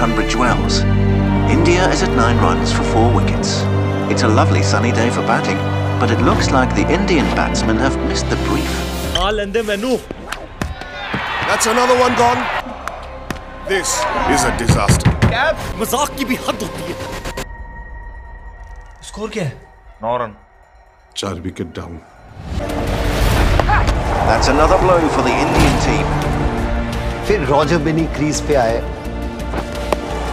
Tunbridge Wells. India is at nine runs for four wickets. It's a lovely sunny day for batting, but it looks like the Indian batsmen have missed the brief. I'll end them That's another one gone. This is a disaster. मजाक की भी हद होती है क्या है That's another blow for the Indian team. फिर Roger Binny crease पे आए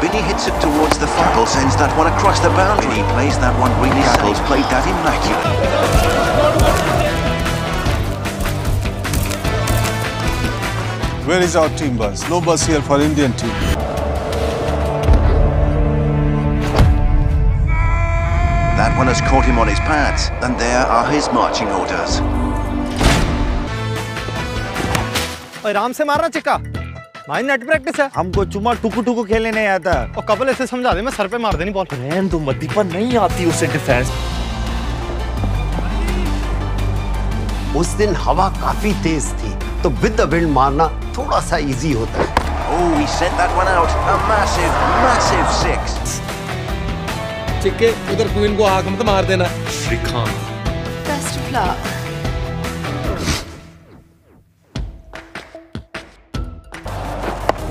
Biddy hits it towards the far. sends that one across the boundary. Biddy plays that one really Saddles played that immaculate. Where is our team bus? No bus here for Indian team. That one has caught him on his pads, and there are his marching orders. Hey, Ram, se marra चिक्का भाई net practice है हमको चुमा टुकु टुकु खेलने नहीं आता और कपल ऐसे समझा दे मैं सर पे मार देनी बॉल रहन तो मत पर नहीं आती उसे डिफेंस उस दिन हवा काफी तेज थी तो विद द विंड मारना थोड़ा सा इजी होता है oh he set that one out a massive massive six चिक्के उधर क्वीन को आग मत मार देना श्रीकांत बेस्ट ऑफ लक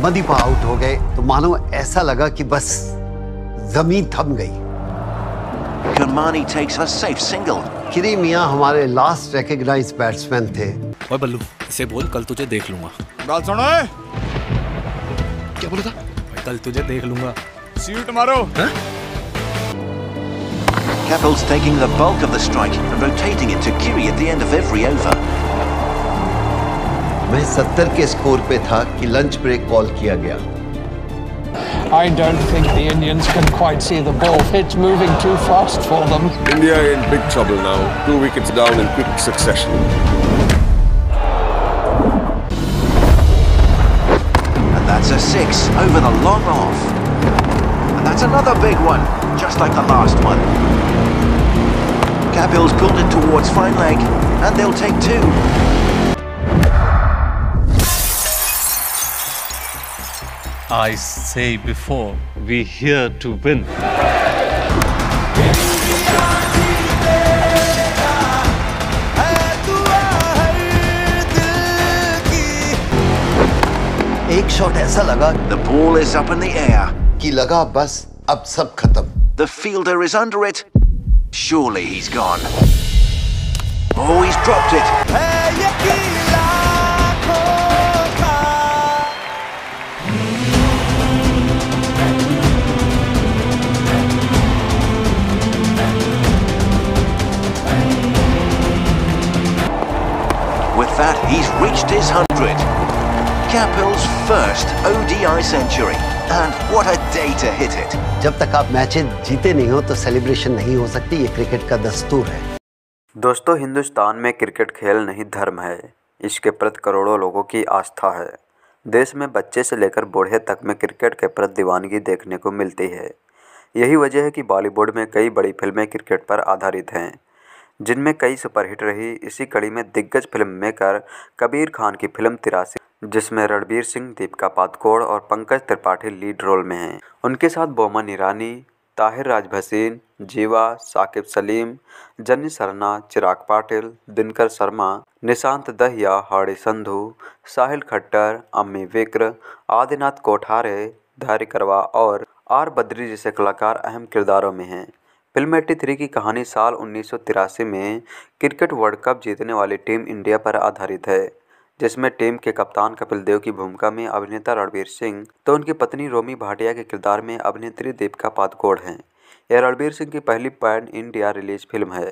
मदीपा आउट हो गए तो मानो ऐसा लगा कि बस जमीन थम गई Kamani takes her safe single. किरी मियां हमारे लास्ट रिकॉग्नाइज बैट्समैन थे ओए बल्लू इसे बोल कल तुझे देख लूंगा गाल सुनो क्या बोला था कल तुझे देख लूंगा see you tomorrow huh? Kapil's taking the bulk of the strike and rotating it to Kiri at the end of every over. के स्कोर पे था कि लंच ब्रेक कॉल किया गया I don't think the Indians can quite see the ball. It's moving too fast for them. India in big trouble now. Two wickets down in quick succession. And that's a six over the long off. And that's another big one, just like the last one. Kapil's pulled it towards fine leg, and they'll take two. I say before, we here to win. एक shot ऐसा लगा The ball is up in the air. कि लगा बस अब सब खत्म The fielder is under it. Surely he's gone. Oh, he's dropped it. that, he's reached his 100. Capel's first ODI century. And what a day to hit it. जब तक आप matches जीते नहीं हो तो सेलिब्रेशन नहीं हो सकती ये क्रिकेट का दस्तूर है दोस्तों हिंदुस्तान में क्रिकेट खेल नहीं धर्म है इसके प्रति करोड़ों लोगों की आस्था है देश में बच्चे से लेकर बूढ़े तक में क्रिकेट के प्रति दीवानगी देखने को मिलती है यही वजह है कि बॉलीवुड में कई बड़ी फिल्में क्रिकेट पर आधारित हैं जिनमें कई सुपरहिट रही इसी कड़ी में दिग्गज फिल्म मेकर कबीर खान की फिल्म तिरासी जिसमें रणबीर सिंह दीपिका पादुकोण और पंकज त्रिपाठी लीड रोल में हैं उनके साथ बोमन ईरानी ताहिर राज भसीन जीवा साकिब सलीम जन्नी सरना चिराग पाटिल दिनकर शर्मा निशांत दहिया हाड़ी संधू साहिल खट्टर अम्मी विक्र आदिनाथ कोठारे धैर्य करवा और आर बद्री जैसे कलाकार अहम किरदारों में हैं फिल्म एट्टी थ्री की कहानी साल उन्नीस में क्रिकेट वर्ल्ड कप जीतने वाली टीम इंडिया पर आधारित है जिसमें टीम के कप्तान कपिल देव की भूमिका में अभिनेता रणबीर सिंह तो उनकी पत्नी रोमी भाटिया के किरदार में अभिनेत्री दीपिका पादकोड़ हैं यह रणबीर सिंह की पहली पैन इंडिया रिलीज फिल्म है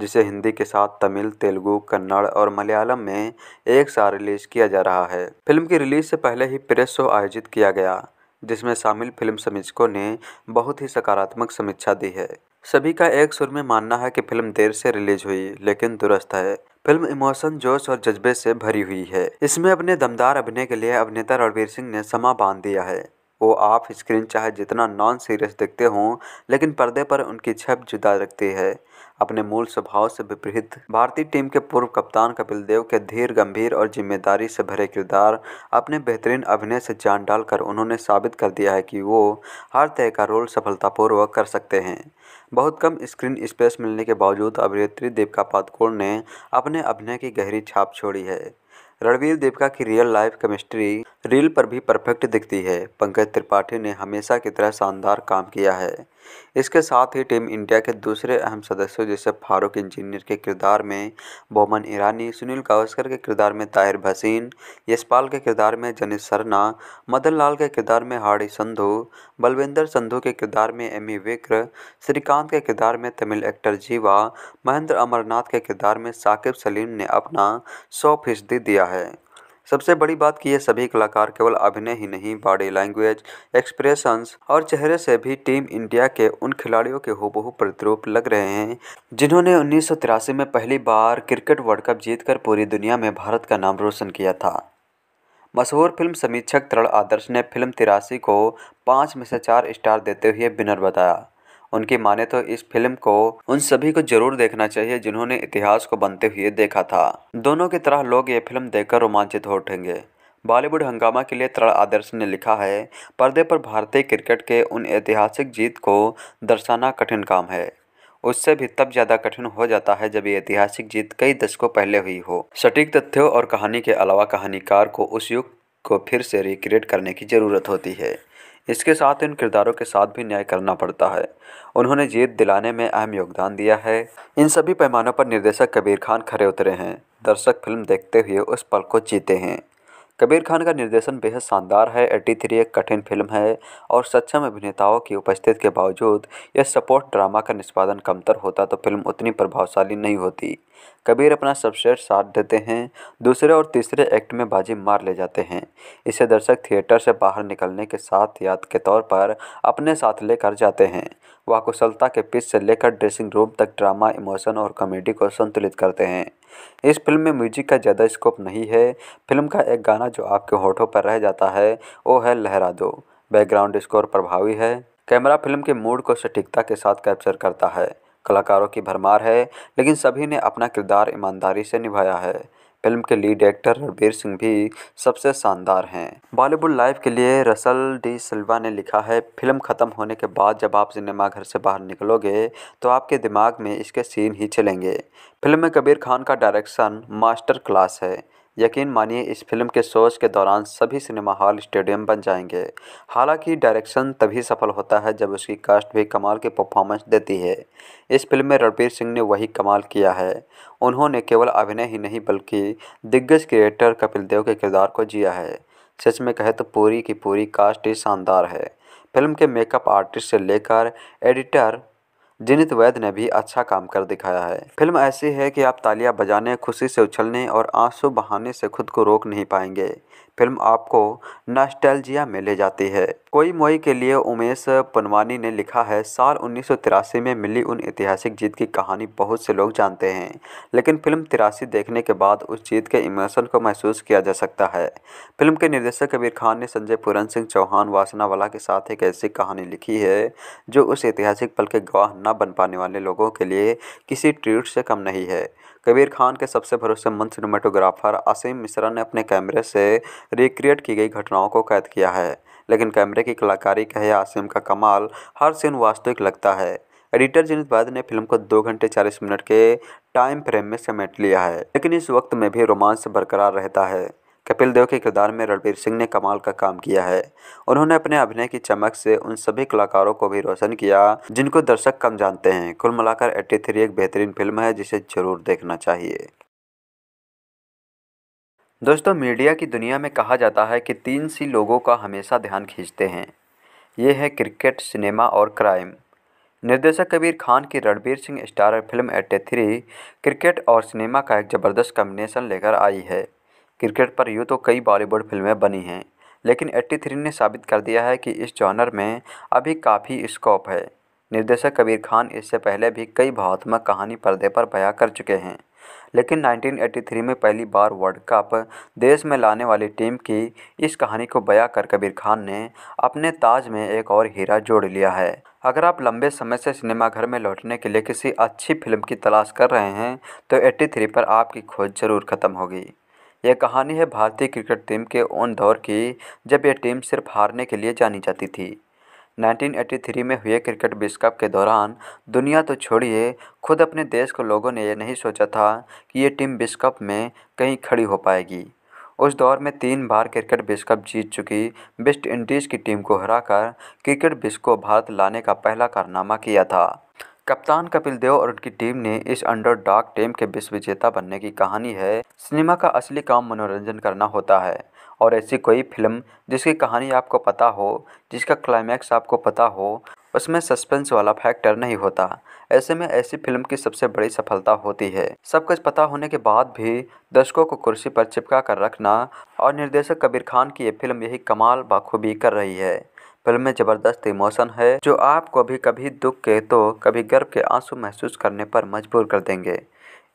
जिसे हिंदी के साथ तमिल तेलुगु कन्नड़ और मलयालम में एक साथ रिलीज किया जा रहा है फिल्म की रिलीज से पहले ही प्रेस शो आयोजित किया गया जिसमें शामिल फिल्म समीक्षकों ने बहुत ही सकारात्मक समीक्षा दी है सभी का एक सुर में मानना है कि फिल्म देर से रिलीज हुई लेकिन दुरुस्त है फिल्म इमोशन जोश और जज्बे से भरी हुई है इसमें अपने दमदार अभिनय के लिए अभिनेता रणवीर सिंह ने समा बांध दिया है वो ऑफ स्क्रीन चाहे जितना नॉन सीरियस दिखते हों लेकिन पर्दे पर उनकी छप जुदा रखती है अपने मूल स्वभाव से विपरीत भारतीय टीम के पूर्व कप्तान कपिल देव के धीर गंभीर और जिम्मेदारी से भरे किरदार अपने बेहतरीन अभिनय से जान डालकर उन्होंने साबित कर दिया है कि वो हर तरह का रोल सफलतापूर्वक कर सकते हैं बहुत कम स्क्रीन स्पेस मिलने के बावजूद अभिनेत्री दीपिका पादकोण ने अपने अभिनय की गहरी छाप छोड़ी है रणवीर देवका की रियल लाइफ केमिस्ट्री रील पर भी परफेक्ट दिखती है पंकज त्रिपाठी ने हमेशा की तरह शानदार काम किया है इसके साथ ही टीम इंडिया के दूसरे अहम सदस्यों जैसे फारूक इंजीनियर के किरदार में बोमन ईरानी सुनील गावस्कर के किरदार में ताहिर भसीन यशपाल के किरदार में जनित सरना मदन लाल के किरदार में हाड़ी संधू बलविंदर संधू के किरदार में एमी विक्र श्रीकांत के किरदार में तमिल एक्टर जीवा महेंद्र अमरनाथ के किरदार में साकिब सलीम ने अपना सौ फीसदी दिया है सबसे बड़ी बात कि ये सभी कलाकार केवल अभिनय ही नहीं बॉडी लैंग्वेज एक्सप्रेशंस और चेहरे से भी टीम इंडिया के उन खिलाड़ियों के हूबहू प्रतिरूप लग रहे हैं जिन्होंने उन्नीस में पहली बार क्रिकेट वर्ल्ड कप जीतकर पूरी दुनिया में भारत का नाम रोशन किया था मशहूर फिल्म समीक्षक तरण आदर्श ने फिल्म तिरासी को पाँच में से चार स्टार देते हुए बिनर बताया उनकी माने तो इस फिल्म को उन सभी को जरूर देखना चाहिए जिन्होंने इतिहास को बनते हुए देखा था दोनों की तरह लोग ये फिल्म देखकर रोमांचित हो उठेंगे बॉलीवुड हंगामा के लिए तरण आदर्श ने लिखा है पर्दे पर भारतीय क्रिकेट के उन ऐतिहासिक जीत को दर्शाना कठिन काम है उससे भी तब ज़्यादा कठिन हो जाता है जब ये ऐतिहासिक जीत कई दशकों पहले हुई हो सटीक तथ्यों और कहानी के अलावा कहानीकार को उस युग को फिर से रिक्रिएट करने की ज़रूरत होती है इसके साथ इन किरदारों के साथ भी न्याय करना पड़ता है उन्होंने जीत दिलाने में अहम योगदान दिया है इन सभी पैमानों पर निर्देशक कबीर खान खड़े उतरे हैं दर्शक फिल्म देखते हुए उस पल को जीते हैं कबीर खान का निर्देशन बेहद शानदार है एट्टी थ्री एक कठिन फिल्म है और सक्षम अभिनेताओं की उपस्थिति के बावजूद यह सपोर्ट ड्रामा का निष्पादन कमतर होता तो फिल्म उतनी प्रभावशाली नहीं होती कबीर अपना सबसेट साथ देते हैं दूसरे और तीसरे एक्ट में बाजी मार ले जाते हैं इसे दर्शक थिएटर से बाहर निकलने के साथ याद के तौर पर अपने साथ लेकर जाते हैं वह कुशलता के पिच से लेकर ड्रेसिंग रूम तक ड्रामा इमोशन और कॉमेडी को संतुलित करते हैं इस फिल्म में म्यूजिक का ज़्यादा स्कोप नहीं है फिल्म का एक गाना जो आपके होठों पर रह जाता है वो है लहरा दो बैकग्राउंड स्कोर प्रभावी है कैमरा फिल्म के मूड को सटीकता के साथ कैप्चर करता है कलाकारों की भरमार है लेकिन सभी ने अपना किरदार ईमानदारी से निभाया है फिल्म के लीड एक्टर रणबीर सिंह भी सबसे शानदार हैं बॉलीवुड लाइफ के लिए रसल डी सिल्वा ने लिखा है फिल्म ख़त्म होने के बाद जब आप सिनेमाघर से बाहर निकलोगे तो आपके दिमाग में इसके सीन ही चलेंगे फिल्म में कबीर खान का डायरेक्शन मास्टर क्लास है यकीन मानिए इस फिल्म के शोज़ के दौरान सभी सिनेमा हॉल स्टेडियम बन जाएंगे हालांकि डायरेक्शन तभी सफल होता है जब उसकी कास्ट भी कमाल की परफॉर्मेंस देती है इस फिल्म में रणबीर सिंह ने वही कमाल किया है उन्होंने केवल अभिनय ही नहीं बल्कि दिग्गज क्रिएटर कपिल देव के किरदार को जिया है सच में कहे तो पूरी की पूरी कास्ट ही शानदार है फिल्म के मेकअप आर्टिस्ट से लेकर एडिटर जिनित वैद ने भी अच्छा काम कर दिखाया है फिल्म ऐसी है कि आप तालियां बजाने खुशी से उछलने और आंसू बहाने से खुद को रोक नहीं पाएंगे फिल्म आपको नॉस्टैल्जिया में ले जाती है कोई मोई के लिए उमेश पनवानी ने लिखा है साल उन्नीस में मिली उन ऐतिहासिक जीत की कहानी बहुत से लोग जानते हैं लेकिन फिल्म तिरासी देखने के बाद उस जीत के इमोशन को महसूस किया जा सकता है फिल्म के निर्देशक कबीर खान ने संजय पूरन सिंह चौहान वासनावाला के साथ एक ऐसी कहानी लिखी है जो उस ऐतिहासिक पल के गवाह न बन पाने वाले लोगों के लिए किसी ट्रीट से कम नहीं है कबीर खान के सबसे भरोसेमंद सिनेमाटोग्राफर असीम मिश्रा ने अपने कैमरे से रिक्रिएट की गई घटनाओं को कैद किया है लेकिन कैमरे की कलाकारी कहे आसिम का कमाल हर सीन वास्तविक लगता है एडिटर जिनित वाद ने फिल्म को दो घंटे चालीस मिनट के टाइम फ्रेम में समेट लिया है लेकिन इस वक्त में भी रोमांस बरकरार रहता है कपिल देव के किरदार में रणवीर सिंह ने कमाल का काम किया है उन्होंने अपने अभिनय की चमक से उन सभी कलाकारों को भी रोशन किया जिनको दर्शक कम जानते हैं कुल मिलाकर 83 एक बेहतरीन फिल्म है जिसे जरूर देखना चाहिए दोस्तों मीडिया की दुनिया में कहा जाता है कि तीन सी लोगों का हमेशा ध्यान खींचते हैं ये है क्रिकेट सिनेमा और क्राइम निर्देशक कबीर खान की Ranveer Singh starrer film eighty three cricket और सिनेमा का एक ज़बरदस्त कम्बिनेशन लेकर आई है क्रिकेट पर यूँ तो कई बॉलीवुड फिल्में बनी हैं लेकिन एट्टी थ्री ने साबित कर दिया है कि इस जॉनर में अभी काफ़ी स्कोप है निर्देशक कबीर खान इससे पहले भी कई भावात्मक कहानी पर्दे पर बयां कर चुके हैं लेकिन 1983 में पहली बार वर्ल्ड कप देश में लाने वाली टीम की इस कहानी को बयां कर कबीर खान ने अपने ताज में एक और हीरा जोड़ लिया है अगर आप लंबे समय से सिनेमाघर में लौटने के लिए किसी अच्छी फिल्म की तलाश कर रहे हैं तो 83 पर आपकी खोज जरूर ख़त्म होगी यह कहानी है भारतीय क्रिकेट टीम के उन दौर की जब यह टीम सिर्फ हारने के लिए जानी जाती थी 1983 में हुए क्रिकेट विश्व कप के दौरान दुनिया तो छोड़िए खुद अपने देश के लोगों ने यह नहीं सोचा था कि यह टीम विश्व कप में कहीं खड़ी हो पाएगी उस दौर में तीन बार क्रिकेट विश्व कप जीत चुकी वेस्ट इंडीज़ की टीम को हराकर क्रिकेट विश्व को भारत लाने का पहला कारनामा किया था कप्तान कपिल देव और उनकी टीम ने इस अंडर डार्क टीम के विश्व विजेता बनने की कहानी है सिनेमा का असली काम मनोरंजन करना होता है और ऐसी कोई फिल्म जिसकी कहानी आपको पता हो जिसका क्लाइमैक्स आपको पता हो उसमें सस्पेंस वाला फैक्टर नहीं होता ऐसे में ऐसी फिल्म की सबसे बड़ी सफलता होती है सब कुछ पता होने के बाद भी दर्शकों को कुर्सी पर चिपका कर रखना और निर्देशक कबीर खान की ये फिल्म यही कमाल बाखूबी कर रही है फिल्म में जबरदस्त इमोशन है जो आपको भी कभी दुख के तो कभी गर्व के आंसू महसूस करने पर मजबूर कर देंगे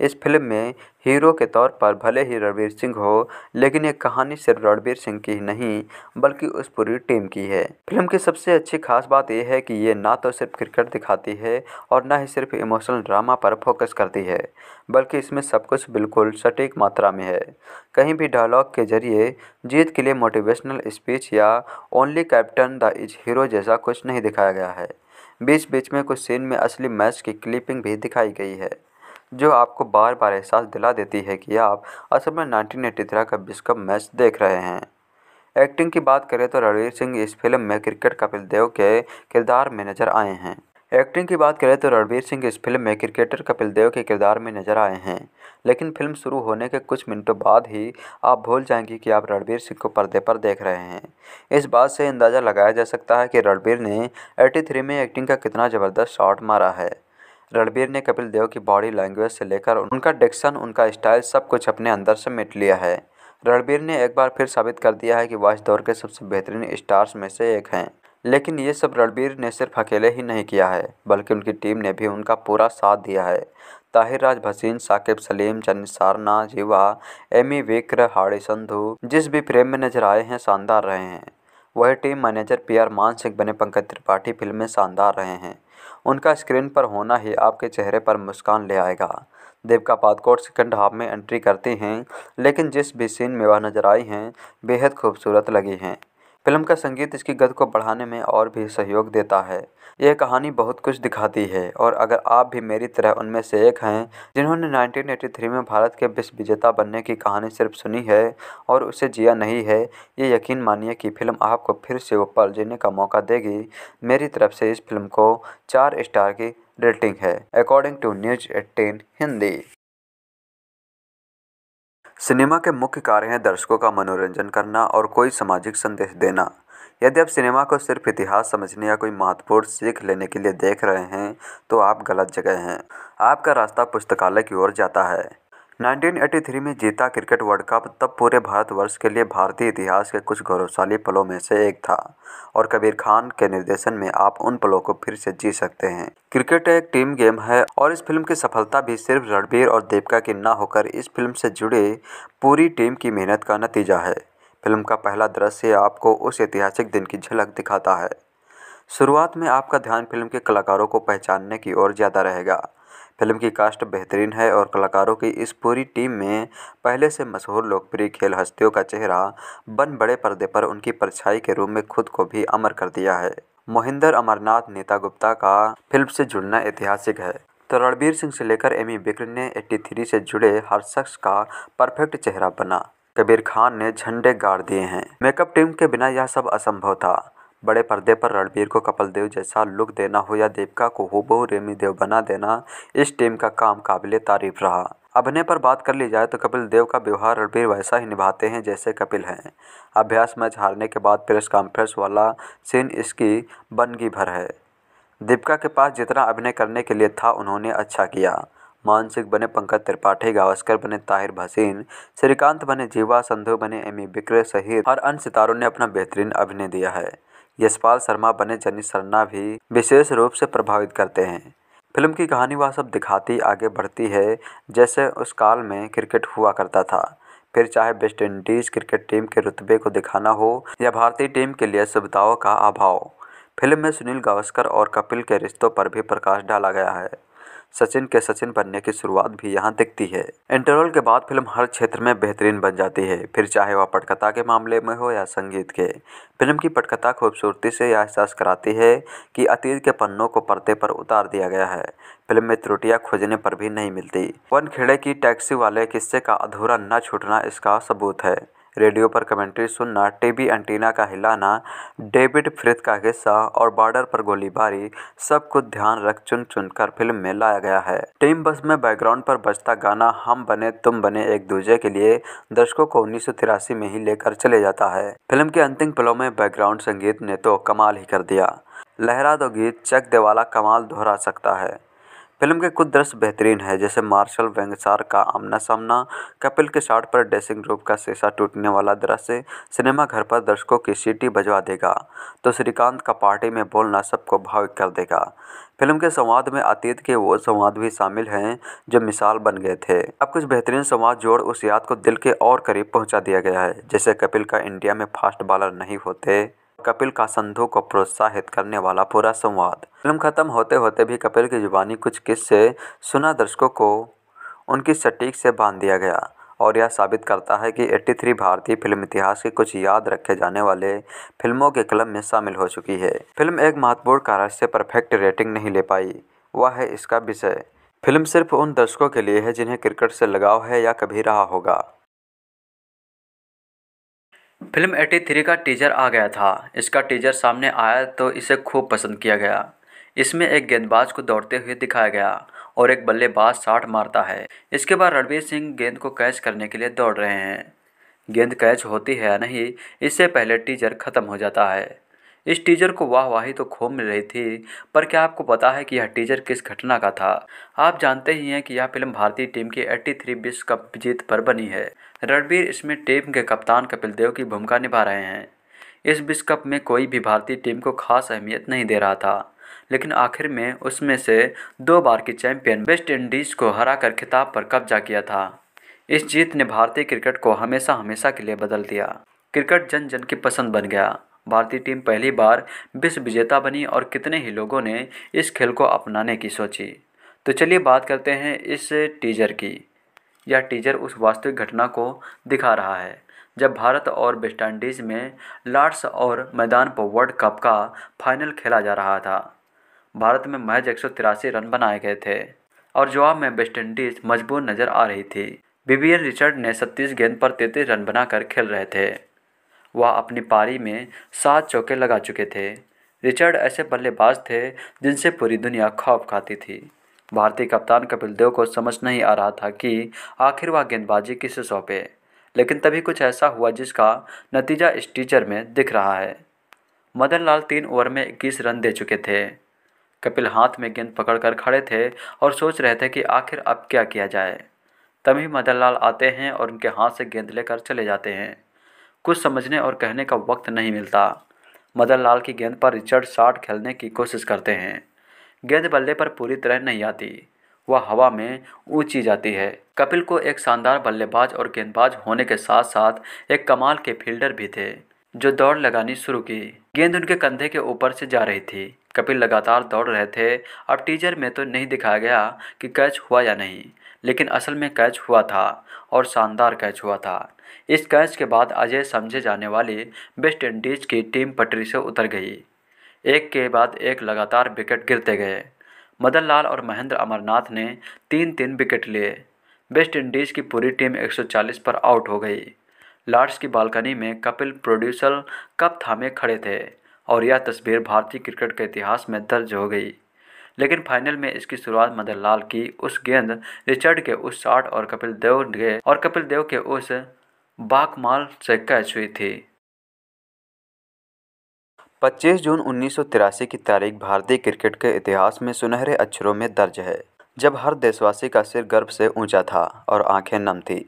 इस फिल्म में हीरो के तौर पर भले ही रणवीर सिंह हो लेकिन ये कहानी सिर्फ रणवीर सिंह की ही नहीं बल्कि उस पूरी टीम की है फिल्म की सबसे अच्छी खास बात यह है कि ये ना तो सिर्फ क्रिकेट दिखाती है और ना ही सिर्फ इमोशनल ड्रामा पर फोकस करती है बल्कि इसमें सब कुछ बिल्कुल सटीक मात्रा में है कहीं भी डायलॉग के जरिए जीत के लिए मोटिवेशनल स्पीच या only captain the is hero जैसा कुछ नहीं दिखाया गया है बीच बीच में कुछ सीन में असली मैच की क्लिपिंग भी दिखाई गई है जो आपको बार बार एहसास दिला देती है कि आप असल में नाइनटीन एटी थ्री का विश्व कप मैच देख रहे हैं एक्टिंग की बात करें तो रणवीर सिंह इस फिल्म में क्रिकेट कपिल देव के किरदार में नजर आए हैं एक्टिंग की बात करें तो रणवीर सिंह इस फिल्म में क्रिकेटर कपिल देव के किरदार में नजर आए हैं लेकिन फिल्म शुरू होने के कुछ मिनटों बाद ही आप भूल जाएंगे कि आप रणवीर सिंह को पर्दे पर देख रहे हैं इस बात से अंदाज़ा लगाया जा सकता है कि रणवीर ने 83 में एक्टिंग का कितना ज़बरदस्त शॉट मारा है रणबीर ने कपिल देव की बॉडी लैंग्वेज से लेकर उनका डिक्शन उनका स्टाइल सब कुछ अपने अंदर से मिट लिया है रणबीर ने एक बार फिर साबित कर दिया है कि वह इस दौर के सबसे बेहतरीन स्टार्स में से एक हैं लेकिन ये सब रणबीर ने सिर्फ अकेले ही नहीं किया है बल्कि उनकी टीम ने भी उनका पूरा साथ दिया है ताहिर राज भसीन साकिब सलीम चन्नी सारना जीवा एमी विक्र हाड़ी संधु जिस भी प्रेम में नजर आए हैं शानदार रहे हैं वही team manager P R Singh बने पंकज त्रिपाठी फिल्म में शानदार रहे हैं उनका स्क्रीन पर होना ही आपके चेहरे पर मुस्कान ले आएगा देविका पादकोट सेकंड हाफ में एंट्री करती हैं लेकिन जिस भी सीन में वह नजर आई हैं बेहद खूबसूरत लगी हैं फिल्म का संगीत इसकी गद को बढ़ाने में और भी सहयोग देता है यह कहानी बहुत कुछ दिखाती है और अगर आप भी मेरी तरह उनमें से एक हैं जिन्होंने 1983 में भारत के विश्व विजेता बनने की कहानी सिर्फ सुनी है और उसे जिया नहीं है ये यकीन मानिए कि फिल्म आपको फिर से ऊपर जीने का मौका देगी मेरी तरफ से इस फिल्म को चार स्टार की रेटिंग है according to news eighteen Hindi cinema के मुख्य कार्य हैं दर्शकों का मनोरंजन करना और कोई सामाजिक संदेश देना यदि आप सिनेमा को सिर्फ इतिहास समझने या कोई महत्वपूर्ण सीख लेने के लिए देख रहे हैं तो आप गलत जगह हैं आपका रास्ता पुस्तकालय की ओर जाता है 1983 में जीता क्रिकेट वर्ल्ड कप तब पूरे भारतवर्ष के लिए भारतीय इतिहास के कुछ गौरवशाली पलों में से एक था और कबीर खान के निर्देशन में आप उन पलों को फिर से जी सकते हैं क्रिकेट एक टीम गेम है और इस फिल्म की सफलता भी सिर्फ रणबीर और देवका की न होकर इस फिल्म से जुड़े पूरी टीम की मेहनत का नतीजा है फिल्म का पहला दृश्य आपको उस ऐतिहासिक दिन की झलक दिखाता है शुरुआत में आपका ध्यान फिल्म के कलाकारों को पहचानने की ओर ज़्यादा रहेगा फिल्म की कास्ट बेहतरीन है और कलाकारों की इस पूरी टीम में पहले से मशहूर लोकप्रिय खेल हस्तियों का चेहरा बन बड़े पर्दे पर उनकी परछाई के रूप में खुद को भी अमर कर दिया है मोहिंदर अमरनाथ नेता गुप्ता का फिल्म से जुड़ना ऐतिहासिक है तो रणबीर सिंह से लेकर एमी बिक्र ने 83 से जुड़े हर शख्स का परफेक्ट चेहरा बना कबीर खान ने झंडे गाड़ दिए हैं मेकअप टीम के बिना यह सब असंभव था बड़े पर्दे पर रणबीर को कपिल देव जैसा लुक देना हो या दीपिका को बहु रेमी देव बना देना इस टीम का काम काबिल तारीफ रहा अभिनय पर बात कर ली जाए तो कपिल देव का व्यवहार रणबीर वैसा ही निभाते हैं जैसे कपिल हैं अभ्यास मैच हारने के बाद प्रेस कॉन्फ्रेंस वाला सीन इसकी बनगी भर है दीपिका के पास जितना अभिनय करने के लिए था उन्होंने अच्छा किया मानसिक बने पंकज त्रिपाठी गावस्कर बने ताहिर भसीन श्रीकांत बने जीवा संधु बने एमी बिक्रे सहित हर अन्य सितारों ने अपना बेहतरीन अभिनय दिया है यशपाल शर्मा बने जनी सरना भी विशेष रूप से प्रभावित करते हैं फिल्म की कहानी वह सब दिखाती आगे बढ़ती है जैसे उस काल में क्रिकेट हुआ करता था फिर चाहे वेस्ट इंडीज क्रिकेट टीम के रुतबे को दिखाना हो या भारतीय टीम के लिए सुविधाओं का अभाव फिल्म में सुनील गावस्कर और कपिल के रिश्तों पर भी प्रकाश डाला गया है सचिन के सचिन बनने की शुरुआत भी यहाँ दिखती है इंटरवल के बाद फिल्म हर क्षेत्र में बेहतरीन बन जाती है फिर चाहे वह पटकथा के मामले में हो या संगीत के फिल्म की पटकथा खूबसूरती से यह एहसास कराती है कि अतीत के पन्नों को पर्दे पर उतार दिया गया है फिल्म में त्रुटियां खोजने पर भी नहीं मिलती वन खेड़े की टैक्सी वाले किस्से का अधूरा न छूटना इसका सबूत है रेडियो पर कमेंट्री सुनना टीवी एंटीना का हिलाना डेविड फ्रिथ का हिस्सा और बॉर्डर पर गोलीबारी सब कुछ ध्यान रख चुन चुन कर फिल्म में लाया गया है टीम बस में बैकग्राउंड पर बजता गाना हम बने तुम बने एक दूजे के लिए दर्शकों को उन्नीस में ही लेकर चले जाता है फिल्म के अंतिम पलों में बैकग्राउंड संगीत ने तो कमाल ही कर दिया लहरा दो गीत चक देवाला कमाल दोहरा सकता है फिल्म के कुछ दृश्य बेहतरीन है जैसे मार्शल वेंगसार का आमना सामना कपिल के शॉट पर ड्रेसिंग रूप का शीशा टूटने वाला दृश्य सिनेमाघर पर दर्शकों की सीटी बजवा देगा तो श्रीकांत का पार्टी में बोलना सबको भावुक कर देगा फिल्म के संवाद में अतीत के वो संवाद भी शामिल हैं जो मिसाल बन गए थे अब कुछ बेहतरीन संवाद जोड़ उस याद को दिल के और करीब पहुंचा दिया गया है जैसे कपिल का इंडिया में फास्ट बॉलर नहीं होते कपिल का संधू को प्रोत्साहित करने वाला पूरा संवाद फिल्म खत्म होते होते भी कपिल की जुबानी कुछ किस्से सुना दर्शकों को उनकी सटीक से बांध दिया गया और यह साबित करता है कि 83 भारतीय फिल्म इतिहास के कुछ याद रखे जाने वाले फिल्मों के क्लब में शामिल हो चुकी है फिल्म एक महत्वपूर्ण कारण से परफेक्ट रेटिंग नहीं ले पाई वह है इसका विषय फिल्म सिर्फ उन दर्शकों के लिए है जिन्हें क्रिकेट से लगाव है या कभी रहा होगा फिल्म 83 थ्री का टीजर आ गया था इसका टीजर सामने आया तो इसे खूब पसंद किया गया इसमें एक गेंदबाज को दौड़ते हुए दिखाया गया और एक बल्लेबाज साठ मारता है इसके बाद रणवीर सिंह गेंद को कैच करने के लिए दौड़ रहे हैं गेंद कैच होती है या नहीं इससे पहले टीजर ख़त्म हो जाता है इस टीजर को वाह वाही तो खूब मिल रही थी पर क्या आपको पता है कि यह टीजर किस घटना का था आप जानते ही हैं कि यह फिल्म भारतीय टीम की एट्टी थ्री विश्व कप जीत पर बनी है रणबीर इसमें टीम के कप्तान कपिल देव की भूमिका निभा रहे हैं इस विश्व कप में कोई भी भारतीय टीम को खास अहमियत नहीं दे रहा था लेकिन आखिर में उसमें से दो बार की चैंपियन वेस्ट इंडीज़ को हराकर खिताब पर कब्जा किया था इस जीत ने भारतीय क्रिकेट को हमेशा हमेशा के लिए बदल दिया क्रिकेट जन जन की पसंद बन गया भारतीय टीम पहली बार विश्व विजेता बनी और कितने ही लोगों ने इस खेल को अपनाने की सोची तो चलिए बात करते हैं इस टीजर की यह टीजर उस वास्तविक घटना को दिखा रहा है जब भारत और वेस्टइंडीज़ में लॉर्ड्स और मैदान पर वर्ल्ड कप का फाइनल खेला जा रहा था भारत में महज एक रन बनाए गए थे और जवाब में वेस्टइंडीज़ मजबूर नज़र आ रही थी बीबीएन रिचर्ड ने 36 गेंद पर तैतीस रन बनाकर खेल रहे थे वह अपनी पारी में सात चौके लगा चुके थे रिचर्ड ऐसे बल्लेबाज थे जिनसे पूरी दुनिया खौफ खाती थी भारतीय कप्तान कपिल देव को समझ नहीं आ रहा था कि आखिर वह गेंदबाजी किसे सौंपे लेकिन तभी कुछ ऐसा हुआ जिसका नतीजा इस टीचर में दिख रहा है मदन लाल तीन ओवर में इक्कीस रन दे चुके थे कपिल हाथ में गेंद पकड़कर खड़े थे और सोच रहे थे कि आखिर अब क्या किया जाए तभी मदन लाल आते हैं और उनके हाथ से गेंद लेकर चले जाते हैं कुछ समझने और कहने का वक्त नहीं मिलता मदन लाल की गेंद पर रिचर्ड शार्ट खेलने की कोशिश करते हैं गेंद बल्ले पर पूरी तरह नहीं आती वह हवा में ऊंची जाती है कपिल को एक शानदार बल्लेबाज और गेंदबाज होने के साथ साथ एक कमाल के फील्डर भी थे जो दौड़ लगानी शुरू की गेंद उनके कंधे के ऊपर से जा रही थी कपिल लगातार दौड़ रहे थे अब टीजर में तो नहीं दिखाया गया कि कैच हुआ या नहीं लेकिन असल में कैच हुआ था और शानदार कैच हुआ था इस कैच के बाद अजय समझे जाने वाली वेस्ट इंडीज की टीम पटरी से उतर गई एक के बाद एक लगातार विकेट गिरते गए मदन लाल और महेंद्र अमरनाथ ने तीन तीन विकेट लिए वेस्ट इंडीज़ की पूरी टीम 140 पर आउट हो गई लॉर्ड्स की बालकनी में कपिल प्रोड्यूसर कप थामे खड़े थे और यह तस्वीर भारतीय क्रिकेट के इतिहास में दर्ज हो गई लेकिन फाइनल में इसकी शुरुआत मदन लाल की उस गेंद रिचर्ड के उस शॉट और कपिल देव के और कपिल देव के उस बाकमाल से कैच हुई थी पच्चीस जून उन्नीस सौ तिरासी की तारीख भारतीय क्रिकेट के इतिहास में सुनहरे अक्षरों में दर्ज है जब हर देशवासी का सिर गर्व से ऊंचा था और आंखें नम थी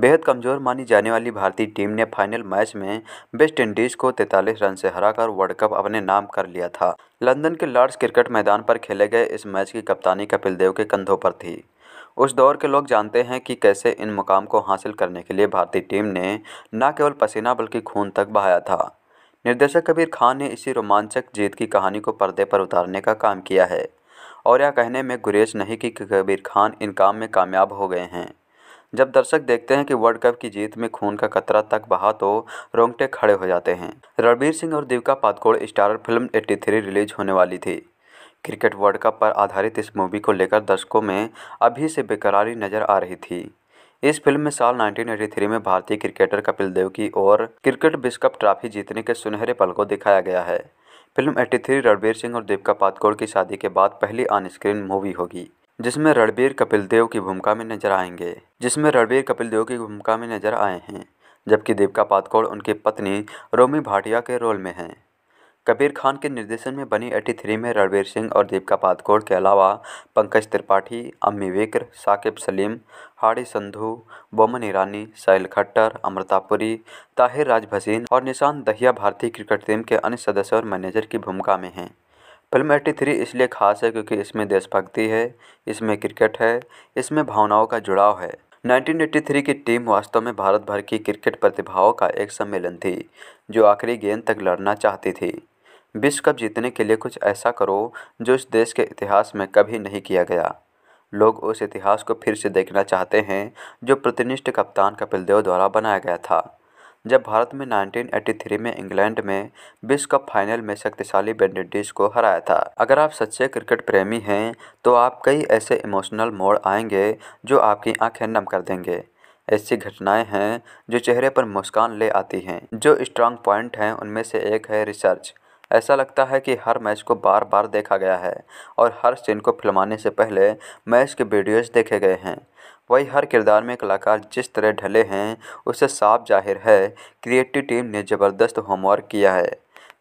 बेहद कमज़ोर मानी जाने वाली भारतीय टीम ने फाइनल मैच में वेस्ट इंडीज़ को 43 रन से हराकर वर्ल्ड कप अपने नाम कर लिया था लंदन के लॉर्ड्स क्रिकेट मैदान पर खेले गए इस मैच की कप्तानी कपिल देव के कंधों पर थी उस दौर के लोग जानते हैं कि कैसे इन मुकाम को हासिल करने के लिए भारतीय टीम ने न केवल पसीना बल्कि खून तक बहाया था निर्देशक कबीर खान ने इसी रोमांचक जीत की कहानी को पर्दे पर उतारने का काम किया है और यह कहने में गुरेज नहीं कि कबीर खान इन काम में कामयाब हो गए हैं जब दर्शक देखते हैं कि वर्ल्ड कप की जीत में खून का कतरा तक बहा तो रोंगटे खड़े हो जाते हैं रणबीर सिंह और Deepika Padukone starrer film 83 release होने वाली थी क्रिकेट वर्ल्ड कप पर आधारित इस मूवी को लेकर दर्शकों में अभी से बेकरारी नज़र आ रही थी इस फिल्म में साल 1983 में भारतीय क्रिकेटर कपिल देव की और क्रिकेट विश्व कप ट्रॉफी जीतने के सुनहरे पल को दिखाया गया है फिल्म 83 रणबीर सिंह और दीपिका पादकोड़ की शादी के बाद पहली ऑन स्क्रीन मूवी होगी जिसमें रणबीर कपिल देव की भूमिका में नजर आएंगे जिसमें रणबीर कपिल देव की भूमिका में नजर आए हैं जबकि दीपिका पादकोड़ उनकी पत्नी रोमी भाटिया के रोल में हैं कबीर खान के निर्देशन में बनी एटी थ्री में रणवीर सिंह और दीपिका पादकोड़ के अलावा पंकज त्रिपाठी अम्मी विक्र साकिब सलीम हाड़ी संधू बोमन ईरानी साहिल खट्टर अमृतापुरी ताहिर राज भसीन और निशान दहिया भारतीय क्रिकेट टीम के अन्य सदस्य और मैनेजर की भूमिका में हैं फिल्म एट्टी थ्री इसलिए खास है क्योंकि इसमें देशभक्ति है इसमें क्रिकेट है इसमें भावनाओं का जुड़ाव है 1983 की टीम वास्तव में भारत भर की क्रिकेट प्रतिभाओं का एक सम्मेलन थी जो आखिरी गेंद तक लड़ना चाहती थी विश्व कप जीतने के लिए कुछ ऐसा करो जो इस देश के इतिहास में कभी नहीं किया गया लोग उस इतिहास को फिर से देखना चाहते हैं जो प्रतिनिष्ठ कप्तान कपिल देव द्वारा बनाया गया था जब भारत में 1983 में इंग्लैंड में विश्व कप फाइनल में शक्तिशाली बेनडिडीज को हराया था अगर आप सच्चे क्रिकेट प्रेमी हैं तो आप कई ऐसे इमोशनल मोड़ आएंगे जो आपकी आंखें नम कर देंगे ऐसी घटनाएं हैं जो चेहरे पर मुस्कान ले आती हैं जो स्ट्रांग पॉइंट हैं उनमें से एक है रिसर्च ऐसा लगता है कि हर मैच को बार बार देखा गया है और हर सीन को फिल्माने से पहले मैच के वीडियोज़ देखे गए हैं वही हर किरदार में कलाकार जिस तरह ढले हैं उससे साफ जाहिर है क्रिएटिव टीम ने ज़बरदस्त होमवर्क किया है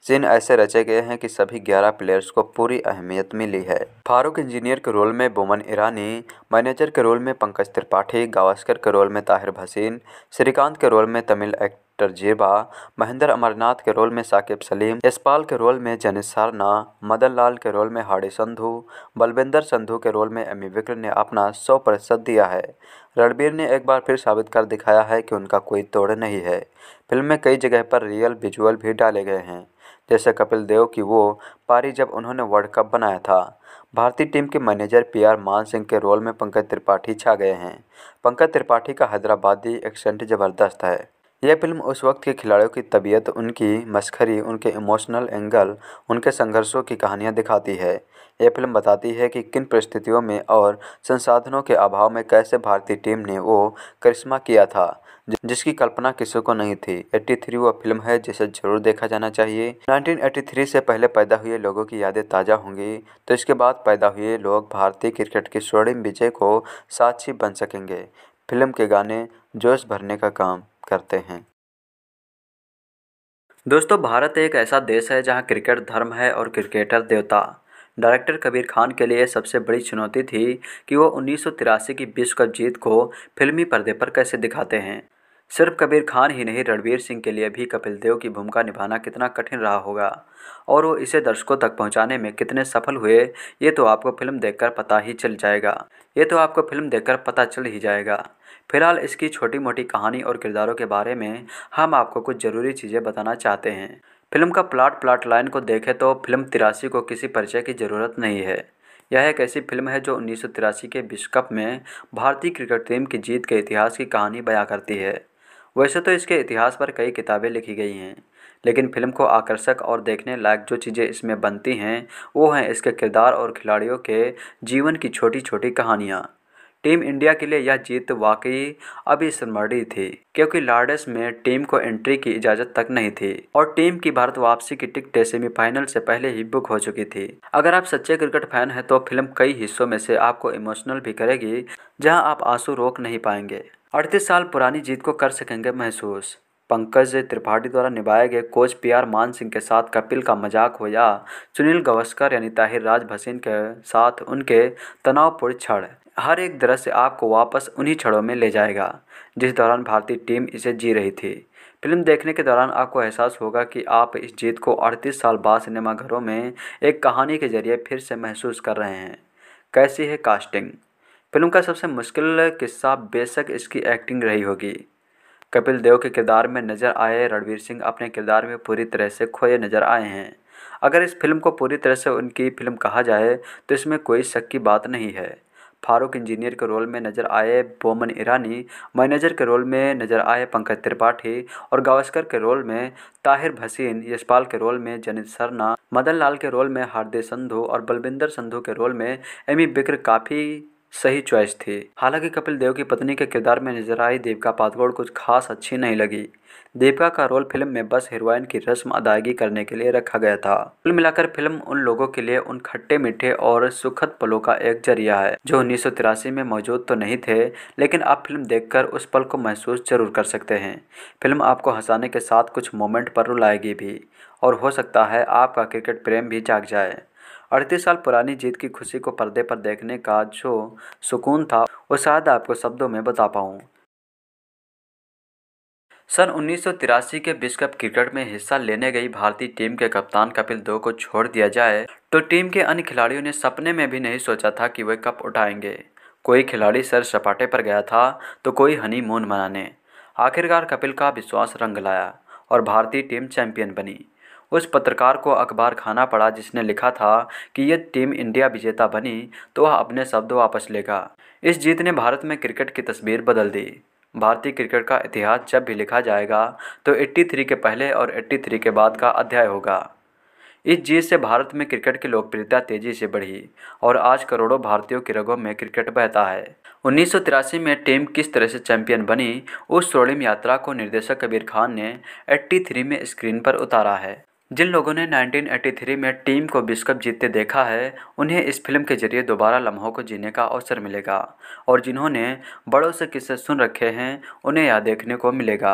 सीन ऐसे रचे गए हैं कि सभी 11 प्लेयर्स को पूरी अहमियत मिली है फारूक इंजीनियर के रोल में बोमन ईरानी मैनेजर के रोल में पंकज त्रिपाठी गावस्कर के रोल में ताहिर भसीन श्रीकांत के रोल में तमिल एक्टर जेबा महेंद्र अमरनाथ के रोल में साकिब सलीम यशपाल के रोल में जनित सारना मदन लाल के रोल में हाड़ी संधु बलविंदर संधू के रोल में एमी विक्र ने अपना सौ प्रतिशत दिया है रणबीर ने एक बार फिर साबित कर दिखाया है कि उनका कोई तोड़ नहीं है फिल्म में कई जगह पर रियल विजुअल भी डाले गए हैं जैसे कपिल देव की वो पारी जब उन्होंने वर्ल्ड कप बनाया था भारतीय टीम के मैनेजर पीआर मान सिंह के रोल में पंकज त्रिपाठी छा गए हैं पंकज त्रिपाठी का हैदराबादी एक्सेंट ज़बरदस्त है यह फ़िल्म उस वक्त के खिलाड़ियों की तबीयत उनकी मस्खरी उनके इमोशनल एंगल उनके संघर्षों की कहानियाँ दिखाती है यह फ़िल्म बताती है कि किन परिस्थितियों में और संसाधनों के अभाव में कैसे भारतीय टीम ने वो करिश्मा किया था जिसकी कल्पना किसी को नहीं थी 83 वह फिल्म है जिसे ज़रूर देखा जाना चाहिए 1983 से पहले पैदा हुए लोगों की यादें ताज़ा होंगी तो इसके बाद पैदा हुए लोग भारतीय क्रिकेट के स्वर्णिम विजय को साक्षी बन सकेंगे फिल्म के गाने जोश भरने का काम करते हैं दोस्तों भारत एक ऐसा देश है जहां क्रिकेट धर्म है और क्रिकेटर देवता डायरेक्टर कबीर खान के लिए सबसे बड़ी चुनौती थी कि वो उन्नीस की विश्व कप जीत को फिल्मी पर्दे पर कैसे दिखाते हैं सिर्फ कबीर खान ही नहीं रणवीर सिंह के लिए भी कपिल देव की भूमिका निभाना कितना कठिन रहा होगा और वो इसे दर्शकों तक पहुंचाने में कितने सफल हुए ये तो आपको फिल्म देखकर पता ही चल जाएगा ये तो आपको फिल्म देखकर पता चल ही जाएगा फिलहाल इसकी छोटी मोटी कहानी और किरदारों के बारे में हम आपको कुछ ज़रूरी चीज़ें बताना चाहते हैं फिल्म का प्लाट प्लाट लाइन को देखें तो फिल्म तिरासी को किसी परिचय की ज़रूरत नहीं है यह एक ऐसी फिल्म है जो उन्नीस के विश्व कप में भारतीय क्रिकेट टीम की जीत के इतिहास की कहानी बयां करती है वैसे तो इसके इतिहास पर कई किताबें लिखी गई हैं लेकिन फिल्म को आकर्षक और देखने लायक जो चीज़ें इसमें बनती हैं वो हैं इसके किरदार और खिलाड़ियों के जीवन की छोटी छोटी कहानियाँ टीम इंडिया के लिए यह जीत वाकई स्मरणीय थी क्योंकि लार्डेस में टीम को एंट्री की इजाज़त तक नहीं थी और टीम की भारत वापसी की टिकटें सेमीफाइनल से पहले ही बुक हो चुकी थी अगर आप सच्चे क्रिकेट फैन हैं तो फिल्म कई हिस्सों में से आपको इमोशनल भी करेगी जहां आप आंसू रोक नहीं पाएंगे अड़तीस साल पुरानी जीत को कर सकेंगे महसूस पंकज त्रिपाठी द्वारा निभाए गए कोच पीआर मान सिंह के साथ कपिल का मजाक हो या सुनील गवस्कर यानी ताहिर राज भसीन के साथ उनके तनावपूर्ण क्षण हर एक दृश्य आपको वापस उन्हीं क्षणों में ले जाएगा जिस दौरान भारतीय टीम इसे जी रही थी फिल्म देखने के दौरान आपको एहसास होगा कि आप इस जीत को 38 साल बाद सिनेमाघरों में एक कहानी के जरिए फिर से महसूस कर रहे हैं कैसी है कास्टिंग फिल्म का सबसे मुश्किल किस्सा बेशक इसकी एक्टिंग रही होगी कपिल देव के किरदार में नज़र आए रणवीर सिंह अपने किरदार में पूरी तरह से खोए नज़र आए हैं अगर इस फिल्म को पूरी तरह से उनकी फिल्म कहा जाए तो इसमें कोई शक की बात नहीं है फारूक इंजीनियर के रोल में नज़र आए बोमन ईरानी मैनेजर के रोल में नज़र आए पंकज त्रिपाठी और गावस्कर के रोल में ताहिर भसीन यशपाल के रोल में जनित सरना मदन लाल के रोल में हार्दिक संधू और बलविंदर संधू के रोल में एमी बिक्र काफ़ी सही चॉइस थी हालांकि कपिल देव की पत्नी के किरदार में नजर आई देविका पादगोड़ कुछ खास अच्छी नहीं लगी देविका का रोल फिल्म में बस हीरोइन की रस्म अदायगी करने के लिए रखा गया था कुल मिलाकर फिल्म उन लोगों के लिए उन खट्टे मीठे और सुखद पलों का एक जरिया है जो उन्नीस में मौजूद तो नहीं थे लेकिन आप फिल्म देखकर उस पल को महसूस जरूर कर सकते हैं फिल्म आपको हंसाने के साथ कुछ मोमेंट पर रुलाएगी भी और हो सकता है आपका क्रिकेट प्रेम भी जाग जाए अड़तीस साल पुरानी जीत की खुशी को पर्दे पर देखने का जो सुकून था वो शायद आपको शब्दों में बता पाऊँ सन उन्नीस के विश्व कप क्रिकेट में हिस्सा लेने गई भारतीय टीम के कप्तान कपिल देव को छोड़ दिया जाए तो टीम के अन्य खिलाड़ियों ने सपने में भी नहीं सोचा था कि वे कप उठाएंगे कोई खिलाड़ी सर सपाटे पर गया था तो कोई हनीमून मनाने आखिरकार कपिल का विश्वास रंग लाया और भारतीय टीम चैंपियन बनी उस पत्रकार को अखबार खाना पड़ा जिसने लिखा था कि यदि टीम इंडिया विजेता बनी तो वह अपने शब्द वापस लेगा इस जीत ने भारत में क्रिकेट की तस्वीर बदल दी भारतीय क्रिकेट का इतिहास जब भी लिखा जाएगा तो 83 के पहले और 83 के बाद का अध्याय होगा इस जीत से भारत में क्रिकेट की लोकप्रियता तेजी से बढ़ी और आज करोड़ों भारतीयों के रगों में क्रिकेट बहता है उन्नीस में टीम किस तरह से चैंपियन बनी उस स्वर्णिम यात्रा को निर्देशक कबीर खान ने 83 में स्क्रीन पर उतारा है जिन लोगों ने 1983 में टीम को विश्व कप जीतते देखा है उन्हें इस फिल्म के जरिए दोबारा लम्हों को जीने का अवसर मिलेगा और जिन्होंने बड़ों से किस्से सुन रखे हैं उन्हें यह देखने को मिलेगा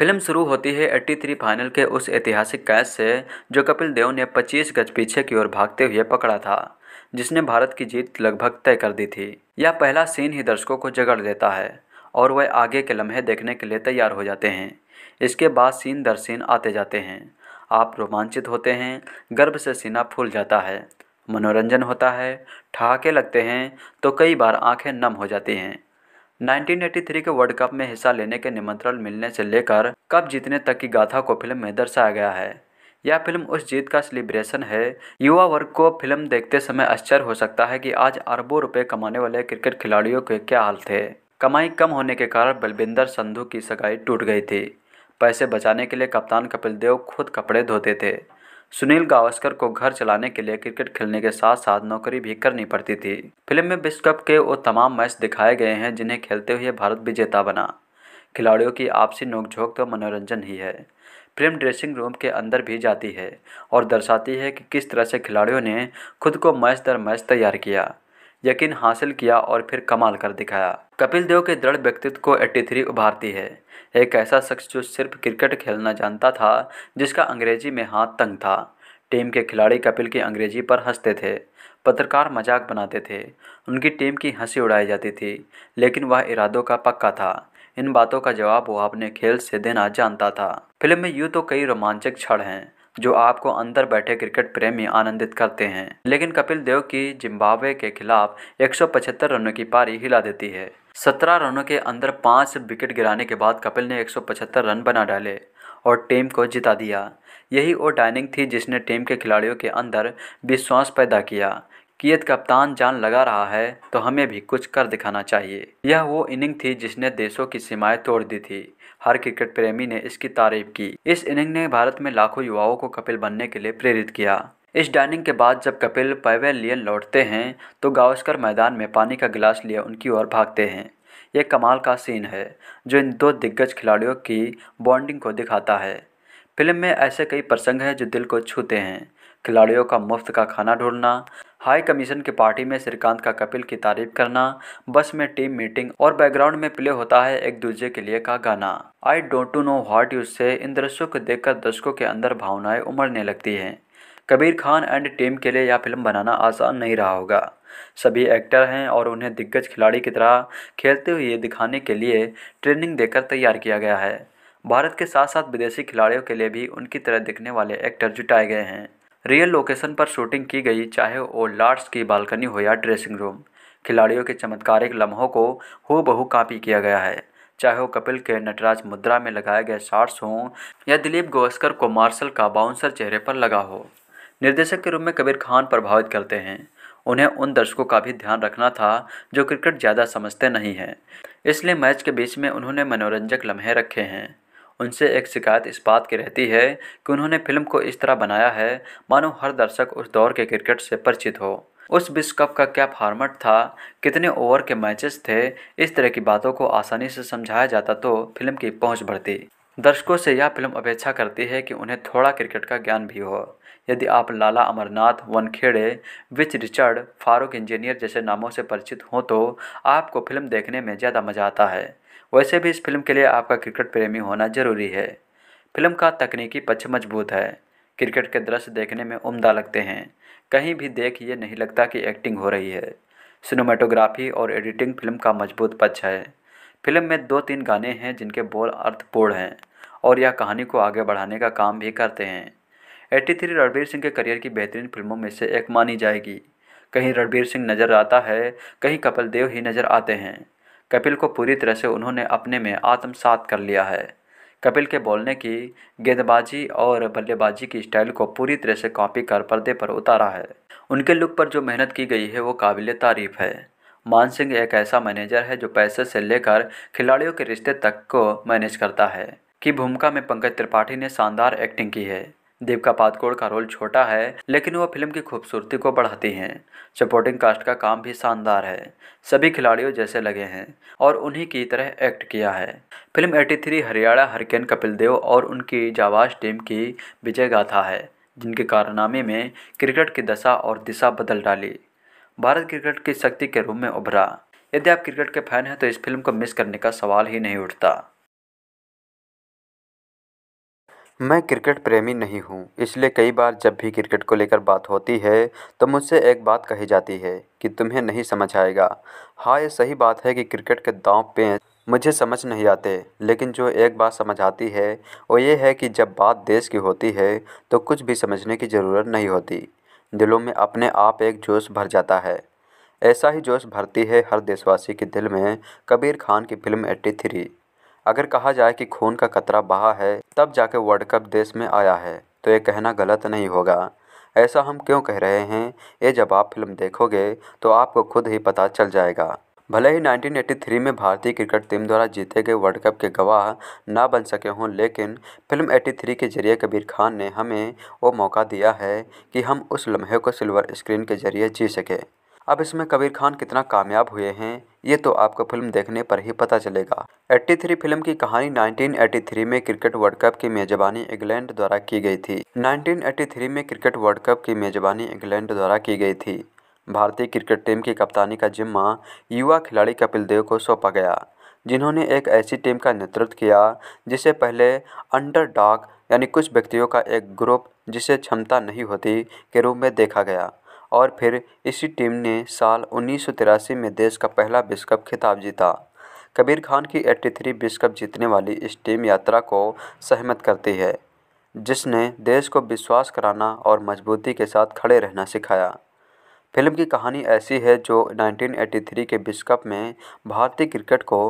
फिल्म शुरू होती है 83 फाइनल के उस ऐतिहासिक कैच से जो कपिल देव ने 25 गज पीछे की ओर भागते हुए पकड़ा था जिसने भारत की जीत लगभग तय कर दी थी यह पहला सीन ही दर्शकों को जगड़ देता है और वह आगे के लम्हे देखने के लिए तैयार हो जाते हैं इसके बाद सीन दर सीन आते जाते हैं आप रोमांचित होते हैं गर्भ से सीना फूल जाता है मनोरंजन होता है ठहाके लगते हैं तो कई बार आंखें नम हो जाती हैं 1983 के वर्ल्ड कप में हिस्सा लेने के निमंत्रण मिलने से लेकर कप जीतने तक की गाथा को फिल्म में दर्शाया गया है यह फिल्म उस जीत का सेलिब्रेशन है युवा वर्ग को फिल्म देखते समय आश्चर्य हो सकता है कि आज अरबों रुपए कमाने वाले क्रिकेट खिलाड़ियों के क्या हाल थे कमाई कम होने के कारण बलविंदर संधू की सगाई टूट गई थी पैसे बचाने के लिए कप्तान कपिल देव खुद कपड़े धोते थे सुनील गावस्कर को घर चलाने के लिए क्रिकेट खेलने के साथ साथ नौकरी भी करनी पड़ती थी फिल्म में विश्व कप के वो तमाम मैच दिखाए गए हैं जिन्हें खेलते हुए भारत विजेता बना खिलाड़ियों की आपसी नोकझोंक तो मनोरंजन ही है प्रेम ड्रेसिंग रूम के अंदर भी जाती है और दर्शाती है कि किस तरह से खिलाड़ियों ने खुद को मैच दर मैच तैयार किया यकीन हासिल किया और फिर कमाल कर दिखाया कपिल देव के दृढ़ व्यक्तित्व को 83 उभारती है एक ऐसा शख्स जो सिर्फ क्रिकेट खेलना जानता था जिसका अंग्रेजी में हाथ तंग था टीम के खिलाड़ी कपिल की अंग्रेजी पर हंसते थे पत्रकार मजाक बनाते थे उनकी टीम की हंसी उड़ाई जाती थी लेकिन वह इरादों का पक्का था इन बातों का जवाब वह अपने खेल से देना जानता था फिल्म में यूँ तो कई रोमांचक क्षण हैं जो आपको अंदर बैठे क्रिकेट प्रेमी आनंदित करते हैं लेकिन कपिल देव की जिम्बाब्वे के खिलाफ 175 रनों की पारी हिला देती है 17 रनों के अंदर पाँच विकेट गिराने के बाद कपिल ने 175 रन बना डाले और टीम को जिता दिया यही वो डाइनिंग थी जिसने टीम के खिलाड़ियों के अंदर विश्वास पैदा किया कि यदि कप्तान जान लगा रहा है तो हमें भी कुछ कर दिखाना चाहिए यह वो इनिंग थी जिसने देशों की सीमाएं तोड़ दी थी हर क्रिकेट प्रेमी ने इसकी तारीफ की इस इनिंग ने भारत में लाखों युवाओं को कपिल बनने के लिए प्रेरित किया इस डाइनिंग के बाद जब कपिल पैवेलियन लौटते हैं तो गावस्कर मैदान में पानी का गिलास लिए उनकी ओर भागते हैं ये कमाल का सीन है जो इन दो दिग्गज खिलाड़ियों की बॉन्डिंग को दिखाता है फिल्म में ऐसे कई प्रसंग हैं जो दिल को छूते हैं खिलाड़ियों का मुफ्त का खाना ढूंढना हाई कमीशन की पार्टी में श्रीकांत का कपिल की तारीफ करना बस में टीम मीटिंग और बैकग्राउंड में प्ले होता है एक दूसरे के लिए का गाना I don't know what you से इन दृश्यों को देखकर दर्शकों के अंदर भावनाएं उमड़ने लगती हैं कबीर खान एंड टीम के लिए यह फिल्म बनाना आसान नहीं रहा होगा सभी एक्टर हैं और उन्हें दिग्गज खिलाड़ी की तरह खेलते हुए दिखाने के लिए ट्रेनिंग देकर तैयार किया गया है भारत के साथ साथ विदेशी खिलाड़ियों के लिए भी उनकी तरह दिखने वाले एक्टर जुटाए गए हैं रियल लोकेशन पर शूटिंग की गई चाहे वो लार्ड्स की बालकनी हो या ड्रेसिंग रूम खिलाड़ियों के चमत्कारिक लम्हों को बहु कापी किया गया है चाहे वो कपिल के नटराज मुद्रा में लगाए गए शार्ट्स हों या दिलीप गोस्कर को मार्शल का बाउंसर चेहरे पर लगा हो निर्देशक के रूप में कबीर खान प्रभावित करते हैं उन्हें उन दर्शकों का भी ध्यान रखना था जो क्रिकेट ज़्यादा समझते नहीं हैं इसलिए मैच के बीच में उन्होंने मनोरंजक लम्हे रखे हैं उनसे एक शिकायत इस बात की रहती है कि उन्होंने फिल्म को इस तरह बनाया है मानो हर दर्शक उस दौर के क्रिकेट से परिचित हो उस विश्व कप का क्या फॉर्मेट था कितने ओवर के मैचेस थे इस तरह की बातों को आसानी से समझाया जाता तो फिल्म की पहुंच बढ़ती दर्शकों से यह फिल्म अपेक्षा करती है कि उन्हें थोड़ा क्रिकेट का ज्ञान भी हो यदि आप लाला अमरनाथ वनखेड़े विच रिचर्ड फारूक इंजीनियर जैसे नामों से परिचित हों तो आपको फिल्म देखने में ज़्यादा मज़ा आता है वैसे भी इस फिल्म के लिए आपका क्रिकेट प्रेमी होना जरूरी है फिल्म का तकनीकी पक्ष मजबूत है क्रिकेट के दृश्य देखने में उम्दा लगते हैं कहीं भी देख ये नहीं लगता कि एक्टिंग हो रही है सिनेमाटोग्राफी और एडिटिंग फिल्म का मजबूत पक्ष है फिल्म में दो तीन गाने हैं जिनके बोल अर्थपूर्ण हैं और यह कहानी को आगे बढ़ाने का काम भी करते हैं एट्टी थ्री रणबीर सिंह के करियर की बेहतरीन फिल्मों में से एक मानी जाएगी कहीं रणबीर सिंह नज़र आता है कहीं कपिल देव ही नज़र आते हैं कपिल को पूरी तरह से उन्होंने अपने में आत्मसात कर लिया है कपिल के बोलने की गेंदबाजी और बल्लेबाजी की स्टाइल को पूरी तरह से कॉपी कर पर्दे पर उतारा है उनके लुक पर जो मेहनत की गई है वो काबिल तारीफ है मान सिंह एक ऐसा मैनेजर है जो पैसे से लेकर खिलाड़ियों के रिश्ते तक को मैनेज करता है की भूमिका में पंकज त्रिपाठी ने शानदार एक्टिंग की है दीपिका पादकोड़ का रोल छोटा है लेकिन वह फिल्म की खूबसूरती को बढ़ाती हैं सपोर्टिंग कास्ट का काम भी शानदार है सभी खिलाड़ियों जैसे लगे हैं और उन्हीं की तरह एक्ट किया है फिल्म 83 हरियाणा हरकेन कपिल देव और उनकी जावाज टीम की विजय गाथा है जिनके कारनामे में क्रिकेट की दशा और दिशा बदल डाली भारत क्रिकेट की शक्ति के रूप में उभरा यदि आप क्रिकेट के फैन हैं तो इस फिल्म को मिस करने का सवाल ही नहीं उठता मैं क्रिकेट प्रेमी नहीं हूँ इसलिए कई बार जब भी क्रिकेट को लेकर बात होती है तो मुझसे एक बात कही जाती है कि तुम्हें नहीं समझ आएगा हाँ ये सही बात है कि क्रिकेट के दांव पे मुझे समझ नहीं आते लेकिन जो एक बात समझ आती है वो ये है कि जब बात देश की होती है तो कुछ भी समझने की ज़रूरत नहीं होती दिलों में अपने आप एक जोश भर जाता है ऐसा ही जोश भरती है हर देशवासी के दिल में कबीर खान की फिल्म एट्टी थ्री अगर कहा जाए कि खून का कतरा बहा है तब जाके वर्ल्ड कप देश में आया है तो ये कहना गलत नहीं होगा ऐसा हम क्यों कह रहे हैं ये जब आप फिल्म देखोगे तो आपको खुद ही पता चल जाएगा भले ही 1983 में भारतीय क्रिकेट टीम द्वारा जीते गए वर्ल्ड कप के गवाह ना बन सके हों लेकिन फिल्म 83 के जरिए कबीर खान ने हमें वो मौका दिया है कि हम उस लम्हे को सिल्वर स्क्रीन के जरिए जी सकें अब इसमें कबीर खान कितना कामयाब हुए हैं ये तो आपको फिल्म देखने पर ही पता चलेगा 83 फिल्म की कहानी 1983 में क्रिकेट वर्ल्ड कप की मेजबानी इंग्लैंड द्वारा की गई थी 1983 में क्रिकेट वर्ल्ड कप की मेजबानी इंग्लैंड द्वारा की गई थी भारतीय क्रिकेट टीम की कप्तानी का जिम्मा युवा खिलाड़ी कपिल देव को सौंपा गया जिन्होंने एक ऐसी टीम का नेतृत्व किया जिसे पहले अंडर यानी कुछ व्यक्तियों का एक ग्रुप जिसे क्षमता नहीं होती के रूप में देखा गया और फिर इसी टीम ने साल उन्नीस सौ तिरासी में देश का पहला विश्व कप खिताब जीता कबीर खान की 83 विश्व कप जीतने वाली इस टीम यात्रा को सहमत करती है जिसने देश को विश्वास कराना और मजबूती के साथ खड़े रहना सिखाया फिल्म की कहानी ऐसी है जो 1983 के विश्व कप में भारतीय क्रिकेट को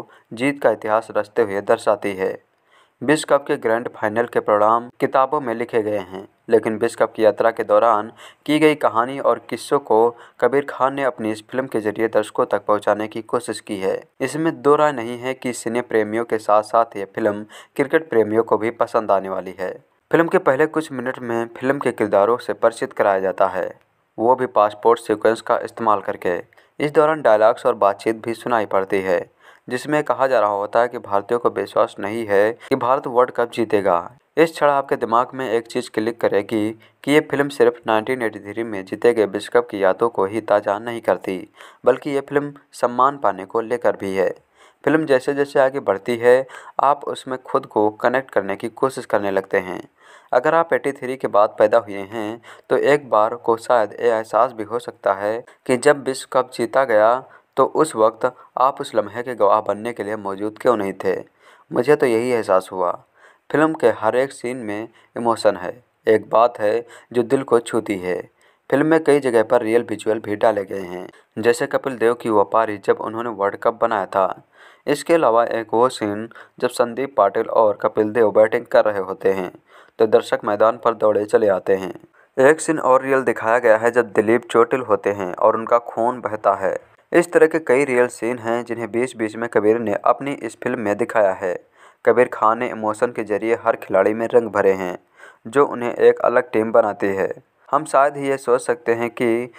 जीत का इतिहास रचते हुए दर्शाती है विश्व कप के ग्रैंड फाइनल के परिणाम किताबों में लिखे गए हैं लेकिन विश्व कप की यात्रा के दौरान की गई कहानी और किस्सों को कबीर खान ने अपनी इस फिल्म के जरिए दर्शकों तक पहुंचाने की कोशिश की है इसमें दो राय नहीं है कि सिने प्रेमियों के साथ साथ ये फिल्म क्रिकेट प्रेमियों को भी पसंद आने वाली है फिल्म के पहले कुछ मिनट में फिल्म के किरदारों से परिचित कराया जाता है वो भी पासपोर्ट सिक्वेंस का इस्तेमाल करके इस दौरान डायलॉग्स और बातचीत भी सुनाई पड़ती है जिसमें कहा जा रहा होता है कि भारतीयों को विश्वास नहीं है कि भारत वर्ल्ड कप जीतेगा इस क्षण आपके दिमाग में एक चीज़ क्लिक करेगी कि ये फिल्म सिर्फ 1983 में जीते गए विश्व कप की यादों को ही ताजा नहीं करती बल्कि ये फिल्म सम्मान पाने को लेकर भी है फिल्म जैसे जैसे आगे बढ़ती है आप उसमें खुद को कनेक्ट करने की कोशिश करने लगते हैं अगर आप एटी थ्री के बाद पैदा हुए हैं तो एक बार को शायद ये एहसास भी हो सकता है कि जब विश्व कप जीता गया तो उस वक्त आप उस लम्हे के गवाह बनने के लिए मौजूद क्यों नहीं थे मुझे तो यही एहसास हुआ फिल्म के हर एक सीन में इमोशन है एक बात है जो दिल को छूती है फिल्म में कई जगह पर रियल विजुअल भी डाले गए हैं जैसे कपिल देव की व्यापारी जब उन्होंने वर्ल्ड कप बनाया था इसके अलावा एक वो सीन जब संदीप पाटिल और कपिल देव बैटिंग कर रहे होते हैं तो दर्शक मैदान पर दौड़े चले आते हैं एक सीन और रियल दिखाया गया है जब दिलीप चोटिल होते हैं और उनका खून बहता है इस तरह के कई रियल सीन हैं जिन्हें बीच बीच में कबीर ने अपनी इस फिल्म में दिखाया है कबीर खान ने इमोशन के जरिए हर खिलाड़ी में रंग भरे हैं जो उन्हें एक अलग टीम बनाती है हम शायद ही ये सोच सकते हैं कि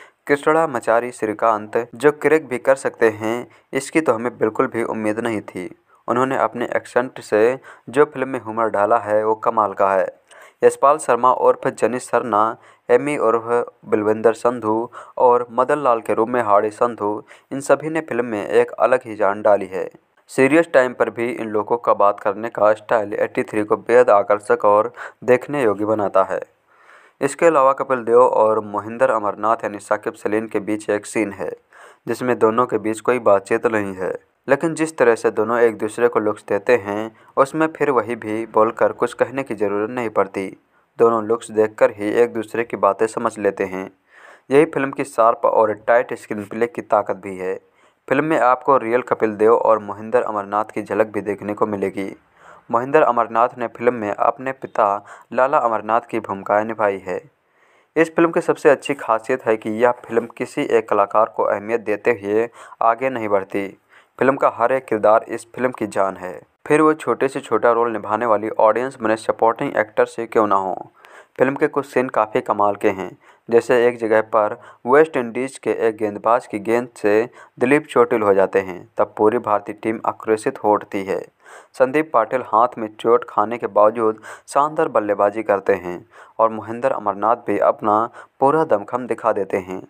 मचारी श्रीकांत जो क्रिक भी कर सकते हैं इसकी तो हमें बिल्कुल भी उम्मीद नहीं थी उन्होंने अपने एक्सेंट से जो फिल्म में हुमर डाला है वो कमाल का है यशपाल शर्मा और फिर जनी सरना एमी उर्फ बिलविंदर संधु और मदन लाल के रूप में हाड़ी संधु इन सभी ने फिल्म में एक अलग ही जान डाली है सीरियस टाइम पर भी इन लोगों का बात करने का स्टाइल 83 को बेहद आकर्षक और देखने योग्य बनाता है इसके अलावा कपिल देव और मोहिंदर अमरनाथ यानी साकिब सलीम के बीच एक सीन है जिसमें दोनों के बीच कोई बातचीत नहीं है लेकिन जिस तरह से दोनों एक दूसरे को लुक्स देते हैं उसमें फिर वही भी बोलकर कुछ कहने की ज़रूरत नहीं पड़ती दोनों लुक्स देखकर ही एक दूसरे की बातें समझ लेते हैं यही फिल्म की शार्प और टाइट स्क्रीन प्ले की ताकत भी है फिल्म में आपको रियल कपिल देव और मोहिंदर अमरनाथ की झलक भी देखने को मिलेगी मोहिंदर अमरनाथ ने फिल्म में अपने पिता लाला अमरनाथ की भूमिकाएं निभाई है इस फिल्म की सबसे अच्छी खासियत है कि यह फिल्म किसी एक कलाकार को अहमियत देते हुए आगे नहीं बढ़ती फिल्म का हर एक किरदार इस फिल्म की जान है फिर वो छोटे से छोटा रोल निभाने वाली ऑडियंस बने सपोर्टिंग एक्टर से क्यों ना हो फिल्म के कुछ सीन काफ़ी कमाल के हैं जैसे एक जगह पर वेस्ट इंडीज़ के एक गेंदबाज की गेंद से दिलीप चोटिल हो जाते हैं तब पूरी भारतीय टीम आक्रोशित हो उठती है संदीप पाटिल हाथ में चोट खाने के बावजूद शानदार बल्लेबाजी करते हैं और महेंद्र अमरनाथ भी अपना पूरा दमखम दिखा देते हैं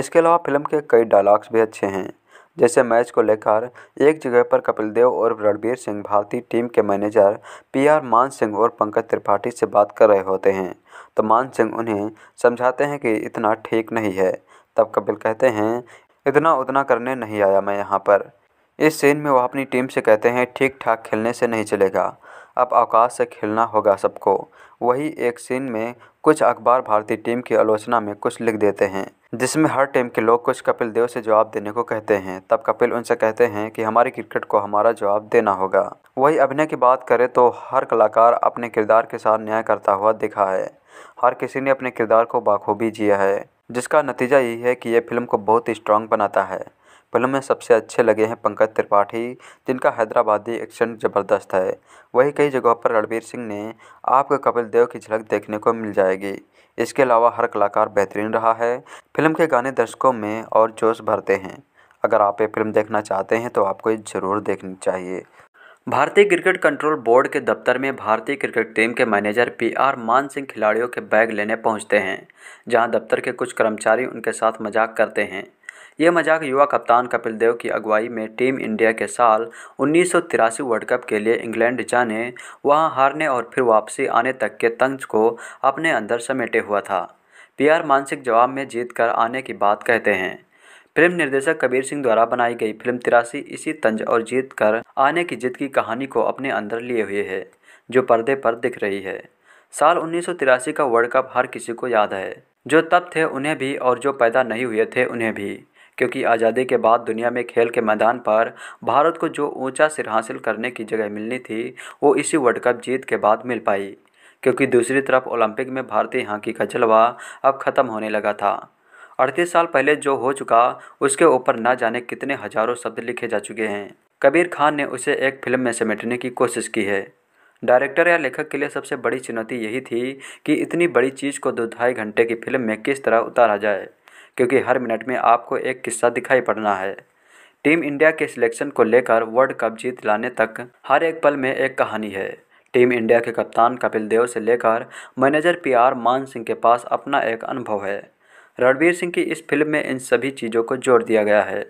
इसके अलावा फिल्म के कई डायलॉग्स भी अच्छे हैं जैसे मैच को लेकर एक जगह पर कपिल देव और रणबीर सिंह भारतीय टीम के मैनेजर पीआर मान सिंह और पंकज त्रिपाठी से बात कर रहे होते हैं तो मान सिंह उन्हें समझाते हैं कि इतना ठीक नहीं है तब कपिल कहते हैं इतना उतना करने नहीं आया मैं यहाँ पर इस सीन में वह अपनी टीम से कहते हैं ठीक ठाक खेलने से नहीं चलेगा अब अवकाश से खेलना होगा सबको वही एक सीन में कुछ अखबार भारतीय टीम की आलोचना में कुछ लिख देते हैं जिसमें हर टीम के लोग कुछ कपिल देव से जवाब देने को कहते हैं तब कपिल उनसे कहते हैं कि हमारी क्रिकेट को हमारा जवाब देना होगा वही अभिनय की बात करें तो हर कलाकार अपने किरदार के साथ न्याय करता हुआ दिखा है हर किसी ने अपने किरदार को बाखूबी जिया है जिसका नतीजा यही है कि यह फिल्म को बहुत ही स्ट्रांग बनाता है फिल्म में सबसे अच्छे लगे हैं पंकज त्रिपाठी जिनका हैदराबादी एक्शन ज़बरदस्त है वहीं कई जगहों पर रणवीर सिंह ने आपके कपिल देव की झलक देखने को मिल जाएगी इसके अलावा हर कलाकार बेहतरीन रहा है फिल्म के गाने दर्शकों में और जोश भरते हैं अगर आप ये फिल्म देखना चाहते हैं तो आपको ये ज़रूर देखनी चाहिए भारतीय क्रिकेट कंट्रोल बोर्ड के दफ्तर में भारतीय क्रिकेट टीम के मैनेजर पीआर मान सिंह खिलाड़ियों के बैग लेने पहुंचते हैं जहां दफ्तर के कुछ कर्मचारी उनके साथ मजाक करते हैं ये मजाक युवा कप्तान कपिल देव की अगुवाई में टीम इंडिया के साल उन्नीस वर्ल्ड कप के लिए इंग्लैंड जाने वहां हारने और फिर वापसी आने तक के तंज को अपने अंदर समेटे हुआ था पीआर मानसिक जवाब में जीत कर आने की बात कहते हैं फिल्म निर्देशक कबीर सिंह द्वारा बनाई गई फिल्म तिरासी इसी तंज और जीत कर आने की जिद की कहानी को अपने अंदर लिए हुए है जो पर्दे पर दिख रही है साल उन्नीस का वर्ल्ड कप हर किसी को याद है जो तब थे उन्हें भी और जो पैदा नहीं हुए थे उन्हें भी क्योंकि आज़ादी के बाद दुनिया में खेल के मैदान पर भारत को जो ऊंचा सिर हासिल करने की जगह मिलनी थी वो इसी वर्ल्ड कप जीत के बाद मिल पाई क्योंकि दूसरी तरफ ओलंपिक में भारतीय हॉकी का जलवा अब ख़त्म होने लगा था अड़तीस साल पहले जो हो चुका उसके ऊपर ना जाने कितने हजारों शब्द लिखे जा चुके हैं कबीर खान ने उसे एक फिल्म में समेटने की कोशिश की है डायरेक्टर या लेखक के लिए सबसे बड़ी चुनौती यही थी कि इतनी बड़ी चीज़ को दो ढाई घंटे की फिल्म में किस तरह उतारा जाए क्योंकि हर मिनट में आपको एक किस्सा दिखाई पड़ना है टीम इंडिया के सिलेक्शन को लेकर वर्ल्ड कप जीत लाने तक हर एक पल में एक कहानी है टीम इंडिया के कप्तान कपिल देव से लेकर मैनेजर पीआर मान सिंह के पास अपना एक अनुभव है रणवीर सिंह की इस फिल्म में इन सभी चीज़ों को जोड़ दिया गया है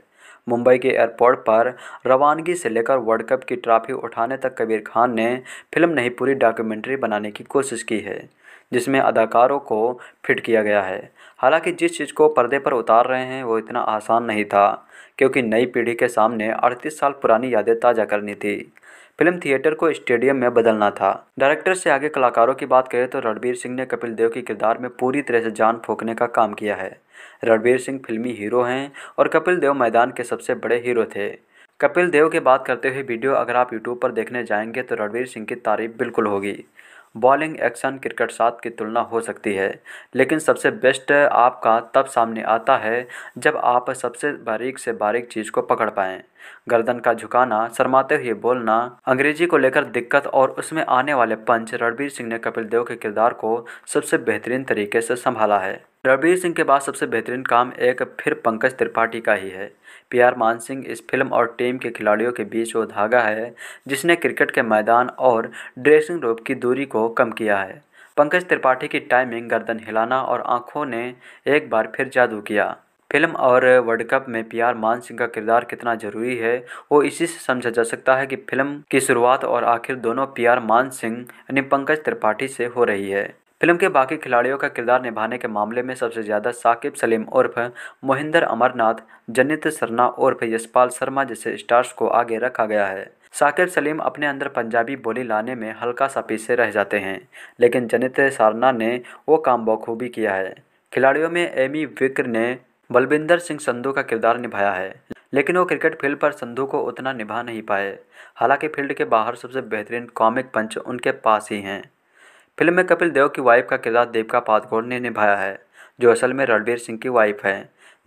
मुंबई के एयरपोर्ट पर रवानगी से लेकर वर्ल्ड कप की ट्रॉफी उठाने तक कबीर खान ने फिल्म नहीं पूरी डॉक्यूमेंट्री बनाने की कोशिश की है जिसमें अदाकारों को फिट किया गया है हालांकि जिस चीज़ को पर्दे पर उतार रहे हैं वो इतना आसान नहीं था क्योंकि नई पीढ़ी के सामने अड़तीस साल पुरानी यादें ताज़ा करनी थी फिल्म थिएटर को स्टेडियम में बदलना था डायरेक्टर से आगे कलाकारों की बात करें तो रणबीर सिंह ने कपिल देव के किरदार में पूरी तरह से जान फूकने का काम किया है रणबीर सिंह फिल्मी हीरो हैं और कपिल देव मैदान के सबसे बड़े हीरो थे कपिल देव की बात करते हुए वीडियो अगर आप यूट्यूब पर देखने जाएंगे तो रणवीर सिंह की तारीफ बिल्कुल होगी बॉलिंग एक्शन क्रिकेट साथ की तुलना हो सकती है लेकिन सबसे बेस्ट आपका तब सामने आता है जब आप सबसे बारीक से बारीक चीज़ को पकड़ पाएँ गर्दन का झुकाना शर्माते हुए बोलना अंग्रेजी को लेकर दिक्कत और उसमें आने वाले पंच रणबीर सिंह ने कपिल देव के किरदार को सबसे बेहतरीन तरीके से संभाला है रणवीर सिंह के बाद सबसे बेहतरीन काम एक फिर पंकज त्रिपाठी का ही है पी आर मान सिंह इस फिल्म और टीम के खिलाड़ियों के बीच वो धागा है जिसने क्रिकेट के मैदान और ड्रेसिंग रूम की दूरी को कम किया है पंकज त्रिपाठी की टाइमिंग गर्दन हिलाना और आंखों ने एक बार फिर जादू किया फिल्म और वर्ल्ड कप में पी आर मान सिंह का किरदार कितना जरूरी है वो इसी से समझा जा सकता है कि फिल्म की शुरुआत और आखिर दोनों पी आर मान सिंह यानी पंकज त्रिपाठी से हो रही है फिल्म के बाकी खिलाड़ियों का किरदार निभाने के मामले में सबसे ज़्यादा साकिब सलीम उर्फ मोहिंदर अमरनाथ जनित सरना उर्फ यशपाल शर्मा जैसे स्टार्स को आगे रखा गया है साकिब सलीम अपने अंदर पंजाबी बोली लाने में हल्का सा पीछे रह जाते हैं लेकिन जनित सरना ने वो काम बखूबी किया है खिलाड़ियों में एमी विक्र ने बलविंदर सिंह संधू का किरदार निभाया है लेकिन वो क्रिकेट फील्ड पर संधू को उतना निभा नहीं पाए हालांकि फील्ड के बाहर सबसे बेहतरीन कॉमिक पंच उनके पास ही हैं फिल्म में कपिल देव की वाइफ का किरदार देविका पादुकोण ने निभाया है जो असल में रणबीर सिंह की वाइफ है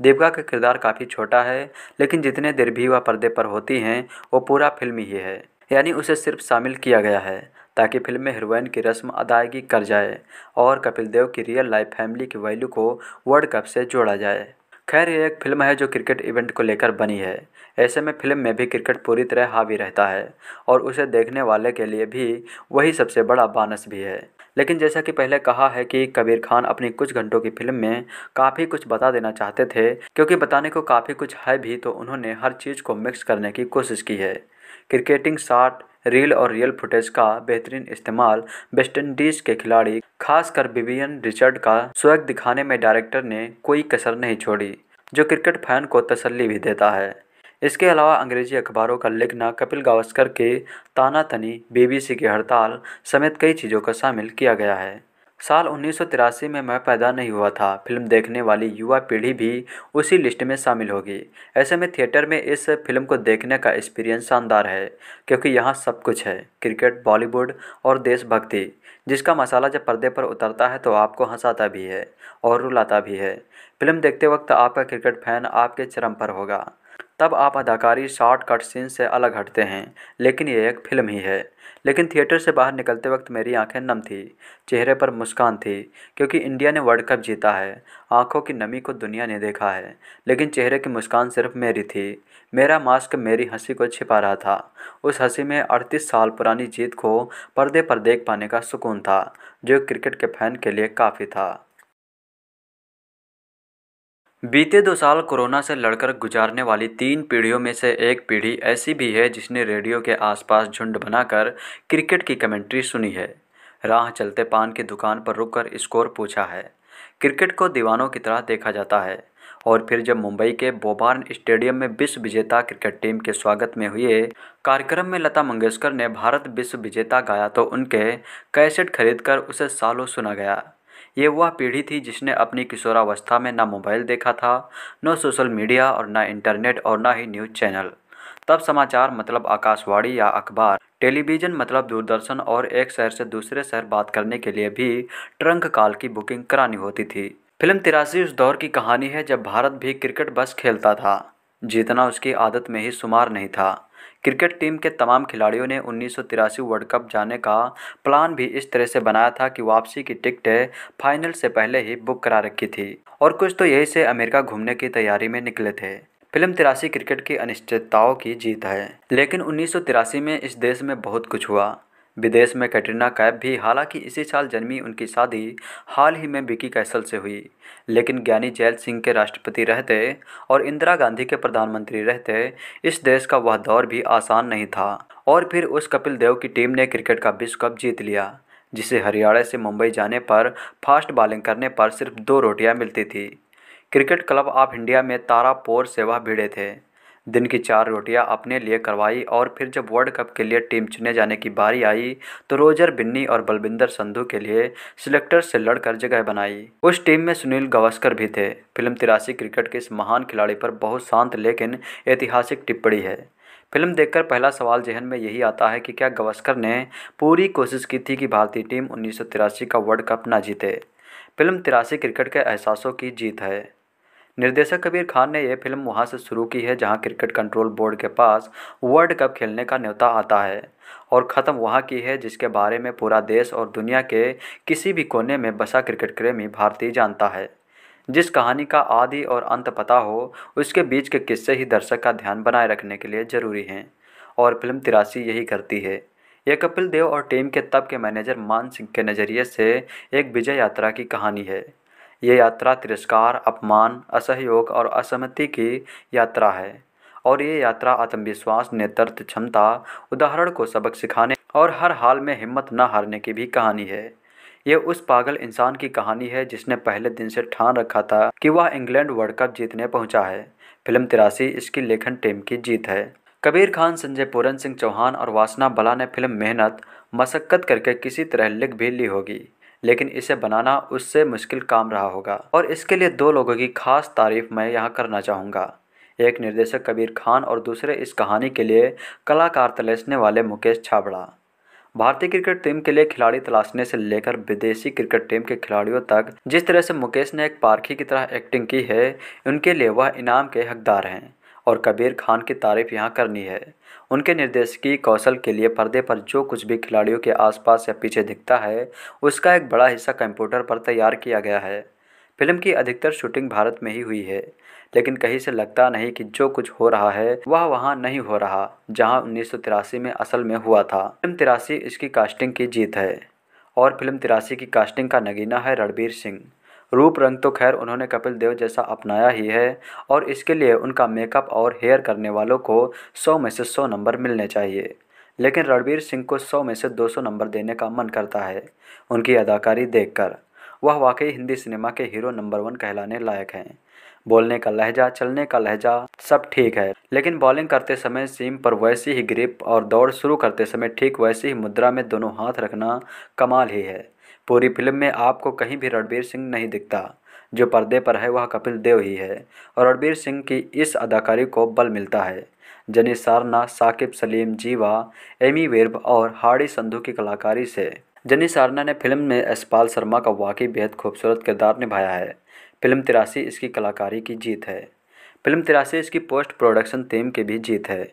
देविका का किरदार काफ़ी छोटा है लेकिन जितने देर भी वह पर्दे पर होती हैं वो पूरा फिल्म ही है यानी उसे सिर्फ शामिल किया गया है ताकि फिल्म में हीरोइन की रस्म अदायगी कर जाए और कपिल देव की रियल लाइफ फैमिली की वैल्यू को वर्ल्ड कप से जोड़ा जाए खैर ये एक फिल्म है जो क्रिकेट इवेंट को लेकर बनी है ऐसे में फिल्म में भी क्रिकेट पूरी तरह हावी रहता है और उसे देखने वाले के लिए भी वही सबसे बड़ा बानस भी है लेकिन जैसा कि पहले कहा है कि कबीर खान अपनी कुछ घंटों की फिल्म में काफ़ी कुछ बता देना चाहते थे क्योंकि बताने को काफ़ी कुछ है भी तो उन्होंने हर चीज़ को मिक्स करने की कोशिश की है क्रिकेटिंग शॉट रील और रियल फुटेज का बेहतरीन इस्तेमाल वेस्टइंडीज के खिलाड़ी खासकर विवियन रिचर्ड का स्वैग दिखाने में डायरेक्टर ने कोई कसर नहीं छोड़ी जो क्रिकेट फैन को तसल्ली भी देता है इसके अलावा अंग्रेजी अखबारों का लिखना कपिल गावस्कर के तानातनी बीबीसी की हड़ताल समेत कई चीज़ों को शामिल किया गया है साल उन्नीस में मैं पैदा नहीं हुआ था फिल्म देखने वाली युवा पीढ़ी भी उसी लिस्ट में शामिल होगी ऐसे में थिएटर में इस फिल्म को देखने का एक्सपीरियंस शानदार है क्योंकि यहाँ सब कुछ है क्रिकेट बॉलीवुड और देशभक्ति जिसका मसाला जब पर्दे पर उतरता है तो आपको हंसाता भी है और रुलाता भी है फिल्म देखते वक्त आपका क्रिकेट फैन आपके चरम पर होगा तब आप अदाकारी शॉर्टकट सीन से अलग हटते हैं लेकिन यह एक फिल्म ही है लेकिन थिएटर से बाहर निकलते वक्त मेरी आंखें नम थी चेहरे पर मुस्कान थी क्योंकि इंडिया ने वर्ल्ड कप जीता है आंखों की नमी को दुनिया ने देखा है लेकिन चेहरे की मुस्कान सिर्फ मेरी थी मेरा मास्क मेरी हंसी को छिपा रहा था उस हंसी में अड़तीस साल पुरानी जीत को पर्दे पर देख पाने का सुकून था जो क्रिकेट के फैन के लिए काफ़ी था बीते दो साल कोरोना से लड़कर गुजारने वाली तीन पीढ़ियों में से एक पीढ़ी ऐसी भी है जिसने रेडियो के आसपास झुंड बनाकर क्रिकेट की कमेंट्री सुनी है राह चलते पान की दुकान पर रुककर स्कोर पूछा है क्रिकेट को दीवानों की तरह देखा जाता है और फिर जब मुंबई के बोबार्न स्टेडियम में विश्व विजेता क्रिकेट टीम के स्वागत में हुए कार्यक्रम में लता मंगेशकर ने भारत विश्व विजेता गाया तो उनके कैसेट खरीदकर उसे सालों सुना गया ये वह पीढ़ी थी जिसने अपनी किशोरावस्था में ना मोबाइल देखा था न सोशल मीडिया और ना इंटरनेट और ना ही न्यूज़ चैनल तब समाचार मतलब आकाशवाणी या अखबार टेलीविज़न मतलब दूरदर्शन और एक शहर से दूसरे शहर बात करने के लिए भी ट्रंक काल की बुकिंग करानी होती थी फिल्म तिरासी उस दौर की कहानी है जब भारत भी क्रिकेट बस खेलता था जीतना उसकी आदत में ही शुमार नहीं था क्रिकेट टीम के तमाम खिलाड़ियों ने उन्नीस वर्ल्ड कप जाने का प्लान भी इस तरह से बनाया था कि वापसी की टिकटें फाइनल से पहले ही बुक करा रखी थी और कुछ तो यही से अमेरिका घूमने की तैयारी में निकले थे फिल्म तिरासी क्रिकेट की अनिश्चितताओं की जीत है लेकिन उन्नीस में इस देश में बहुत कुछ हुआ विदेश में कैटरीना कैफ भी हालांकि इसी साल जन्मी उनकी शादी हाल ही में विकी कैसल से हुई लेकिन ज्ञानी जैल सिंह के राष्ट्रपति रहते और इंदिरा गांधी के प्रधानमंत्री रहते इस देश का वह दौर भी आसान नहीं था और फिर उस कपिल देव की टीम ने क्रिकेट का विश्व कप जीत लिया जिसे हरियाणा से मुंबई जाने पर फास्ट बॉलिंग करने पर सिर्फ दो रोटियां मिलती थी क्रिकेट क्लब ऑफ इंडिया में तारापोर सेवा भिड़े थे दिन की चार रोटियां अपने लिए करवाई और फिर जब वर्ल्ड कप के लिए टीम चुने जाने की बारी आई तो रोजर बिन्नी और बलविंदर संधू के लिए सिलेक्टर से लड़कर जगह बनाई उस टीम में सुनील गावस्कर भी थे फिल्म तिरासी क्रिकेट के इस महान खिलाड़ी पर बहुत शांत लेकिन ऐतिहासिक टिप्पणी है फिल्म देखकर पहला सवाल जहन में यही आता है कि क्या गवस्कर ने पूरी कोशिश की थी कि भारतीय टीम उन्नीस का वर्ल्ड कप ना जीते फिल्म तिरासी क्रिकेट के एहसासों की जीत है निर्देशक कबीर खान ने यह फिल्म वहाँ से शुरू की है जहाँ क्रिकेट कंट्रोल बोर्ड के पास वर्ल्ड कप खेलने का न्योता आता है और ख़त्म वहाँ की है जिसके बारे में पूरा देश और दुनिया के किसी भी कोने में बसा क्रिकेट प्रेमी भारतीय जानता है जिस कहानी का आदि और अंत पता हो उसके बीच के किस्से ही दर्शक का ध्यान बनाए रखने के लिए ज़रूरी हैं और फिल्म तिरासी यही करती है यह कपिल देव और टीम के तब के मैनेजर मान सिंह के नज़रिए से एक विजय यात्रा की कहानी है ये यात्रा तिरस्कार अपमान असहयोग और असहमति की यात्रा है और ये यात्रा आत्मविश्वास नेतृत्व क्षमता उदाहरण को सबक सिखाने और हर हाल में हिम्मत न हारने की भी कहानी है ये उस पागल इंसान की कहानी है जिसने पहले दिन से ठान रखा था कि वह इंग्लैंड वर्ल्ड कप जीतने पहुंचा है फिल्म तिरासी इसकी लेखन टीम की जीत है कबीर खान संजय पूरन सिंह चौहान और वासना बला ने फिल्म मेहनत मशक्क़त करके किसी तरह लिख भी ली होगी लेकिन इसे बनाना उससे मुश्किल काम रहा होगा और इसके लिए दो लोगों की खास तारीफ मैं यहाँ करना चाहूँगा एक निर्देशक कबीर खान और दूसरे इस कहानी के लिए कलाकार तलाशने वाले मुकेश छाबड़ा भारतीय क्रिकेट टीम के लिए खिलाड़ी तलाशने से लेकर विदेशी क्रिकेट टीम के खिलाड़ियों तक जिस तरह से मुकेश ने एक पारखी की तरह एक्टिंग की है उनके लिए वह इनाम के हकदार हैं और कबीर खान की तारीफ यहाँ करनी है उनके निर्देश की कौशल के लिए पर्दे पर जो कुछ भी खिलाड़ियों के आसपास या पीछे दिखता है उसका एक बड़ा हिस्सा कंप्यूटर पर तैयार किया गया है फिल्म की अधिकतर शूटिंग भारत में ही हुई है लेकिन कहीं से लगता नहीं कि जो कुछ हो रहा है वह वहाँ नहीं हो रहा जहाँ उन्नीस में असल में हुआ था फिल्म तिरासी इसकी कास्टिंग की जीत है और फिल्म तिरासी की कास्टिंग का नगीना है रणबीर सिंह रूप रंग तो खैर उन्होंने कपिल देव जैसा अपनाया ही है और इसके लिए उनका मेकअप और हेयर करने वालों को सौ में से सौ नंबर मिलने चाहिए लेकिन रणबीर सिंह को सौ में से दो सौ नंबर देने का मन करता है उनकी अदाकारी देखकर वह वाकई हिंदी सिनेमा के हीरो नंबर वन कहलाने लायक हैं बोलने का लहजा चलने का लहजा सब ठीक है लेकिन बॉलिंग करते समय सीम पर वैसी ही ग्रिप और दौड़ शुरू करते समय ठीक वैसी ही मुद्रा में दोनों हाथ रखना कमाल ही है पूरी फिल्म में आपको कहीं भी रणबीर सिंह नहीं दिखता जो पर्दे पर है वह कपिल देव ही है और रणबीर सिंह की इस अदाकारी को बल मिलता है जनी सारना साकिब सलीम जीवा एमी वेर्ब और हाड़ी संधू की कलाकारी से जनी सारना ने फिल्म में यशपाल शर्मा का वाकई बेहद खूबसूरत किरदार निभाया है फिल्म तिरासी इसकी कलाकारी की जीत है फिल्म तिरासी इसकी पोस्ट प्रोडक्शन टीम की भी जीत है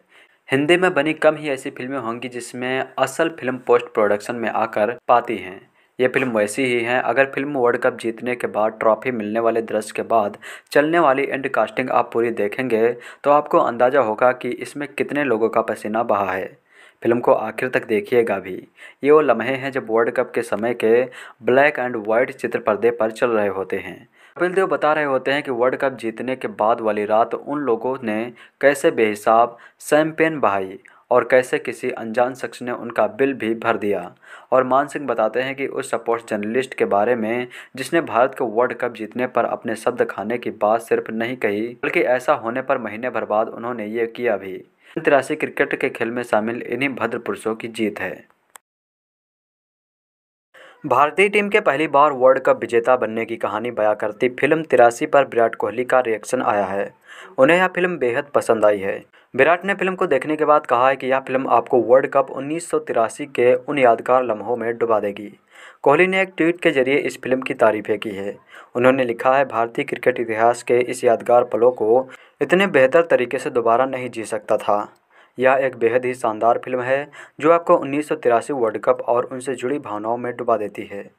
हिंदी में बनी कम ही ऐसी फिल्में होंगी जिसमें असल फिल्म पोस्ट प्रोडक्शन में आकर पाती हैं ये फिल्म वैसी ही है अगर फिल्म वर्ल्ड कप जीतने के बाद ट्रॉफी मिलने वाले दृश्य के बाद चलने वाली एंड कास्टिंग आप पूरी देखेंगे तो आपको अंदाज़ा होगा कि इसमें कितने लोगों का पसीना बहा है फिल्म को आखिर तक देखिएगा भी ये वो लम्हे हैं जब वर्ल्ड कप के समय के ब्लैक एंड वाइट चित्र पर्दे पर चल रहे होते हैं कपिल देव बता रहे होते हैं कि वर्ल्ड कप जीतने के बाद वाली रात उन लोगों ने कैसे बेहिसाब सैम्पेन बहाई और कैसे किसी अनजान शख्स ने उनका बिल भी भर दिया और मान सिंह बताते हैं कि उस स्पोर्ट्स जर्नलिस्ट के बारे में जिसने भारत को वर्ल्ड कप जीतने पर अपने शब्द खाने की बात सिर्फ नहीं कही बल्कि ऐसा होने पर महीने भर बाद उन्होंने ये किया भी अंतर्राष्ट्रीय क्रिकेट के खेल में शामिल इन्हीं भद्र पुरुषों की जीत है भारतीय टीम के पहली बार वर्ल्ड कप विजेता बनने की कहानी बयां करती फिल्म तिरासी पर विराट कोहली का रिएक्शन आया है उन्हें यह फिल्म बेहद पसंद आई है विराट ने फिल्म को देखने के बाद कहा है कि यह फिल्म आपको वर्ल्ड कप उन्नीस के उन यादगार लम्हों में डुबा देगी कोहली ने एक ट्वीट के जरिए इस फिल्म की तारीफें की है उन्होंने लिखा है भारतीय क्रिकेट इतिहास के इस यादगार पलों को इतने बेहतर तरीके से दोबारा नहीं जी सकता था यह एक बेहद ही शानदार फिल्म है जो आपको उन्नीस वर्ल्ड कप और उनसे जुड़ी भावनाओं में डुबा देती है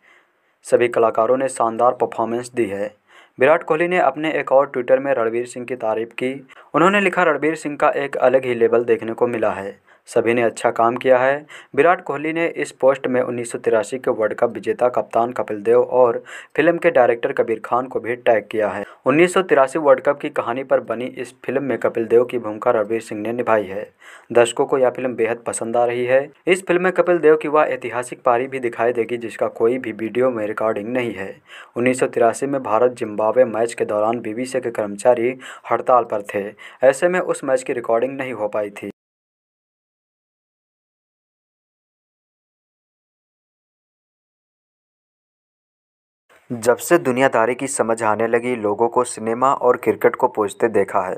सभी कलाकारों ने शानदार परफॉर्मेंस दी है विराट कोहली ने अपने एक और ट्विटर में रणवीर सिंह की तारीफ की उन्होंने लिखा रणबीर सिंह का एक अलग ही लेवल देखने को मिला है सभी ने अच्छा काम किया है विराट कोहली ने इस पोस्ट में उन्नीस के वर्ल्ड कप विजेता कप्तान कपिल देव और फिल्म के डायरेक्टर कबीर खान को भी टैग किया है उन्नीस वर्ल्ड कप की कहानी पर बनी इस फिल्म में कपिल देव की भूमिका रणवीर सिंह ने निभाई है दर्शकों को यह फिल्म बेहद पसंद आ रही है इस फिल्म में कपिल देव की वह ऐतिहासिक पारी भी दिखाई देगी जिसका कोई भी वीडियो में रिकॉर्डिंग नहीं है उन्नीस में भारत जिम्बावे मैच के दौरान बीबीसी के कर्मचारी हड़ताल पर थे ऐसे में उस मैच की रिकॉर्डिंग नहीं हो पाई थी जब से दुनियादारी की समझ आने लगी लोगों को सिनेमा और क्रिकेट को पूछते देखा है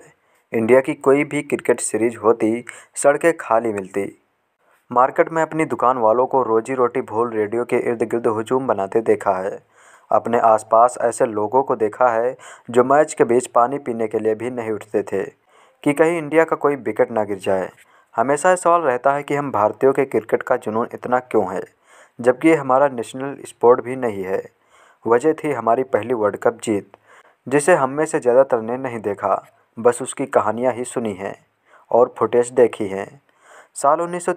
इंडिया की कोई भी क्रिकेट सीरीज होती सड़कें खाली मिलती मार्केट में अपनी दुकान वालों को रोजी रोटी भूल रेडियो के इर्द गिर्द हजूम बनाते देखा है अपने आसपास ऐसे लोगों को देखा है जो मैच के बीच पानी पीने के लिए भी नहीं उठते थे कि कहीं इंडिया का कोई विकेट ना गिर जाए हमेशा यह सवाल रहता है कि हम भारतीयों के क्रिकेट का जुनून इतना क्यों है जबकि ये हमारा नेशनल स्पोर्ट भी नहीं है वजह थी हमारी पहली वर्ल्ड कप जीत जिसे हम में से ज़्यादातर ने नहीं देखा बस उसकी कहानियाँ ही सुनी हैं और फुटेज देखी हैं साल उन्नीस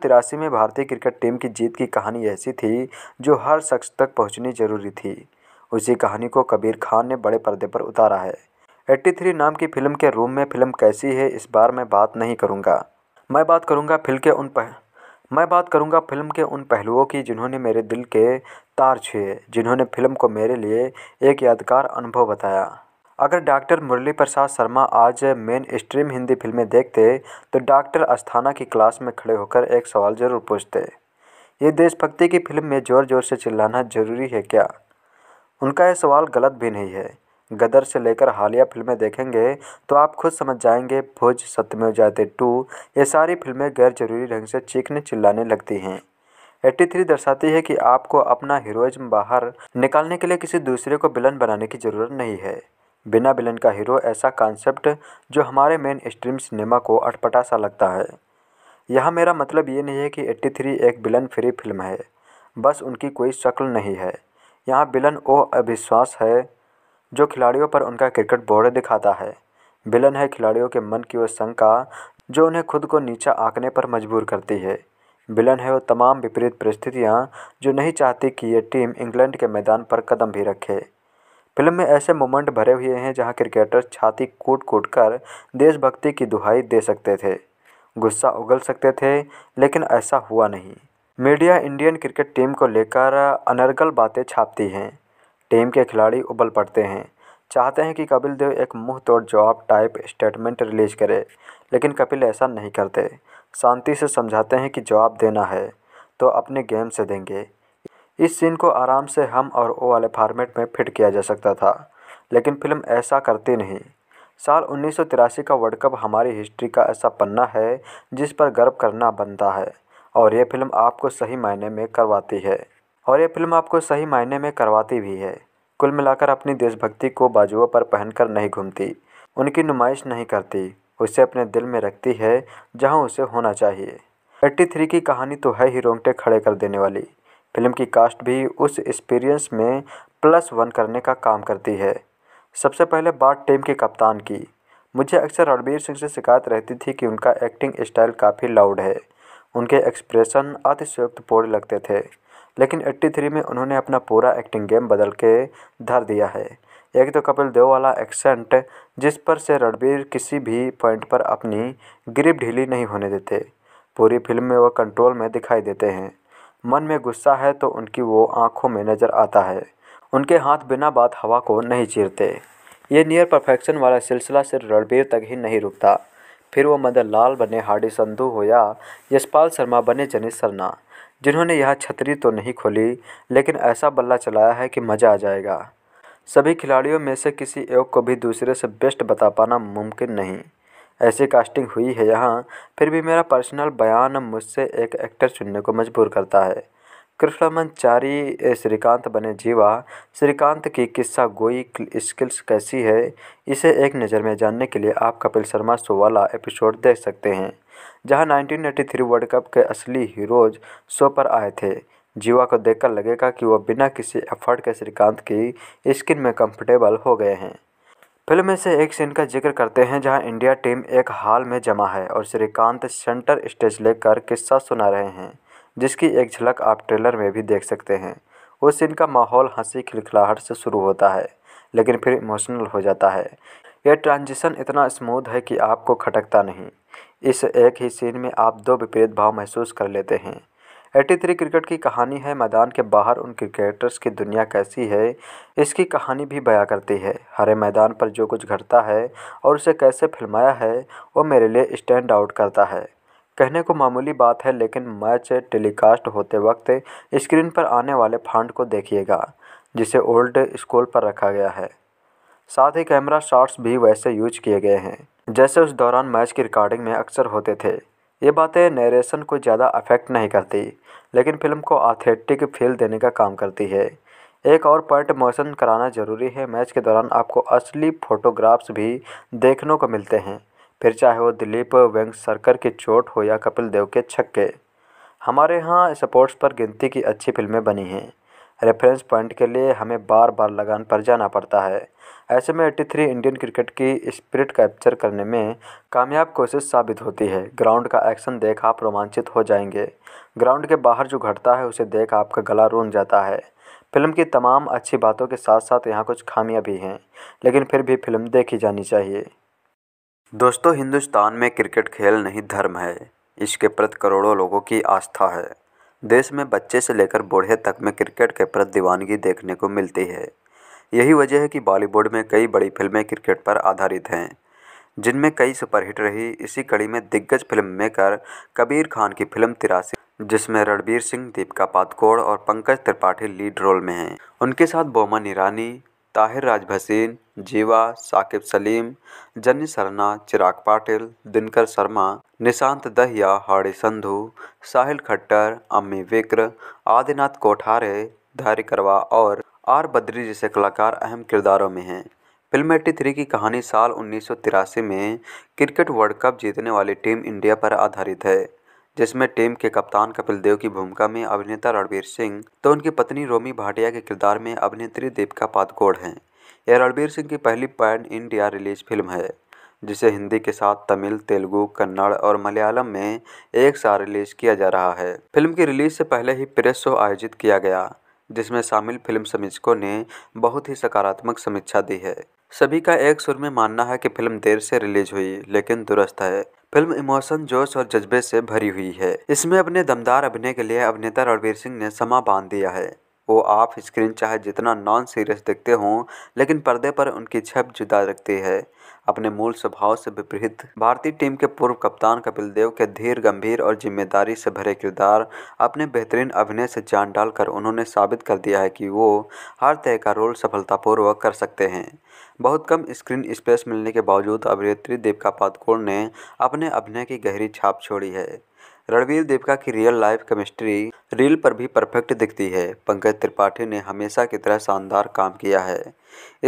में भारतीय क्रिकेट टीम की जीत की कहानी ऐसी थी जो हर शख्स तक पहुंचनी जरूरी थी उसी कहानी को कबीर खान ने बड़े पर्दे पर उतारा है 83 नाम की फिल्म के रूम में फिल्म कैसी है इस बार मैं बात नहीं करूंगा मैं बात करूंगा फिल्म के उन पह... मैं बात करूँगा फ़िल्म के उन पहलुओं की जिन्होंने मेरे दिल के तार छुए जिन्होंने फ़िल्म को मेरे लिए एक यादगार अनुभव बताया अगर डॉक्टर मुरली प्रसाद शर्मा आज मेन स्ट्रीम हिंदी फ़िल्में देखते तो डॉक्टर अस्थाना की क्लास में खड़े होकर एक सवाल ज़रूर पूछते ये देशभक्ति की फ़िल्म में ज़ोर ज़ोर से चिल्लाना ज़रूरी है क्या उनका यह सवाल गलत भी नहीं है गदर से लेकर हालिया फिल्में देखेंगे तो आप खुद समझ जाएंगे भुज सत्यमेव जयते टू ये सारी फिल्में गैर जरूरी ढंग से चीखने चिल्लाने लगती हैं 83 दर्शाती है कि आपको अपना हीरोइज्म बाहर निकालने के लिए किसी दूसरे को विलन बनाने की ज़रूरत नहीं है बिना विलन का हीरो ऐसा कॉन्सेप्ट जो हमारे मेन स्ट्रीम सिनेमा को अटपटा सा लगता है यहाँ मेरा मतलब ये नहीं है कि एट्टी एक विलन फ्री फिल्म है बस उनकी कोई शक्ल नहीं है यहाँ विलन ओ अविश्वास है जो खिलाड़ियों पर उनका क्रिकेट बोर्ड दिखाता है विलन है खिलाड़ियों के मन की वो शंका जो उन्हें खुद को नीचा आंकने पर मजबूर करती है विलन है वो तमाम विपरीत परिस्थितियाँ जो नहीं चाहती कि ये टीम इंग्लैंड के मैदान पर कदम भी रखे फिल्म में ऐसे मोमेंट भरे हुए हैं जहाँ क्रिकेटर छाती कूट कूट कर देशभक्ति की दुहाई दे सकते थे गुस्सा उगल सकते थे लेकिन ऐसा हुआ नहीं मीडिया इंडियन क्रिकेट टीम को लेकर अनर्गल बातें छापती हैं टीम के खिलाड़ी उबल पड़ते हैं चाहते हैं कि कपिल देव एक मुंह तोड़ जवाब टाइप स्टेटमेंट रिलीज करे लेकिन कपिल ऐसा नहीं करते शांति से समझाते हैं कि जवाब देना है तो अपने गेम से देंगे इस सीन को आराम से हम और ओ वाले फार्मेट में फिट किया जा सकता था लेकिन फिल्म ऐसा करती नहीं साल उन्नीस का वर्ल्ड कप हमारी हिस्ट्री का ऐसा पन्ना है जिस पर गर्व करना बनता है और ये फिल्म आपको सही मायने में करवाती है और ये फ़िल्म आपको सही मायने में करवाती भी है कुल मिलाकर अपनी देशभक्ति को बाजुओं पर पहनकर नहीं घूमती उनकी नुमाइश नहीं करती उसे अपने दिल में रखती है जहाँ उसे होना चाहिए एट्टी थ्री की कहानी तो है ही रोंगटे खड़े कर देने वाली फिल्म की कास्ट भी उस एक्सपीरियंस में प्लस वन करने का काम करती है सबसे पहले बात टीम के कप्तान की मुझे अक्सर रणबीर सिंह से शिकायत रहती थी कि उनका एक्टिंग स्टाइल काफ़ी लाउड है उनके एक्सप्रेशन अतिशयोक्तपूर्ण लगते थे लेकिन एट्टी थ्री में उन्होंने अपना पूरा एक्टिंग गेम बदल के धर दिया है एक तो कपिल देव वाला एक्सेंट जिस पर से रणबीर किसी भी पॉइंट पर अपनी ग्रिप ढीली नहीं होने देते पूरी फिल्म में वह कंट्रोल में दिखाई देते हैं मन में गुस्सा है तो उनकी वो आँखों में नज़र आता है उनके हाथ बिना बात हवा को नहीं चीरते ये नियर परफेक्शन वाला सिलसिला सिर्फ रणबीर तक ही नहीं रुकता फिर वो मदन लाल बने हार्डी संधू हो या यशपाल शर्मा बने जनी सरना जिन्होंने यह छतरी तो नहीं खोली लेकिन ऐसा बल्ला चलाया है कि मज़ा आ जाएगा सभी खिलाड़ियों में से किसी एक को भी दूसरे से बेस्ट बता पाना मुमकिन नहीं ऐसी कास्टिंग हुई है यहाँ फिर भी मेरा पर्सनल बयान मुझसे एक एक्टर चुनने को मजबूर करता है कृष्णमचारी श्रीकांत बने जीवा श्रीकांत की किस्सा गोई स्किल्स कैसी है इसे एक नज़र में जानने के लिए आप कपिल शर्मा शो वाला एपिसोड देख सकते हैं जहां 1983 वर्ल्ड कप के असली हीरोज शो पर आए थे जीवा को देखकर लगेगा कि वह बिना किसी एफर्ट के श्रीकांत की स्किन में कंफर्टेबल हो गए हैं फिल्म में से एक सीन का जिक्र करते हैं जहां इंडिया टीम एक हॉल में जमा है और श्रीकांत सेंटर स्टेज लेकर किस्सा सुना रहे हैं जिसकी एक झलक आप ट्रेलर में भी देख सकते हैं उस सीन का माहौल हंसी खिलखिलाहट से शुरू होता है लेकिन फिर इमोशनल हो जाता है यह ट्रांजिशन इतना स्मूथ है कि आपको खटकता नहीं इस एक ही सीन में आप दो विपरीत भाव महसूस कर लेते हैं 83 क्रिकेट की कहानी है मैदान के बाहर उन क्रिकेटर्स की दुनिया कैसी है इसकी कहानी भी बयां करती है हरे मैदान पर जो कुछ घटता है और उसे कैसे फिल्माया है वो मेरे लिए स्टैंड आउट करता है कहने को मामूली बात है लेकिन मैच टेलीकास्ट होते वक्त स्क्रीन पर आने वाले फंड को देखिएगा जिसे ओल्ड स्कूल पर रखा गया है साथ ही कैमरा शॉट्स भी वैसे यूज किए गए हैं जैसे उस दौरान मैच की रिकॉर्डिंग में अक्सर होते थे ये बातें नरेशन को ज़्यादा अफेक्ट नहीं करती लेकिन फिल्म को ऑथेंटिक फील देने का काम करती है एक और पॉइंट मोशन कराना जरूरी है मैच के दौरान आपको असली फोटोग्राफ्स भी देखने को मिलते हैं फिर चाहे वो दिलीप सरकर की चोट हो या कपिल देव के छक्के हमारे यहाँ स्पोर्ट्स पर गिनती की अच्छी फिल्में बनी हैं रेफरेंस पॉइंट के लिए हमें बार बार लगान पर जाना पड़ता है ऐसे में एट्टी थ्री इंडियन क्रिकेट की स्पिरिट कैप्चर करने में कामयाब कोशिश साबित होती है ग्राउंड का एक्शन देख आप रोमांचित हो जाएंगे ग्राउंड के बाहर जो घटता है उसे देख आपका गला रून जाता है फिल्म की तमाम अच्छी बातों के साथ साथ यहाँ कुछ खामियाँ भी हैं लेकिन फिर भी फिल्म देखी जानी चाहिए दोस्तों हिंदुस्तान में क्रिकेट खेल नहीं धर्म है इसके प्रति करोड़ों लोगों की आस्था है देश में बच्चे से लेकर बूढ़े तक में क्रिकेट के प्रति दीवानगी देखने को मिलती है यही वजह है कि बॉलीवुड में कई बड़ी फिल्में क्रिकेट पर आधारित हैं जिनमें कई सुपरहिट रही इसी कड़ी में दिग्गज फिल्म मेकर कबीर खान की फिल्म तिरासी जिसमें रणबीर सिंह दीपिका पादकोड़ और पंकज त्रिपाठी लीड रोल में हैं उनके साथ बोमन ईरानी ताहिर राज भसीन जीवा साकिब सलीम जन्य सरना चिराग पाटिल दिनकर शर्मा निशांत दहिया हाड़ी संधु साहिल खट्टर अम्मी विक्र आदिनाथ कोठारे धारी करवा और आर बद्री जैसे कलाकार अहम किरदारों में हैं फिल्म एट्टी थ्री की कहानी साल उन्नीस में क्रिकेट वर्ल्ड कप जीतने वाली टीम इंडिया पर आधारित है जिसमें टीम के कप्तान कपिल देव की भूमिका में अभिनेता रणवीर सिंह तो उनकी पत्नी रोमी भाटिया के किरदार में अभिनेत्री दीपिका पादकोड़ हैं यह रणवीर सिंह की पहली पैन इंडिया रिलीज फिल्म है जिसे हिंदी के साथ तमिल तेलुगु कन्नड़ और मलयालम में एक साथ रिलीज किया जा रहा है फिल्म की रिलीज से पहले ही प्रेस शो आयोजित किया गया जिसमें शामिल फिल्म समीक्षकों ने बहुत ही सकारात्मक समीक्षा दी है सभी का एक सुर में मानना है कि फिल्म देर से रिलीज हुई लेकिन दुरुस्त है फिल्म इमोशन जोश और जज्बे से भरी हुई है इसमें अपने दमदार अभिनय के लिए अभिनेता रणवीर सिंह ने समा बांध दिया है वो ऑफ स्क्रीन चाहे जितना नॉन सीरियस दिखते हों लेकिन पर्दे पर उनकी छप जुदा रखती है अपने मूल स्वभाव से विपरीत भारतीय टीम के पूर्व कप्तान कपिल देव के धीर गंभीर और जिम्मेदारी से भरे किरदार अपने बेहतरीन अभिनय से जान डालकर उन्होंने साबित कर दिया है कि वो हर तरह का रोल सफलतापूर्वक कर सकते हैं बहुत कम स्क्रीन स्पेस मिलने के बावजूद अभिनेत्री दीपिका पादकोण ने अपने अभिनय की गहरी छाप छोड़ी है रणवीर देवका की रियल लाइफ केमिस्ट्री रील पर भी परफेक्ट दिखती है पंकज त्रिपाठी ने हमेशा की तरह शानदार काम किया है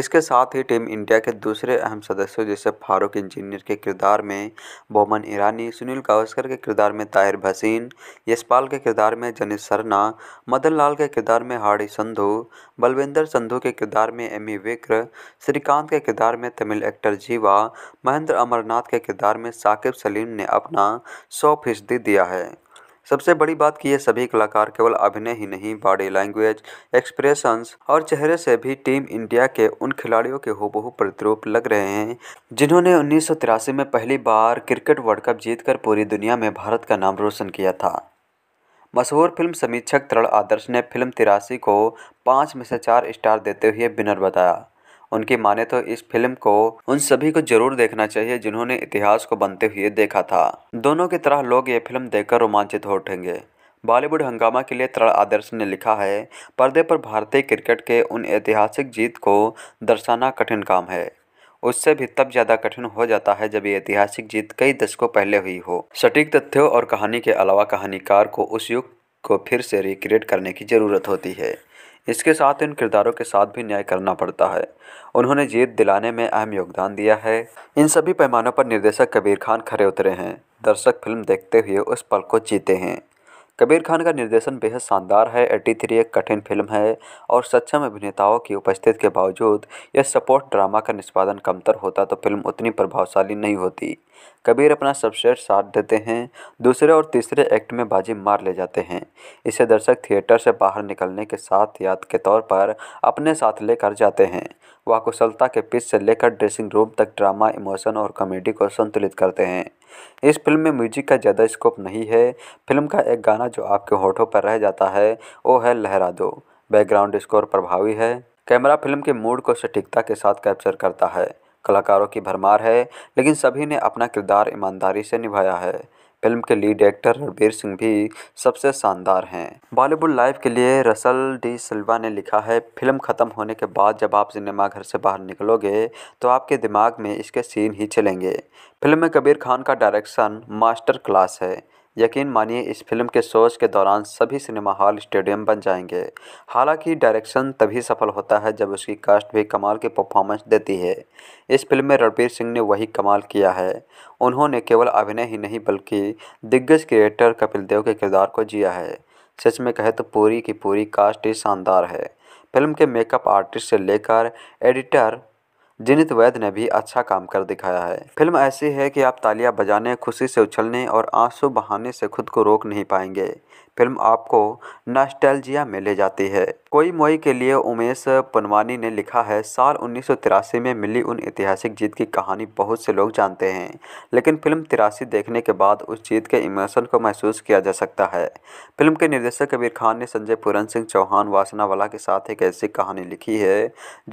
इसके साथ ही टीम इंडिया के दूसरे अहम सदस्यों जैसे फारूक इंजीनियर के किरदार में बोमन ईरानी सुनील गावस्कर के किरदार में ताहिर भसीन यशपाल के किरदार में जनिस सरना मदन लाल के किरदार में हाड़ी संधु बलविंदर संधु के किरदार में एमी विक्र श्रीकांत के किरदार में तमिल एक्टर जीवा महेंद्र अमरनाथ के किरदार में साकिब सलीम ने अपना सौ फीसदी दिया है सबसे बड़ी बात कि ये सभी कलाकार केवल अभिनय ही नहीं बॉडी लैंग्वेज एक्सप्रेशंस और चेहरे से भी टीम इंडिया के उन खिलाड़ियों के हूबहू प्रतिरूप लग रहे हैं जिन्होंने उन्नीस में पहली बार क्रिकेट वर्ल्ड कप जीतकर पूरी दुनिया में भारत का नाम रोशन किया था मशहूर फिल्म समीक्षक तरण आदर्श ने फिल्म तिरासी को पाँच में से चार स्टार देते हुए बिनर बताया उनकी माने तो इस फिल्म को उन सभी को जरूर देखना चाहिए जिन्होंने इतिहास को बनते हुए देखा था दोनों की तरह लोग ये फिल्म देखकर रोमांचित हो उठेंगे बॉलीवुड हंगामा के लिए तरण आदर्श ने लिखा है पर्दे पर भारतीय क्रिकेट के उन ऐतिहासिक जीत को दर्शाना कठिन काम है उससे भी तब ज़्यादा कठिन हो जाता है जब ये ऐतिहासिक जीत कई दशकों पहले हुई हो सटीक तथ्यों और कहानी के अलावा कहानीकार को उस युग को फिर से रिक्रिएट करने की ज़रूरत होती है इसके साथ इन किरदारों के साथ भी न्याय करना पड़ता है उन्होंने जीत दिलाने में अहम योगदान दिया है इन सभी पैमानों पर निर्देशक कबीर खान खड़े उतरे हैं दर्शक फिल्म देखते हुए उस पल को जीते हैं कबीर खान का निर्देशन बेहद शानदार है एटी थ्री एक कठिन फिल्म है और सक्षम अभिनेताओं की उपस्थिति के बावजूद यह सपोर्ट ड्रामा का निष्पादन कमतर होता तो फिल्म उतनी प्रभावशाली नहीं होती कबीर अपना सबसेट साथ देते हैं दूसरे और तीसरे एक्ट में बाजी मार ले जाते हैं इसे दर्शक थिएटर से बाहर निकलने के साथ याद के तौर पर अपने साथ लेकर जाते हैं वह कुशलता के पिच से लेकर ड्रेसिंग रूम तक ड्रामा इमोशन और कॉमेडी को संतुलित करते हैं इस फिल्म में म्यूजिक का ज़्यादा स्कोप नहीं है फिल्म का एक गाना जो आपके होठों पर रह जाता है वो है लहरा दो बैकग्राउंड स्कोर प्रभावी है कैमरा फिल्म के मूड को सटीकता के साथ कैप्चर करता है कलाकारों की भरमार है लेकिन सभी ने अपना किरदार ईमानदारी से निभाया है फिल्म के लीड एक्टर रणबीर सिंह भी सबसे शानदार हैं बॉलीवुड लाइफ के लिए रसल डी सिल्वा ने लिखा है फिल्म ख़त्म होने के बाद जब आप सिनेमाघर से बाहर निकलोगे तो आपके दिमाग में इसके सीन ही चलेंगे फिल्म में कबीर खान का डायरेक्शन मास्टर क्लास है यकीन मानिए इस फिल्म के शोज़ के दौरान सभी सिनेमा हॉल स्टेडियम बन जाएंगे हालांकि डायरेक्शन तभी सफल होता है जब उसकी कास्ट भी कमाल की परफॉर्मेंस देती है इस फिल्म में रणबीर सिंह ने वही कमाल किया है उन्होंने केवल अभिनय ही नहीं बल्कि दिग्गज क्रिएटर कपिल देव के किरदार को जिया है सच में कहे तो पूरी की पूरी कास्ट ही शानदार है फिल्म के मेकअप आर्टिस्ट से लेकर एडिटर जिनित वैद ने भी अच्छा काम कर दिखाया है फिल्म ऐसी है कि आप तालियां बजाने खुशी से उछलने और आंसू बहाने से खुद को रोक नहीं पाएंगे फिल्म आपको नॉस्टैल्जिया में ले जाती है कोई मोई के लिए उमेश पुनवानी ने लिखा है साल उन्नीस में मिली उन ऐतिहासिक जीत की कहानी बहुत से लोग जानते हैं लेकिन फिल्म तिरासी देखने के बाद उस जीत के इमोशन को महसूस किया जा सकता है फिल्म के निर्देशक कबीर खान ने संजय पूरन सिंह चौहान वासनावाला के साथ एक ऐसी कहानी लिखी है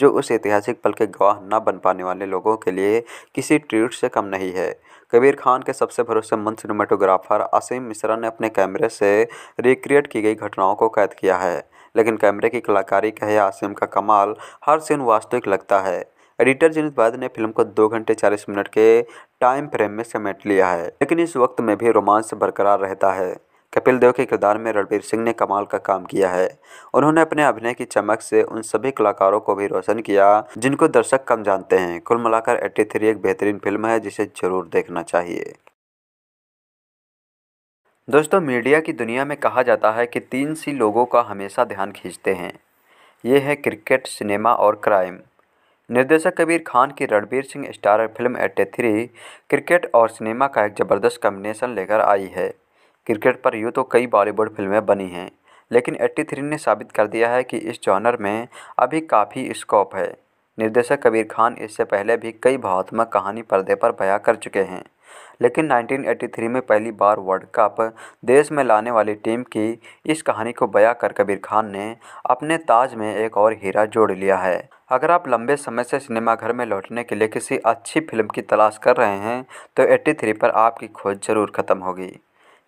जो उस ऐतिहासिक पल के गवाह न बन पाने वाले लोगों के लिए किसी ट्रीट से कम नहीं है कबीर खान के सबसे भरोसेमंद सिनेमाटोग्राफर असीम मिश्रा ने अपने कैमरे से रिक्रिएट की गई घटनाओं को कैद किया है लेकिन कैमरे की कलाकारी कहे आसिम का कमाल हर सीन वास्तविक लगता है एडिटर जिनित बाद ने फिल्म को दो घंटे चालीस मिनट के टाइम फ्रेम में समेट लिया है लेकिन इस वक्त में भी रोमांस बरकरार रहता है कपिल देव के किरदार में रणबीर सिंह ने कमाल का काम किया है उन्होंने अपने अभिनय की चमक से उन सभी कलाकारों को भी रोशन किया जिनको दर्शक कम जानते हैं कुल मिलाकर 83 एक बेहतरीन फिल्म है जिसे जरूर देखना चाहिए दोस्तों मीडिया की दुनिया में कहा जाता है कि तीन सी लोगों का हमेशा ध्यान खींचते हैं ये है क्रिकेट सिनेमा और क्राइम निर्देशक कबीर खान की Ranveer Singh starrer film eighty three cricket और सिनेमा का एक ज़बरदस्त कम्बिनेशन लेकर आई है क्रिकेट पर यूँ तो कई बॉलीवुड फिल्में बनी हैं लेकिन एट्टी थ्री ने साबित कर दिया है कि इस जॉनर में अभी काफ़ी स्कोप है निर्देशक कबीर खान इससे पहले भी कई भावात्मक कहानी पर्दे पर बयां कर चुके हैं लेकिन 1983 में पहली बार वर्ल्ड कप देश में लाने वाली टीम की इस कहानी को बयां कर कबीर खान ने अपने ताज में एक और हीरा जोड़ लिया है अगर आप लंबे समय से सिनेमाघर में लौटने के लिए किसी अच्छी फिल्म की तलाश कर रहे हैं तो 83 पर आपकी खोज जरूर ख़त्म होगी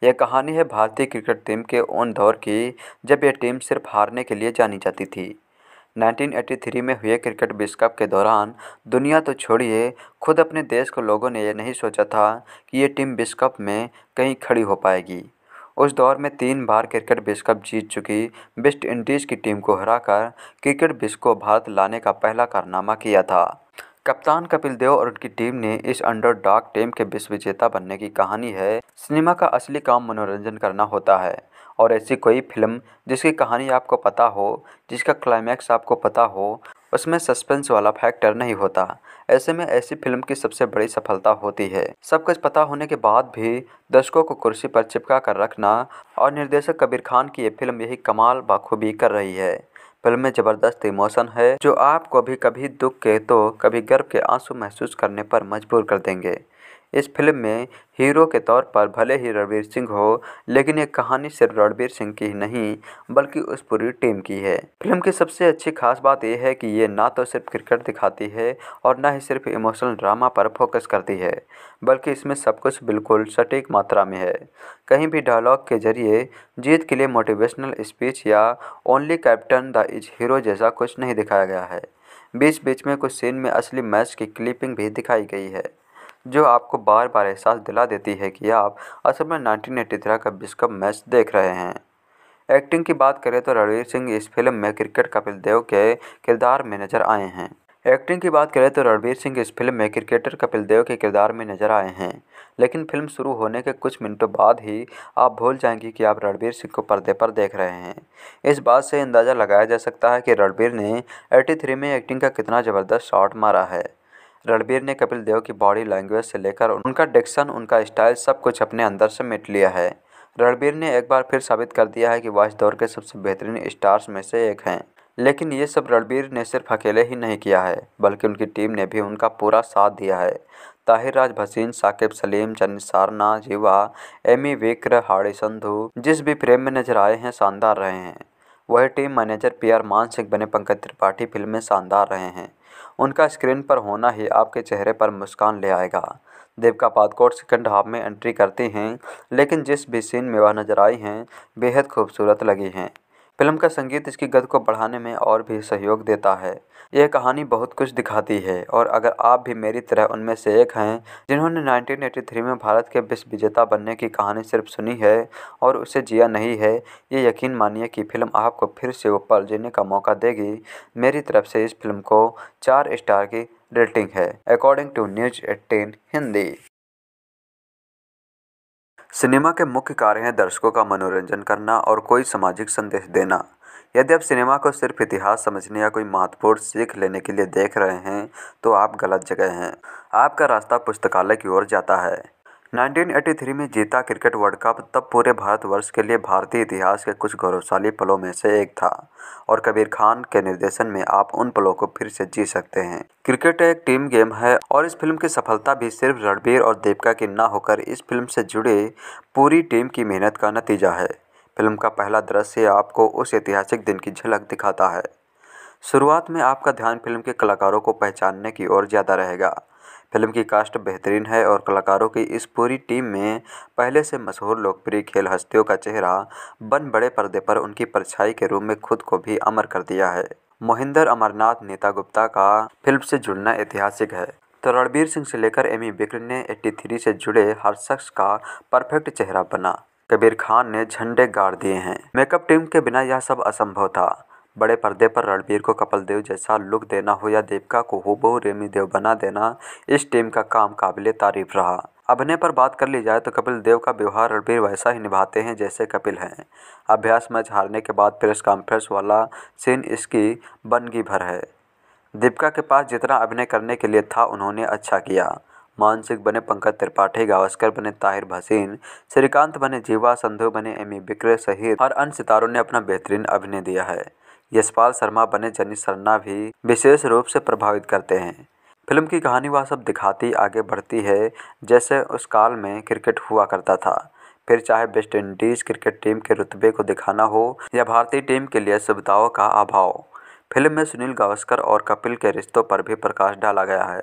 यह कहानी है भारतीय क्रिकेट टीम के उन दौर की जब यह टीम सिर्फ हारने के लिए जानी जाती थी 1983 में हुए क्रिकेट विश्व कप के दौरान दुनिया तो छोड़िए खुद अपने देश के लोगों ने यह नहीं सोचा था कि ये टीम विश्व कप में कहीं खड़ी हो पाएगी उस दौर में तीन बार क्रिकेट विश्व कप जीत चुकी वेस्ट इंडीज़ की टीम को हराकर क्रिकेट विश्व को भारत लाने का पहला कारनामा किया था कप्तान कपिल देव और उनकी टीम ने इस अंडर डार्क टीम के विश्व विजेता बनने की कहानी है सिनेमा का असली काम मनोरंजन करना होता है और ऐसी कोई फिल्म जिसकी कहानी आपको पता हो जिसका क्लाइमैक्स आपको पता हो उसमें सस्पेंस वाला फैक्टर नहीं होता ऐसे में ऐसी फिल्म की सबसे बड़ी सफलता होती है सब कुछ पता होने के बाद भी दर्शकों को कुर्सी पर चिपका कर रखना और निर्देशक कबीर खान की ये फिल्म यही कमाल बखूबी कर रही है फिल्म में जबरदस्त इमोशन है जो आपको भी कभी दुख के तो कभी गर्व के आंसू महसूस करने पर मजबूर कर देंगे इस फिल्म में हीरो के तौर पर भले ही रणवीर सिंह हो लेकिन ये कहानी सिर्फ रणवीर सिंह की ही नहीं बल्कि उस पूरी टीम की है फिल्म की सबसे अच्छी खास बात यह है कि ये ना तो सिर्फ क्रिकेट दिखाती है और ना ही सिर्फ इमोशनल ड्रामा पर फोकस करती है बल्कि इसमें सब कुछ बिल्कुल सटीक मात्रा में है कहीं भी डायलॉग के जरिए जीत के लिए मोटिवेशनल स्पीच या only captain the is hero जैसा कुछ नहीं दिखाया गया है बीच बीच में कुछ सीन में असली मैच की क्लिपिंग भी दिखाई गई है जो आपको बार बार एहसास दिला देती है कि आप असल में नाइनटीन एटी थ्री का विश्व कप मैच देख रहे हैं एक्टिंग की बात करें तो रणवीर सिंह इस फिल्म में क्रिकेट कपिल देव के किरदार में नजर आए हैं एक्टिंग की बात करें तो रणवीर सिंह इस फिल्म में क्रिकेटर कपिल देव के किरदार में नजर आए हैं लेकिन फिल्म शुरू होने के कुछ मिनटों बाद ही आप भूल जाएंगे कि आप रणवीर सिंह को पर्दे पर देख रहे हैं इस बात से अंदाज़ा लगाया जा सकता है कि रणवीर ने एटी थ्री में एक्टिंग का कितना ज़बरदस्त शॉट मारा है रणबीर ने कपिल देव की बॉडी लैंग्वेज से लेकर उनका डिक्शन उनका स्टाइल सब कुछ अपने अंदर से मिट लिया है रणबीर ने एक बार फिर साबित कर दिया है कि वह इस दौर के सबसे बेहतरीन स्टार्स में से एक हैं लेकिन ये सब रणबीर ने सिर्फ अकेले ही नहीं किया है बल्कि उनकी टीम ने भी उनका पूरा साथ दिया है ताहिर राज भसीन साकिब सलीम चन्नी सारना जीवा एमी विक्र हाड़ी संधु जिस भी प्रेम में नजर आए हैं शानदार रहे हैं वही team manager P R Mansingh बने पंकज त्रिपाठी फिल्म में शानदार रहे हैं उनका स्क्रीन पर होना ही आपके चेहरे पर मुस्कान ले आएगा देविका पादकोट सेकंड हाफ में एंट्री करती हैं लेकिन जिस भी सीन में वह नजर आई हैं बेहद खूबसूरत लगी हैं फिल्म का संगीत इसकी गत को बढ़ाने में और भी सहयोग देता है यह कहानी बहुत कुछ दिखाती है और अगर आप भी मेरी तरह उनमें से एक हैं जिन्होंने 1983 में भारत के विश्व विजेता बनने की कहानी सिर्फ सुनी है और उसे जिया नहीं है ये यकीन मानिए कि फिल्म आपको फिर से वो जीने का मौका देगी मेरी तरफ से इस फिल्म को चार स्टार की रेटिंग है according to news eighteen Hindi cinema के मुख्य कार्य हैं दर्शकों का मनोरंजन करना और कोई सामाजिक संदेश देना यदि आप सिनेमा को सिर्फ इतिहास समझने या कोई महत्वपूर्ण सीख लेने के लिए देख रहे हैं तो आप गलत जगह हैं आपका रास्ता पुस्तकालय की ओर जाता है 1983 में जीता क्रिकेट वर्ल्ड कप तब पूरे भारतवर्ष के लिए भारतीय इतिहास के कुछ गौरवशाली पलों में से एक था और कबीर खान के निर्देशन में आप उन पलों को फिर से जी सकते हैं क्रिकेट एक टीम गेम है और इस फिल्म की सफलता भी सिर्फ रणबीर और देवका की न होकर इस फिल्म से जुड़े पूरी टीम की मेहनत का नतीजा है फिल्म का पहला दृश्य आपको उस ऐतिहासिक दिन की झलक दिखाता है शुरुआत में आपका ध्यान फिल्म के कलाकारों को पहचानने की ओर ज़्यादा रहेगा फिल्म की कास्ट बेहतरीन है और कलाकारों की इस पूरी टीम में पहले से मशहूर लोकप्रिय खेल हस्तियों का चेहरा बन बड़े पर्दे पर उनकी परछाई के रूप में खुद को भी अमर कर दिया है मोहिंदर अमरनाथ नेता गुप्ता का फिल्म से जुड़ना ऐतिहासिक है तो रणबीर सिंह से लेकर एमी बिक्र ने 83 से जुड़े हर शख्स का परफेक्ट चेहरा बना कबीर खान ने झंडे गाड़ दिए हैं मेकअप टीम के बिना यह सब असंभव था बड़े पर्दे पर रणबीर को कपिल देव जैसा लुक देना हो या दीपिका को बहु रेमी देव बना देना इस टीम का काम काबिल तारीफ रहा अभिनय पर बात कर ली जाए तो कपिल देव का व्यवहार रणबीर वैसा ही निभाते हैं जैसे कपिल हैं अभ्यास मैच हारने के बाद प्रेस कॉन्फ्रेंस वाला सीन इसकी बनगी भर है दीपिका के पास जितना अभिनय करने के लिए था उन्होंने अच्छा किया मानसिंह बने पंकज त्रिपाठी गावस्कर बने ताहिर भसीन श्रीकांत बने जीवा संधु बने एमी बिक्रे सहित हर अन्य सितारों ने अपना बेहतरीन अभिनय दिया है यशपाल शर्मा बने जनी सरना भी विशेष रूप से प्रभावित करते हैं फिल्म की कहानी वह सब दिखाती आगे बढ़ती है जैसे उस काल में क्रिकेट हुआ करता था फिर चाहे वेस्ट इंडीज क्रिकेट टीम के रुतबे को दिखाना हो या भारतीय टीम के लिए सुविधाओं का अभाव फिल्म में सुनील गावस्कर और कपिल के रिश्तों पर भी प्रकाश डाला गया है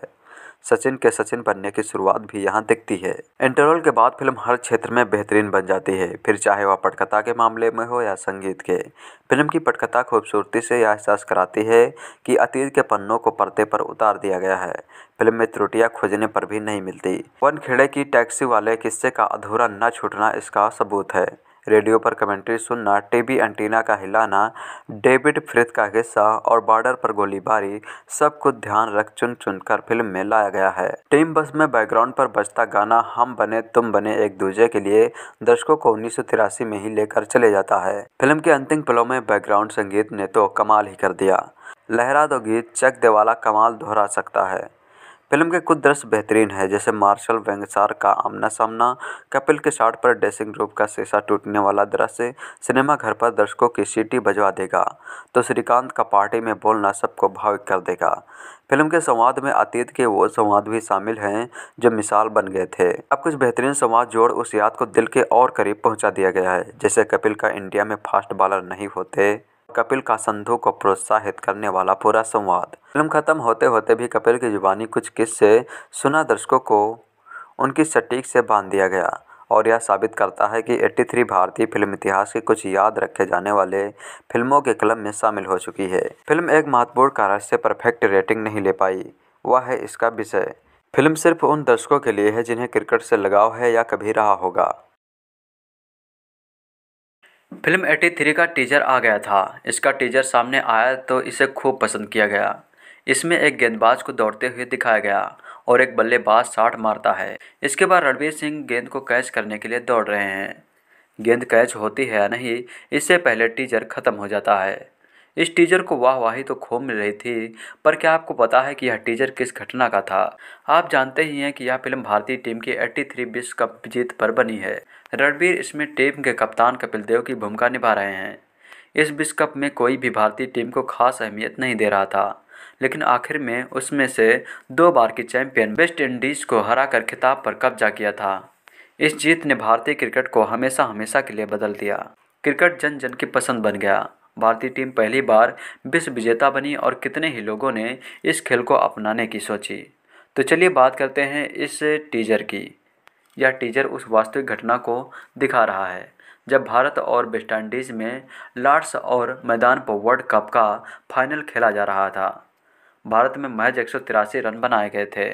सचिन के सचिन बनने की शुरुआत भी यहाँ दिखती है इंटरवल के बाद फिल्म हर क्षेत्र में बेहतरीन बन जाती है फिर चाहे वह पटकथा के मामले में हो या संगीत के फिल्म की पटकथा खूबसूरती से यह एहसास कराती है कि अतीत के पन्नों को पर्दे पर उतार दिया गया है फिल्म में त्रुटियां खोजने पर भी नहीं मिलती वन खेड़े की टैक्सी वाले किस्से का अधूरा न छूटना इसका सबूत है रेडियो पर कमेंट्री सुनना टीवी एंटीना का हिलाना डेविड फ्रिथ का हिस्सा और बॉर्डर पर गोलीबारी सब कुछ ध्यान रख चुन चुन कर फिल्म में लाया गया है टीम बस में बैकग्राउंड पर बजता गाना हम बने तुम बने एक दूसरे के लिए दर्शकों को उन्नीस में ही लेकर चले जाता है फिल्म के अंतिम पलों में बैकग्राउंड संगीत ने तो कमाल ही कर दिया लहरा दो गीत चक देवाला कमाल दोहरा सकता है फिल्म के कुछ दृश्य बेहतरीन है जैसे मार्शल वेंगसार का आमना सामना कपिल के शॉट पर ड्रेसिंग रूम का शीशा टूटने वाला दृश्य सिनेमाघर पर दर्शकों की सीटी बजवा देगा तो श्रीकांत का पार्टी में बोलना सबको भावुक कर देगा फिल्म के संवाद में अतीत के वो संवाद भी शामिल हैं जो मिसाल बन गए थे अब कुछ बेहतरीन संवाद जोड़ उस याद को दिल के और करीब पहुंचा दिया गया है जैसे कपिल का इंडिया में फास्ट बॉलर नहीं होते कपिल का संधु को प्रोत्साहित करने वाला पूरा संवाद फिल्म खत्म होते होते भी कपिल की जुबानी कुछ किस्से सुना दर्शकों को उनकी सटीक से बांध दिया गया और यह साबित करता है कि 83 भारतीय फिल्म इतिहास के कुछ याद रखे जाने वाले फिल्मों के क्लब में शामिल हो चुकी है फिल्म एक महत्वपूर्ण कारण से परफेक्ट रेटिंग नहीं ले पाई वह है इसका विषय फिल्म सिर्फ उन दर्शकों के लिए है जिन्हें क्रिकेट से लगाव है या कभी रहा होगा फिल्म 83 का टीजर आ गया था इसका टीजर सामने आया तो इसे खूब पसंद किया गया इसमें एक गेंदबाज को दौड़ते हुए दिखाया गया और एक बल्लेबाज साठ मारता है इसके बाद रणवीर सिंह गेंद को कैच करने के लिए दौड़ रहे हैं गेंद कैच होती है या नहीं इससे पहले टीजर ख़त्म हो जाता है इस टीजर को वाह वाही तो खूब मिल रही थी पर क्या आपको पता है कि यह टीजर किस घटना का था आप जानते ही हैं कि यह फिल्म भारतीय टीम की एट्टी थ्री विश्व कप जीत पर बनी है रणबीर इसमें टीम के कप्तान कपिल देव की भूमिका निभा रहे हैं इस विश्व कप में कोई भी भारतीय टीम को खास अहमियत नहीं दे रहा था लेकिन आखिर में उसमें से दो बार की चैंपियन वेस्ट इंडीज़ को हरा कर खिताब पर कब्जा किया था इस जीत ने भारतीय क्रिकेट को हमेशा हमेशा के लिए बदल दिया क्रिकेट जन जन की पसंद बन गया भारतीय टीम पहली बार विश्व विजेता बनी और कितने ही लोगों ने इस खेल को अपनाने की सोची तो चलिए बात करते हैं इस टीजर की यह टीजर उस वास्तविक घटना को दिखा रहा है जब भारत और वेस्टइंडीज़ में लॉर्ड्स और मैदान पर वर्ल्ड कप का फाइनल खेला जा रहा था भारत में महज एक रन बनाए गए थे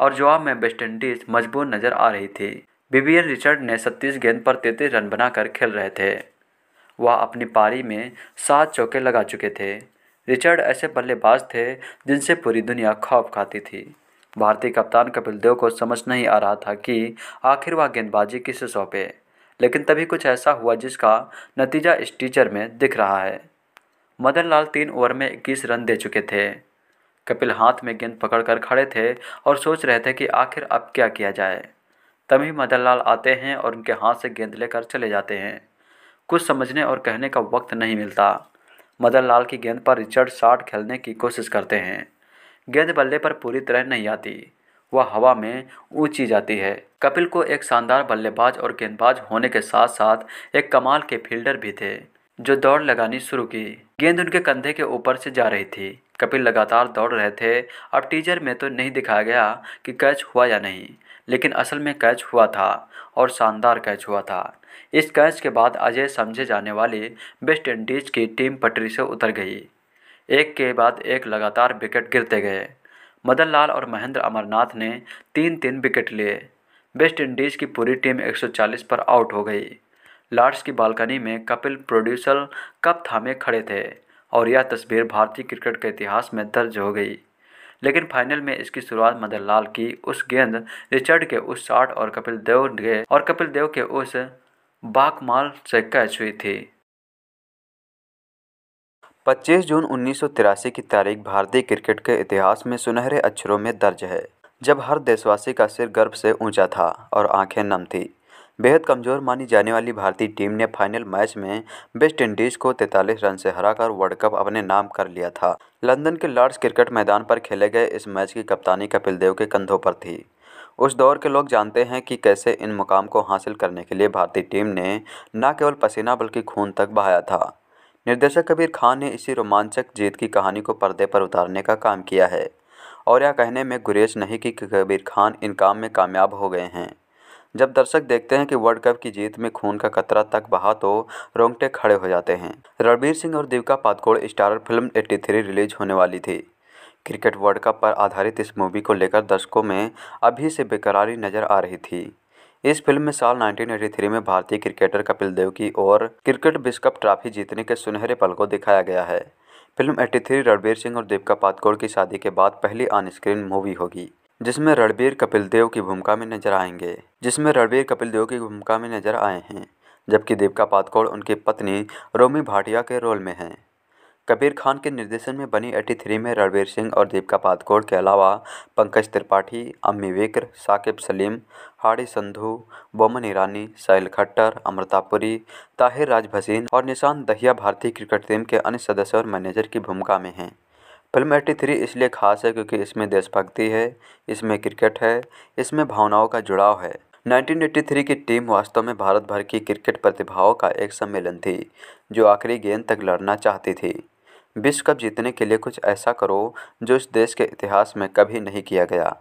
और जवाब में वेस्टइंडीज़ मजबूर नज़र आ रही थी बीबीएन रिचर्ड ने छत्तीस गेंद पर तैंतीस रन बनाकर खेल रहे थे वह अपनी पारी में सात चौके लगा चुके थे रिचर्ड ऐसे बल्लेबाज थे जिनसे पूरी दुनिया खौफ खाती थी भारतीय कप्तान कपिल देव को समझ नहीं आ रहा था कि आखिर वह गेंदबाजी किसे सौंपे लेकिन तभी कुछ ऐसा हुआ जिसका नतीजा इस टीचर में दिख रहा है मदन लाल तीन ओवर में इक्कीस रन दे चुके थे कपिल हाथ में गेंद पकड़कर खड़े थे और सोच रहे थे कि आखिर अब क्या किया जाए तभी मदन लाल आते हैं और उनके हाथ से गेंद लेकर चले जाते हैं कुछ समझने और कहने का वक्त नहीं मिलता मदन लाल की गेंद पर रिचर्ड शार्ट खेलने की कोशिश करते हैं गेंद बल्ले पर पूरी तरह नहीं आती वह हवा में ऊंची जाती है कपिल को एक शानदार बल्लेबाज और गेंदबाज होने के साथ साथ एक कमाल के फील्डर भी थे जो दौड़ लगानी शुरू की गेंद उनके कंधे के ऊपर से जा रही थी कपिल लगातार दौड़ रहे थे अब टीजर में तो नहीं दिखाया गया कि कैच हुआ या नहीं लेकिन असल में कैच हुआ था और शानदार कैच हुआ था इस कैच के बाद अजय समझे जाने वाली वेस्ट इंडीज की टीम पटरी से उतर गई एक के बाद एक लगातार विकेट गिरते गए मदन लाल और महेंद्र अमरनाथ ने तीन तीन विकेट लिए वेस्ट इंडीज़ की पूरी टीम 140 पर आउट हो गई लॉर्ड्स की बालकनी में कपिल प्रोड्यूसर कप थामे खड़े थे और यह तस्वीर भारतीय क्रिकेट के इतिहास में दर्ज हो गई लेकिन फाइनल में इसकी शुरुआत मदन लाल की उस गेंद रिचर्ड के उस शॉट और कपिल देव के और कपिल देव के उस बाकमाल से कैच हुई थी पच्चीस जून उन्नीस सौ तिरासी की तारीख भारतीय क्रिकेट के इतिहास में सुनहरे अक्षरों में दर्ज है जब हर देशवासी का सिर गर्व से ऊंचा था और आंखें नम थी बेहद कमज़ोर मानी जाने वाली भारतीय टीम ने फाइनल मैच में वेस्ट इंडीज़ को 43 रन से हराकर वर्ल्ड कप अपने नाम कर लिया था लंदन के लॉर्ड्स क्रिकेट मैदान पर खेले गए इस मैच की कप्तानी कपिल देव के कंधों पर थी उस दौर के लोग जानते हैं कि कैसे इन मुकाम को हासिल करने के लिए भारतीय टीम ने न केवल पसीना बल्कि खून तक बहाया था निर्देशक कबीर खान ने इसी रोमांचक जीत की कहानी को पर्दे पर उतारने का काम किया है और यह कहने में गुरेज नहीं कि कबीर खान इन काम में कामयाब हो गए हैं जब दर्शक देखते हैं कि वर्ल्ड कप की जीत में खून का कतरा तक बहा तो रोंगटे खड़े हो जाते हैं रणबीर सिंह और Deepika Padukone starrer film 83 release होने वाली थी क्रिकेट वर्ल्ड कप पर आधारित इस मूवी को लेकर दर्शकों में अभी से बेकरारी नजर आ रही थी इस फिल्म में साल 1983 में भारतीय क्रिकेटर कपिल देव की और क्रिकेट विश्व कप ट्रॉफी जीतने के सुनहरे पल को दिखाया गया है फिल्म 83 रणबीर सिंह और दीपिका पादकोड़ की शादी के बाद पहली ऑन स्क्रीन मूवी होगी जिसमें रणबीर कपिल देव की भूमिका में नजर आएंगे जिसमें रणबीर कपिल देव की भूमिका में नजर आए हैं जबकि दीपिका पादकोड़ उनकी पत्नी रोमी भाटिया के रोल में हैं कबीर खान के निर्देशन में बनी एटी थ्री में रणवीर सिंह और दीपिका पादकोड़ के अलावा पंकज त्रिपाठी अम्मी विक्र साकिब सलीम हाड़ी संधु बोमन ईरानी साहिल खट्टर अमृतापुरी ताहिर राज भसीन और निशान दहिया भारतीय क्रिकेट टीम के अन्य सदस्य और मैनेजर की भूमिका में हैं फिल्म एट्टी थ्री इसलिए खास है क्योंकि इसमें देशभक्ति है इसमें क्रिकेट है इसमें भावनाओं का जुड़ाव है 1983 की टीम वास्तव में भारत भर की क्रिकेट प्रतिभाओं का एक सम्मेलन थी जो आखिरी गेंद तक लड़ना चाहती थी विश्व कप जीतने के लिए कुछ ऐसा करो जो इस देश के इतिहास में कभी नहीं किया गया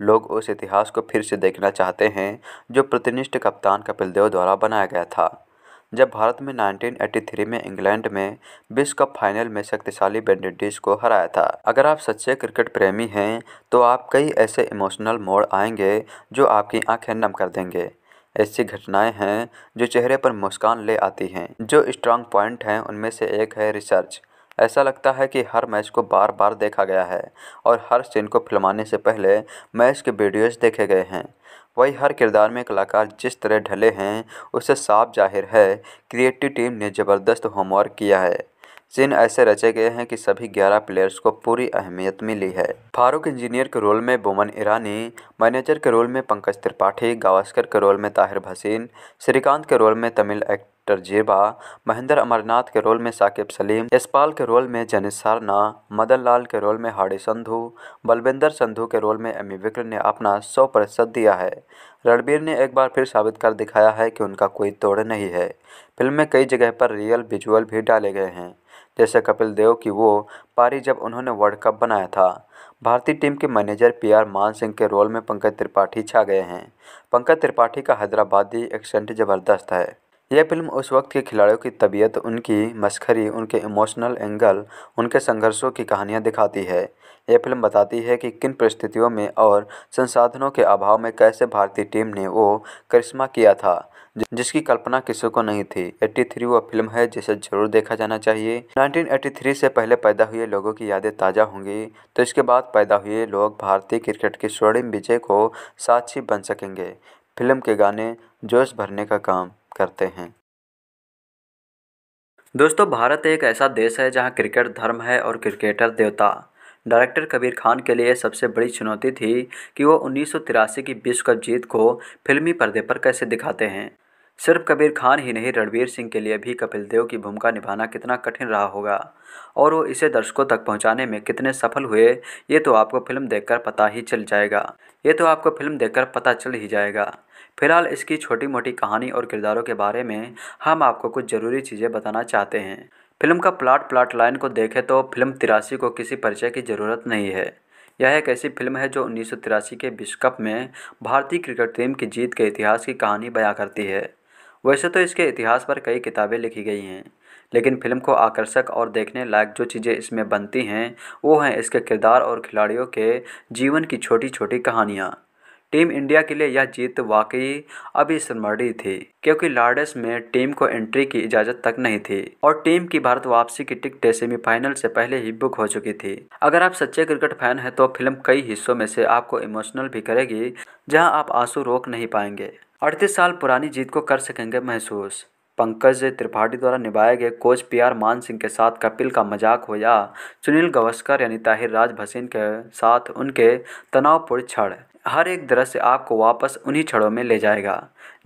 लोग उस इतिहास को फिर से देखना चाहते हैं जो प्रतिनिष्ठ कप्तान कपिल देव द्वारा बनाया गया था जब भारत में 1983 में इंग्लैंड में विश्व कप फाइनल में शक्तिशाली बेंडिडीज को हराया था अगर आप सच्चे क्रिकेट प्रेमी हैं तो आप कई ऐसे इमोशनल मोड़ आएंगे जो आपकी आंखें नम कर देंगे ऐसी घटनाएं हैं जो चेहरे पर मुस्कान ले आती हैं जो स्ट्रांग पॉइंट हैं उनमें से एक है रिसर्च ऐसा लगता है कि हर मैच को बार बार देखा गया है और हर सीन को फिल्माने से पहले मैच के वीडियोज़ देखे गए हैं वही हर किरदार में कलाकार जिस तरह ढले हैं उससे साफ जाहिर है क्रिएटिव टीम ने ज़बरदस्त होमवर्क किया है सीन ऐसे रचे गए हैं कि सभी 11 प्लेयर्स को पूरी अहमियत मिली है फारूक इंजीनियर के रोल में बोमन ईरानी मैनेजर के रोल में पंकज त्रिपाठी गावस्कर के रोल में ताहिर भसीन श्रीकांत के रोल में तमिल एक्ट एक्टर जेबा महेंद्र अमरनाथ के रोल में साकिब सलीम यशपाल के रोल में जनित सारना मदन लाल के रोल में हाड़ी संधु बलविंदर संधु के रोल में एमी विक्र ने अपना सौ प्रतिशत दिया है रणबीर ने एक बार फिर साबित कर दिखाया है कि उनका कोई तोड़ नहीं है फिल्म में कई जगह पर रियल विजुअल भी डाले गए हैं जैसे कपिल देव की वो पारी जब उन्होंने वर्ल्ड कप बनाया था भारतीय टीम के मैनेजर पीआर मान सिंह के रोल में पंकज त्रिपाठी छा गए हैं पंकज त्रिपाठी का हैदराबादी एक्सेंट ज़बरदस्त है यह फिल्म उस वक्त के खिलाड़ियों की तबीयत उनकी मस्खरी उनके इमोशनल एंगल उनके संघर्षों की कहानियाँ दिखाती है यह फिल्म बताती है कि किन परिस्थितियों में और संसाधनों के अभाव में कैसे भारतीय टीम ने वो करिश्मा किया था जिसकी कल्पना किसी को नहीं थी 83 वो फिल्म है जिसे जरूर देखा जाना चाहिए 1983 से पहले पैदा हुए लोगों की यादें ताज़ा होंगी तो इसके बाद पैदा हुए लोग भारतीय क्रिकेट की स्वर्णिम विजय को साक्षी बन सकेंगे फिल्म के गाने जोश भरने का काम करते हैं दोस्तों भारत एक ऐसा देश है जहां क्रिकेट धर्म है और क्रिकेटर देवता डायरेक्टर कबीर खान के लिए सबसे बड़ी चुनौती थी कि वो उन्नीस की विश्व कप जीत को फिल्मी पर्दे पर कैसे दिखाते हैं सिर्फ कबीर खान ही नहीं रणवीर सिंह के लिए भी कपिल देव की भूमिका निभाना कितना कठिन रहा होगा और वो इसे दर्शकों तक पहुंचाने में कितने सफल हुए ये तो आपको फिल्म देखकर पता ही चल जाएगा ये तो आपको फिल्म देखकर पता चल ही जाएगा फिलहाल इसकी छोटी मोटी कहानी और किरदारों के बारे में हम आपको कुछ ज़रूरी चीज़ें बताना चाहते हैं फिल्म का प्लाट प्लाट लाइन को देखें तो फिल्म तिरासी को किसी परिचय की ज़रूरत नहीं है यह एक ऐसी फिल्म है जो उन्नीस के विश्व कप में भारतीय क्रिकेट टीम की जीत के इतिहास की कहानी बयां करती है वैसे तो इसके इतिहास पर कई किताबें लिखी गई हैं लेकिन फिल्म को आकर्षक और देखने लायक जो चीज़ें इसमें बनती हैं वो हैं इसके किरदार और खिलाड़ियों के जीवन की छोटी छोटी कहानियाँ टीम इंडिया के लिए यह जीत वाकई अविस्मरणीय थी क्योंकि लार्डस में टीम को एंट्री की इजाज़त तक नहीं थी और टीम की भारत वापसी की टिकट सेमीफाइनल से पहले ही बुक हो चुकी थी अगर आप सच्चे क्रिकेट फैन हैं तो फिल्म कई हिस्सों में से आपको इमोशनल भी करेगी जहां आप आंसू रोक नहीं पाएंगे अड़तीस साल पुरानी जीत को कर सकेंगे महसूस पंकज त्रिपाठी द्वारा निभाए गए coach P R Man Singh के साथ कपिल का मजाक हो या सुनील गवस्कर यानी ताहिर राज भसीन के साथ उनके तनावपूर्ण क्षण हर एक दृश्य आपको वापस उन्हीं क्षणों में ले जाएगा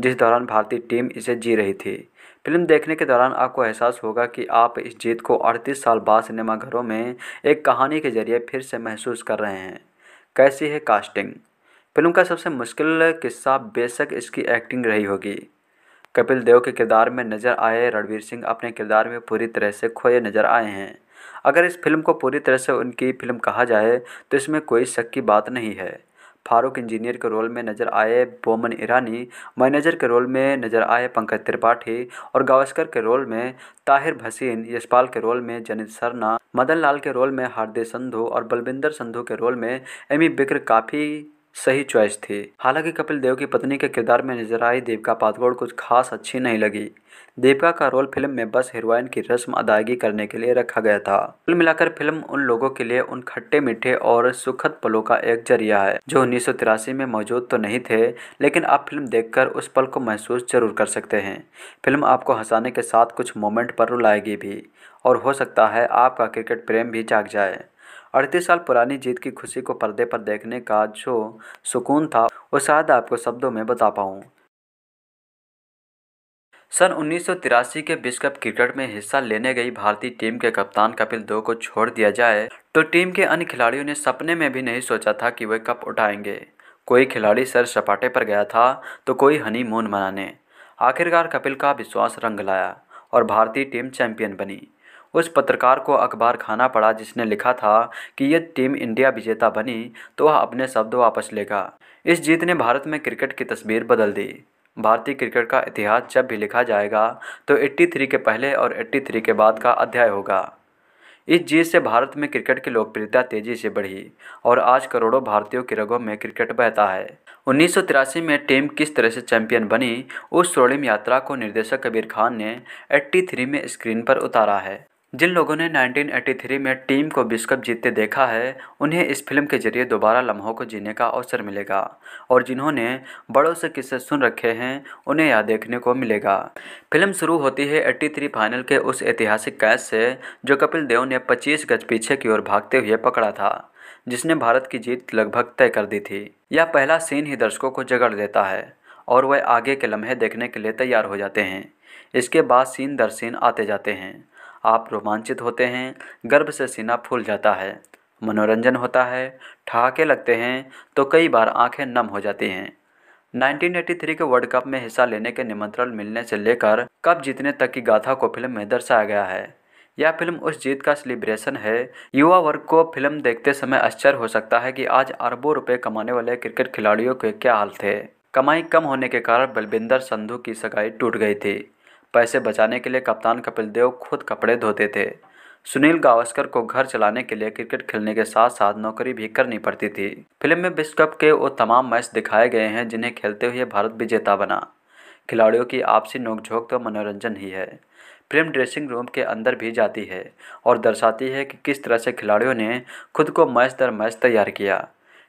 जिस दौरान भारतीय टीम इसे जी रही थी फिल्म देखने के दौरान आपको एहसास होगा कि आप इस जीत को 38 साल बाद सिनेमाघरों में एक कहानी के जरिए फिर से महसूस कर रहे हैं कैसी है कास्टिंग फिल्म का सबसे मुश्किल किस्सा बेशक इसकी एक्टिंग रही होगी कपिल देव के किरदार में नजर आए रणवीर सिंह अपने किरदार में पूरी तरह से खोए नजर आए हैं अगर इस फिल्म को पूरी तरह से उनकी फिल्म कहा जाए तो इसमें कोई शक की बात नहीं है फारूक इंजीनियर के रोल में नजर आए बोमन ईरानी मैनेजर के रोल में नजर आए पंकज त्रिपाठी और गावस्कर के रोल में ताहिर भसीन यशपाल के रोल में जनित सरना मदन लाल के रोल में हार्दिक संधू और बलविंदर संधू के रोल में एमी बिक्र काफ़ी सही चॉइस थी हालांकि कपिल देव की पत्नी के किरदार में नजर आई देविका पादुकोण कुछ खास अच्छी नहीं लगी देविका का रोल फिल्म में बस हीरोइन की रस्म अदायगी करने के लिए रखा गया था कुल मिलाकर फिल्म उन लोगों के लिए उन खट्टे मीठे और सुखद पलों का एक जरिया है जो उन्नीस में मौजूद तो नहीं थे लेकिन आप फिल्म देखकर उस पल को महसूस जरूर कर सकते हैं फिल्म आपको हंसाने के साथ कुछ मोमेंट पर रुलाएगी भी और हो सकता है आपका क्रिकेट प्रेम भी जाग जाए अड़तीस साल पुरानी जीत की खुशी को पर्दे पर देखने का जो सुकून था वो शायद आपको शब्दों में बता पाऊँ सन उन्नीस के विश्व कप क्रिकेट में हिस्सा लेने गई भारतीय टीम के कप्तान कपिल देव को छोड़ दिया जाए तो टीम के अन्य खिलाड़ियों ने सपने में भी नहीं सोचा था कि वे कप उठाएंगे कोई खिलाड़ी सर सपाटे पर गया था तो कोई हनीमून मनाने आखिरकार कपिल का विश्वास रंग लाया और भारतीय टीम चैंपियन बनी उस पत्रकार को अखबार खाना पड़ा जिसने लिखा था कि यदि टीम इंडिया विजेता बनी तो वह अपने शब्द वापस लेगा इस जीत ने भारत में क्रिकेट की तस्वीर बदल दी भारतीय क्रिकेट का इतिहास जब भी लिखा जाएगा तो 83 के पहले और 83 के बाद का अध्याय होगा इस जीत से भारत में क्रिकेट की लोकप्रियता तेजी से बढ़ी और आज करोड़ों भारतीयों की रगों में क्रिकेट बहता है उन्नीस में टीम किस तरह से चैंपियन बनी उस स्वर्णिम यात्रा को निर्देशक कबीर खान ने 83 में स्क्रीन पर उतारा है जिन लोगों ने 1983 में टीम को विश्व कप जीतते देखा है उन्हें इस फिल्म के जरिए दोबारा लम्हों को जीने का अवसर मिलेगा और जिन्होंने बड़ों से किस्से सुन रखे हैं उन्हें यह देखने को मिलेगा फिल्म शुरू होती है 83 फाइनल के उस ऐतिहासिक कैच से जो कपिल देव ने 25 गज पीछे की ओर भागते हुए पकड़ा था जिसने भारत की जीत लगभग तय कर दी थी यह पहला सीन ही दर्शकों को जगड़ देता है और वह आगे के लम्हे देखने के लिए तैयार हो जाते हैं इसके बाद सीन दर सीन आते जाते हैं आप रोमांचित होते हैं गर्भ से सीना फूल जाता है मनोरंजन होता है ठहाके लगते हैं तो कई बार आंखें नम हो जाती हैं 1983 के वर्ल्ड कप में हिस्सा लेने के निमंत्रण मिलने से लेकर कप जीतने तक की गाथा को फिल्म में दर्शाया गया है यह फिल्म उस जीत का सेलिब्रेशन है युवा वर्ग को फिल्म देखते समय आश्चर्य हो सकता है कि आज अरबों रुपए कमाने वाले क्रिकेट खिलाड़ियों के क्या हाल थे कमाई कम होने के कारण बलविंदर संधू की सगाई टूट गई थी पैसे बचाने के लिए कप्तान कपिल देव खुद कपड़े धोते थे सुनील गावस्कर को घर चलाने के लिए क्रिकेट खेलने के साथ साथ नौकरी भी करनी पड़ती थी फिल्म में विश्व कप के वो तमाम मैच दिखाए गए हैं जिन्हें खेलते हुए भारत विजेता बना खिलाड़ियों की आपसी नोकझोंक तो मनोरंजन ही है फिल्म ड्रेसिंग रूम के अंदर भी जाती है और दर्शाती है कि किस तरह से खिलाड़ियों ने खुद को मैच दर मैच तैयार किया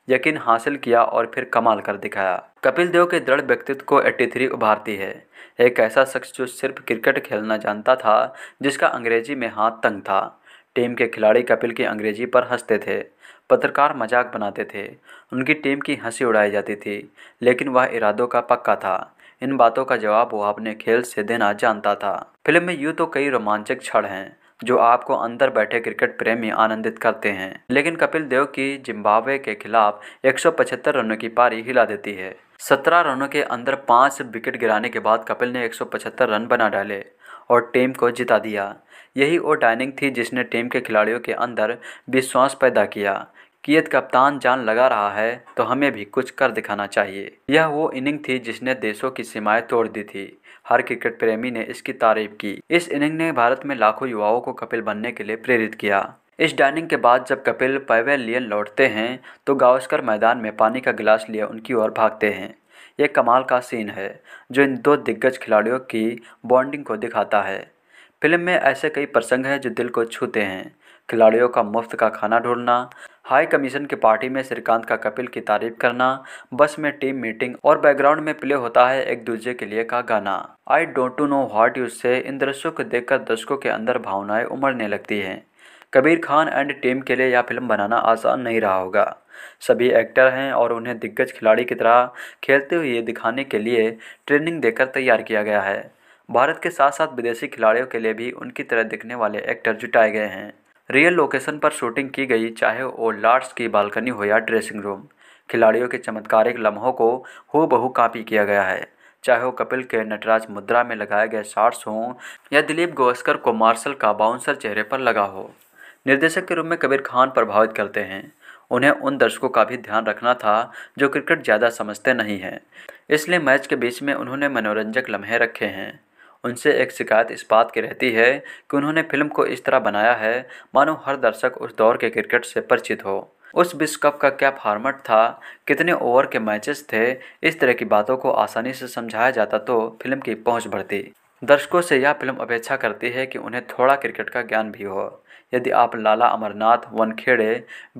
यकीन हासिल किया और फिर कमाल कर दिखाया कपिल देव के दृढ़ व्यक्तित्व को 83 उभारती है एक ऐसा शख्स जो सिर्फ क्रिकेट खेलना जानता था जिसका अंग्रेजी में हाथ तंग था टीम के खिलाड़ी कपिल की अंग्रेजी पर हंसते थे पत्रकार मजाक बनाते थे उनकी टीम की हंसी उड़ाई जाती थी लेकिन वह इरादों का पक्का था इन बातों का जवाब वह अपने खेल से देना जानता था फिल्म में यूँ तो कई रोमांचक क्षण हैं जो आपको अंदर बैठे क्रिकेट प्रेमी आनंदित करते हैं लेकिन कपिल देव की जिम्बाब्वे के खिलाफ 175 रनों की पारी हिला देती है 17 रनों के अंदर पाँच विकेट गिराने के बाद कपिल ने 175 रन बना डाले और टीम को जिता दिया यही वो डाइनिंग थी जिसने टीम के खिलाड़ियों के अंदर विश्वास पैदा किया कि यदि कप्तान जान लगा रहा है तो हमें भी कुछ कर दिखाना चाहिए यह वो इनिंग थी जिसने देशों की सीमाएं तोड़ दी थी हर क्रिकेट प्रेमी ने इसकी तारीफ की इस इनिंग ने भारत में लाखों युवाओं को कपिल बनने के लिए प्रेरित किया इस डाइनिंग के बाद जब कपिल पैवेलियन लौटते हैं तो गावस्कर मैदान में पानी का गिलास लिए उनकी ओर भागते हैं यह कमाल का सीन है जो इन दो दिग्गज खिलाड़ियों की बॉन्डिंग को दिखाता है फिल्म में ऐसे कई प्रसंग हैं जो दिल को छूते हैं खिलाड़ियों का मुफ्त का खाना ढूंढना हाई कमीशन की पार्टी में श्रीकांत का कपिल की तारीफ करना बस में टीम मीटिंग और बैकग्राउंड में प्ले होता है एक दूसरे के लिए का गाना I don't to know what you से इन दृश्यों को देखकर दर्शकों के अंदर भावनाएं उमड़ने लगती हैं कबीर खान एंड टीम के लिए यह फिल्म बनाना आसान नहीं रहा होगा सभी एक्टर हैं और उन्हें दिग्गज खिलाड़ी की तरह खेलते हुए दिखाने के लिए ट्रेनिंग देकर तैयार किया गया है भारत के साथ साथ विदेशी खिलाड़ियों के लिए भी उनकी तरह दिखने वाले एक्टर जुटाए गए हैं रियल लोकेशन पर शूटिंग की गई चाहे वो लार्ड्स की बालकनी हो या ड्रेसिंग रूम खिलाड़ियों के चमत्कारिक लम्हों को बहू कापी किया गया है चाहे वो कपिल के नटराज मुद्रा में लगाए गए शार्ट्स हों या दिलीप गोस्कर को मार्शल का बाउंसर चेहरे पर लगा हो निर्देशक के रूप में कबीर खान प्रभावित करते हैं उन्हें उन दर्शकों का भी ध्यान रखना था जो क्रिकेट ज़्यादा समझते नहीं हैं इसलिए मैच के बीच में उन्होंने मनोरंजक लम्हे रखे हैं उनसे एक शिकायत इस बात की रहती है कि उन्होंने फिल्म को इस तरह बनाया है मानो हर दर्शक उस दौर के क्रिकेट से परिचित हो उस विश्व कप का क्या फार्मेट था कितने ओवर के मैचेस थे इस तरह की बातों को आसानी से समझाया जाता तो फिल्म की पहुंच बढ़ती दर्शकों से यह फिल्म अपेक्षा करती है कि उन्हें थोड़ा क्रिकेट का ज्ञान भी हो यदि आप लाला अमरनाथ वनखेड़े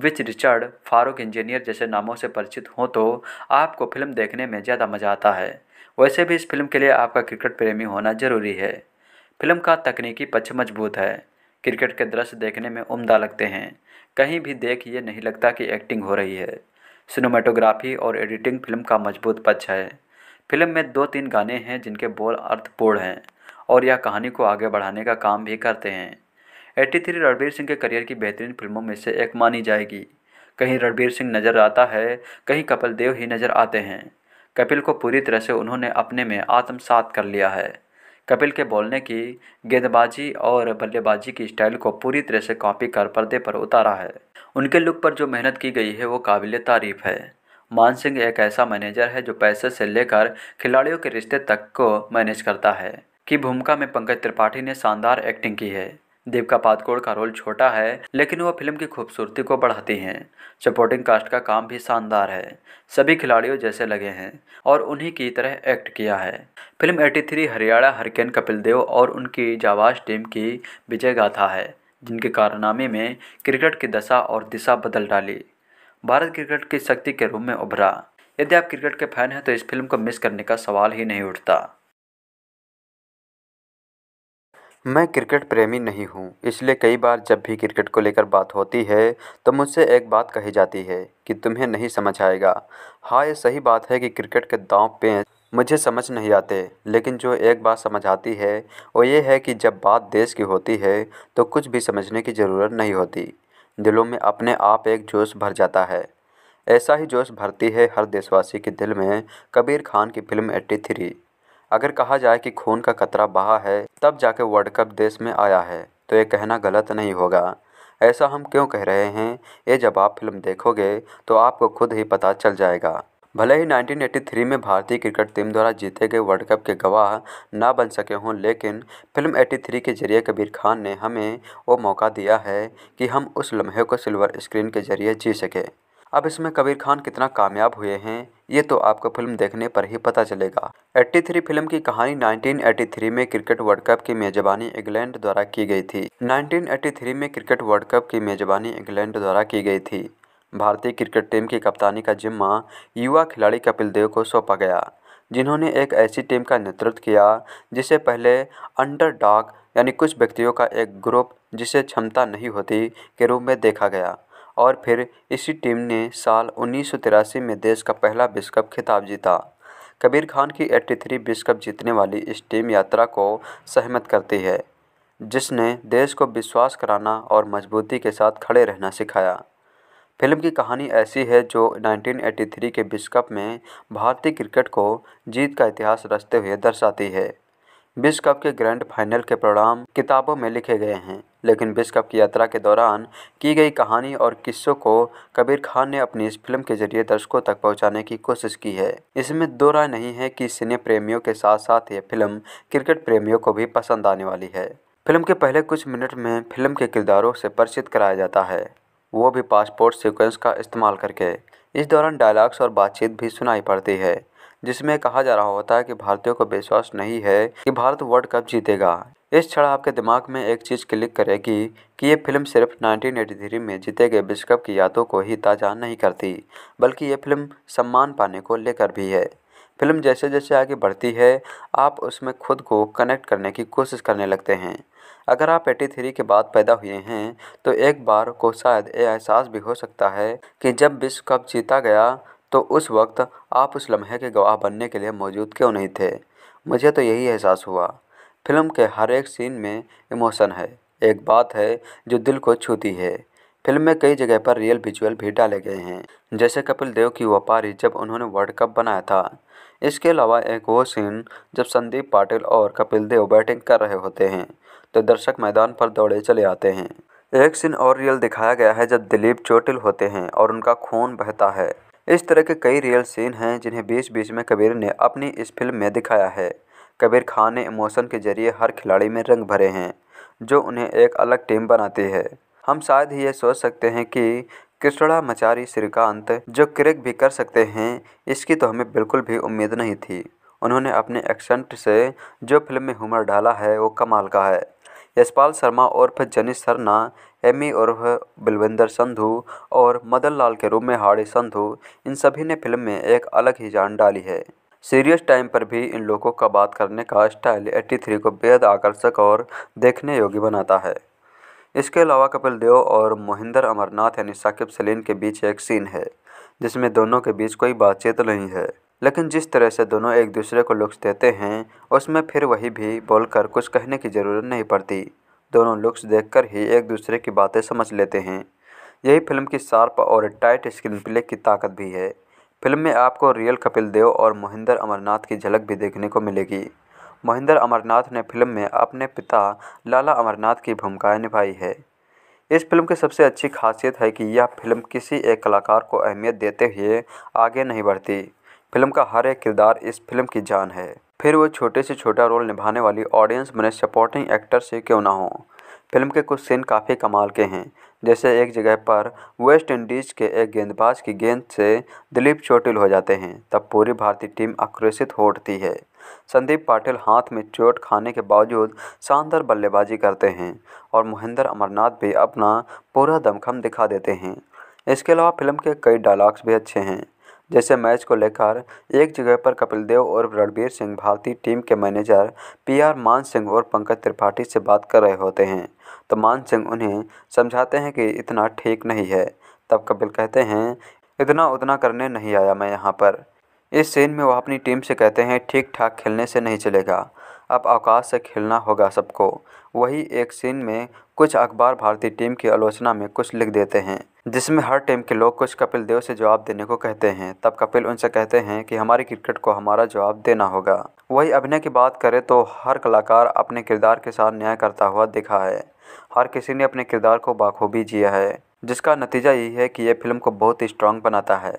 विच रिचर्ड फारूक इंजीनियर जैसे नामों से परिचित हों तो आपको फिल्म देखने में ज़्यादा मज़ा आता है वैसे भी इस फिल्म के लिए आपका क्रिकेट प्रेमी होना जरूरी है फिल्म का तकनीकी पक्ष मजबूत है क्रिकेट के दृश्य देखने में उम्दा लगते हैं कहीं भी देख ये नहीं लगता कि एक्टिंग हो रही है सिनेमाटोग्राफी और एडिटिंग फिल्म का मजबूत पक्ष है फिल्म में दो तीन गाने हैं जिनके बोल अर्थपूर्ण हैं और यह कहानी को आगे बढ़ाने का काम भी करते हैं 83 रणबीर सिंह के करियर की बेहतरीन फिल्मों में से एक मानी जाएगी कहीं रणबीर सिंह नज़र आता है कहीं कपिल देव ही नज़र आते हैं कपिल को पूरी तरह से उन्होंने अपने में आत्मसात कर लिया है कपिल के बोलने की गेंदबाजी और बल्लेबाजी की स्टाइल को पूरी तरह से कॉपी कर पर्दे पर उतारा है उनके लुक पर जो मेहनत की गई है वो काबिल तारीफ है मान सिंह एक ऐसा मैनेजर है जो पैसे से लेकर खिलाड़ियों के रिश्ते तक को मैनेज करता है की भूमिका में पंकज त्रिपाठी ने शानदार एक्टिंग की है दीपिका पादकोण का रोल छोटा है लेकिन वह फिल्म की खूबसूरती को बढ़ाती हैं सपोर्टिंग कास्ट का काम भी शानदार है सभी खिलाड़ियों जैसे लगे हैं और उन्हीं की तरह एक्ट किया है फिल्म 83 हरियाणा हरिकेन कपिल देव और उनकी जावाज टीम की विजय गाथा है जिनके कारनामे में क्रिकेट की दशा और दिशा बदल डाली भारत क्रिकेट की शक्ति के रूप में उभरा यदि आप क्रिकेट के फैन हैं तो इस फिल्म को मिस करने का सवाल ही नहीं उठता मैं क्रिकेट प्रेमी नहीं हूँ इसलिए कई बार जब भी क्रिकेट को लेकर बात होती है तो मुझसे एक बात कही जाती है कि तुम्हें नहीं समझ आएगा हाँ ये सही बात है कि क्रिकेट के दांव पे मुझे समझ नहीं आते लेकिन जो एक बात समझ आती है वो ये है कि जब बात देश की होती है तो कुछ भी समझने की ज़रूरत नहीं होती दिलों में अपने आप एक जोश भर जाता है ऐसा ही जोश भरती है हर देशवासी के दिल में कबीर खान की फिल्म एट्टी थ्री अगर कहा जाए कि खून का कतरा बहा है तब जाके वर्ल्ड कप देश में आया है तो ये कहना गलत नहीं होगा ऐसा हम क्यों कह रहे हैं ये जब आप फिल्म देखोगे तो आपको खुद ही पता चल जाएगा भले ही 1983 में भारतीय क्रिकेट टीम द्वारा जीते गए वर्ल्ड कप के गवाह ना बन सके हों लेकिन फिल्म 83 के जरिए कबीर खान ने हमें वो मौका दिया है कि हम उस लम्हे को सिल्वर स्क्रीन के जरिए जी सकें अब इसमें कबीर खान कितना कामयाब हुए हैं ये तो आपको फिल्म देखने पर ही पता चलेगा 83 फिल्म की कहानी 1983 में क्रिकेट वर्ल्ड कप की मेजबानी इंग्लैंड द्वारा की गई थी 1983 में क्रिकेट वर्ल्ड कप की मेजबानी इंग्लैंड द्वारा की गई थी भारतीय क्रिकेट टीम की कप्तानी का जिम्मा युवा खिलाड़ी कपिल देव को सौंपा गया जिन्होंने एक ऐसी टीम का नेतृत्व किया जिसे पहले अंडर यानी कुछ व्यक्तियों का एक ग्रुप जिसे क्षमता नहीं होती के रूप में देखा गया और फिर इसी टीम ने साल उन्नीस सौ तिरासी में देश का पहला विश्व कप खिताब जीता कबीर खान की एट्टी थ्री विश्व कप जीतने वाली इस टीम यात्रा को सहमत करती है जिसने देश को विश्वास कराना और मजबूती के साथ खड़े रहना सिखाया फिल्म की कहानी ऐसी है जो 1983 के विश्व कप में भारतीय क्रिकेट को जीत का इतिहास रचते हुए दर्शाती है विश्व कप के ग्रैंड फाइनल के परिणाम किताबों में लिखे गए हैं लेकिन विश्व कप की यात्रा के दौरान की गई कहानी और किस्सों को कबीर खान ने अपनी इस फिल्म के जरिए दर्शकों तक पहुंचाने की कोशिश की है इसमें दो राय नहीं है कि सिने प्रेमियों के साथ साथ ये फिल्म क्रिकेट प्रेमियों को भी पसंद आने वाली है फिल्म के पहले कुछ मिनट में फिल्म के किरदारों से परिचित कराया जाता है वो भी पासपोर्ट सिक्वेंस का इस्तेमाल करके इस दौरान डायलॉग्स और बातचीत भी सुनाई पड़ती है जिसमें कहा जा रहा होता है कि भारतीयों को विश्वास नहीं है कि भारत वर्ल्ड कप जीतेगा इस क्षण आपके दिमाग में एक चीज़ क्लिक करेगी कि ये फिल्म सिर्फ 1983 में जीते गए विश्व कप की यादों को ही ताज़ा नहीं करती बल्कि ये फिल्म सम्मान पाने को लेकर भी है फिल्म जैसे जैसे आगे बढ़ती है आप उसमें खुद को कनेक्ट करने की कोशिश करने लगते हैं अगर आप एटी थ्री के बाद पैदा हुए हैं तो एक बार को शायद ये एहसास भी हो सकता है कि जब विश्व कप जीता गया तो उस वक्त आप उस लम्हे के गवाह बनने के लिए मौजूद क्यों नहीं थे मुझे तो यही एहसास हुआ फिल्म के हर एक सीन में इमोशन है एक बात है जो दिल को छूती है फिल्म में कई जगह पर रियल विजुअल भी डाले गए हैं जैसे कपिल देव की व्यापारी जब उन्होंने वर्ल्ड कप बनाया था इसके अलावा एक वो सीन जब संदीप पाटिल और कपिल देव बैटिंग कर रहे होते हैं तो दर्शक मैदान पर दौड़े चले आते हैं एक सीन और रियल दिखाया गया है जब दिलीप चोटिल होते हैं और उनका खून बहता है इस तरह के कई रियल सीन हैं जिन्हें बीच बीच में कबीर ने अपनी इस फिल्म में दिखाया है कबीर खान ने इमोशन के जरिए हर खिलाड़ी में रंग भरे हैं जो उन्हें एक अलग टीम बनाती है हम शायद ही ये सोच सकते हैं कि मचारी श्रीकांत जो क्रिक भी कर सकते हैं इसकी तो हमें बिल्कुल भी उम्मीद नहीं थी उन्होंने अपने एक्सेंट से जो फिल्म में हुमर डाला है वो कमाल का है यशपाल शर्मा उर्फ जनी सरना एमी उर्फ बलविंदर संधू और मदन लाल के रूप में हाड़ी संधू इन सभी ने फिल्म में एक अलग ही जान डाली है सीरियस टाइम पर भी इन लोगों का बात करने का स्टाइल 83 को बेहद आकर्षक और देखने योग्य बनाता है इसके अलावा कपिल देव और मोहिंदर अमरनाथ यानी साकिब सलीन के बीच एक सीन है जिसमें दोनों के बीच कोई बातचीत नहीं है लेकिन जिस तरह से दोनों एक दूसरे को लुक्स देते हैं उसमें फिर वही भी बोलकर कुछ कहने की ज़रूरत नहीं पड़ती दोनों लुक्स देखकर ही एक दूसरे की बातें समझ लेते हैं यही फिल्म की शार्प और टाइट स्क्रीन प्ले की ताकत भी है फिल्म में आपको रियल कपिल देव और महेंद्र अमरनाथ की झलक भी देखने को मिलेगी महेंद्र अमरनाथ ने फिल्म में अपने पिता लाला अमरनाथ की भूमिकाएँ निभाई है इस फिल्म की सबसे अच्छी खासियत है कि यह फिल्म किसी एक कलाकार को अहमियत देते हुए आगे नहीं बढ़ती फिल्म का हर एक किरदार इस फिल्म की जान है फिर वो छोटे से छोटा रोल निभाने वाली ऑडियंस बने सपोर्टिंग एक्टर से क्यों ना हो फिल्म के कुछ सीन काफ़ी कमाल के हैं जैसे एक जगह पर वेस्ट इंडीज के एक गेंदबाज की गेंद से दिलीप चोटिल हो जाते हैं तब पूरी भारतीय टीम आक्रोशित हो उठती है संदीप पाटिल हाथ में चोट खाने के बावजूद शानदार बल्लेबाजी करते हैं और महेंद्र अमरनाथ भी अपना पूरा दमखम दिखा देते हैं इसके अलावा फिल्म के कई डायलॉग्स भी अच्छे हैं जैसे मैच को लेकर एक जगह पर कपिल देव और रणबीर सिंह भारतीय टीम के मैनेजर पीआर मान सिंह और पंकज त्रिपाठी से बात कर रहे होते हैं तो मान सिंह उन्हें समझाते हैं कि इतना ठीक नहीं है तब कपिल कहते हैं इतना उतना करने नहीं आया मैं यहाँ पर इस सीन में वह अपनी टीम से कहते हैं ठीक ठाक खेलने से नहीं चलेगा अब अवकाश से खेलना होगा सबको वही एक सीन में कुछ अखबार भारतीय टीम की आलोचना में कुछ लिख देते हैं जिसमें हर टीम के लोग कुछ कपिल देव से जवाब देने को कहते हैं तब कपिल उनसे कहते हैं कि हमारी क्रिकेट को हमारा जवाब देना होगा वही अभिनय की बात करें तो हर कलाकार अपने किरदार के साथ न्याय करता हुआ दिखा है हर किसी ने अपने किरदार को बाखूबी जिया है जिसका नतीजा यही है कि यह फिल्म को बहुत ही स्ट्रांग बनाता है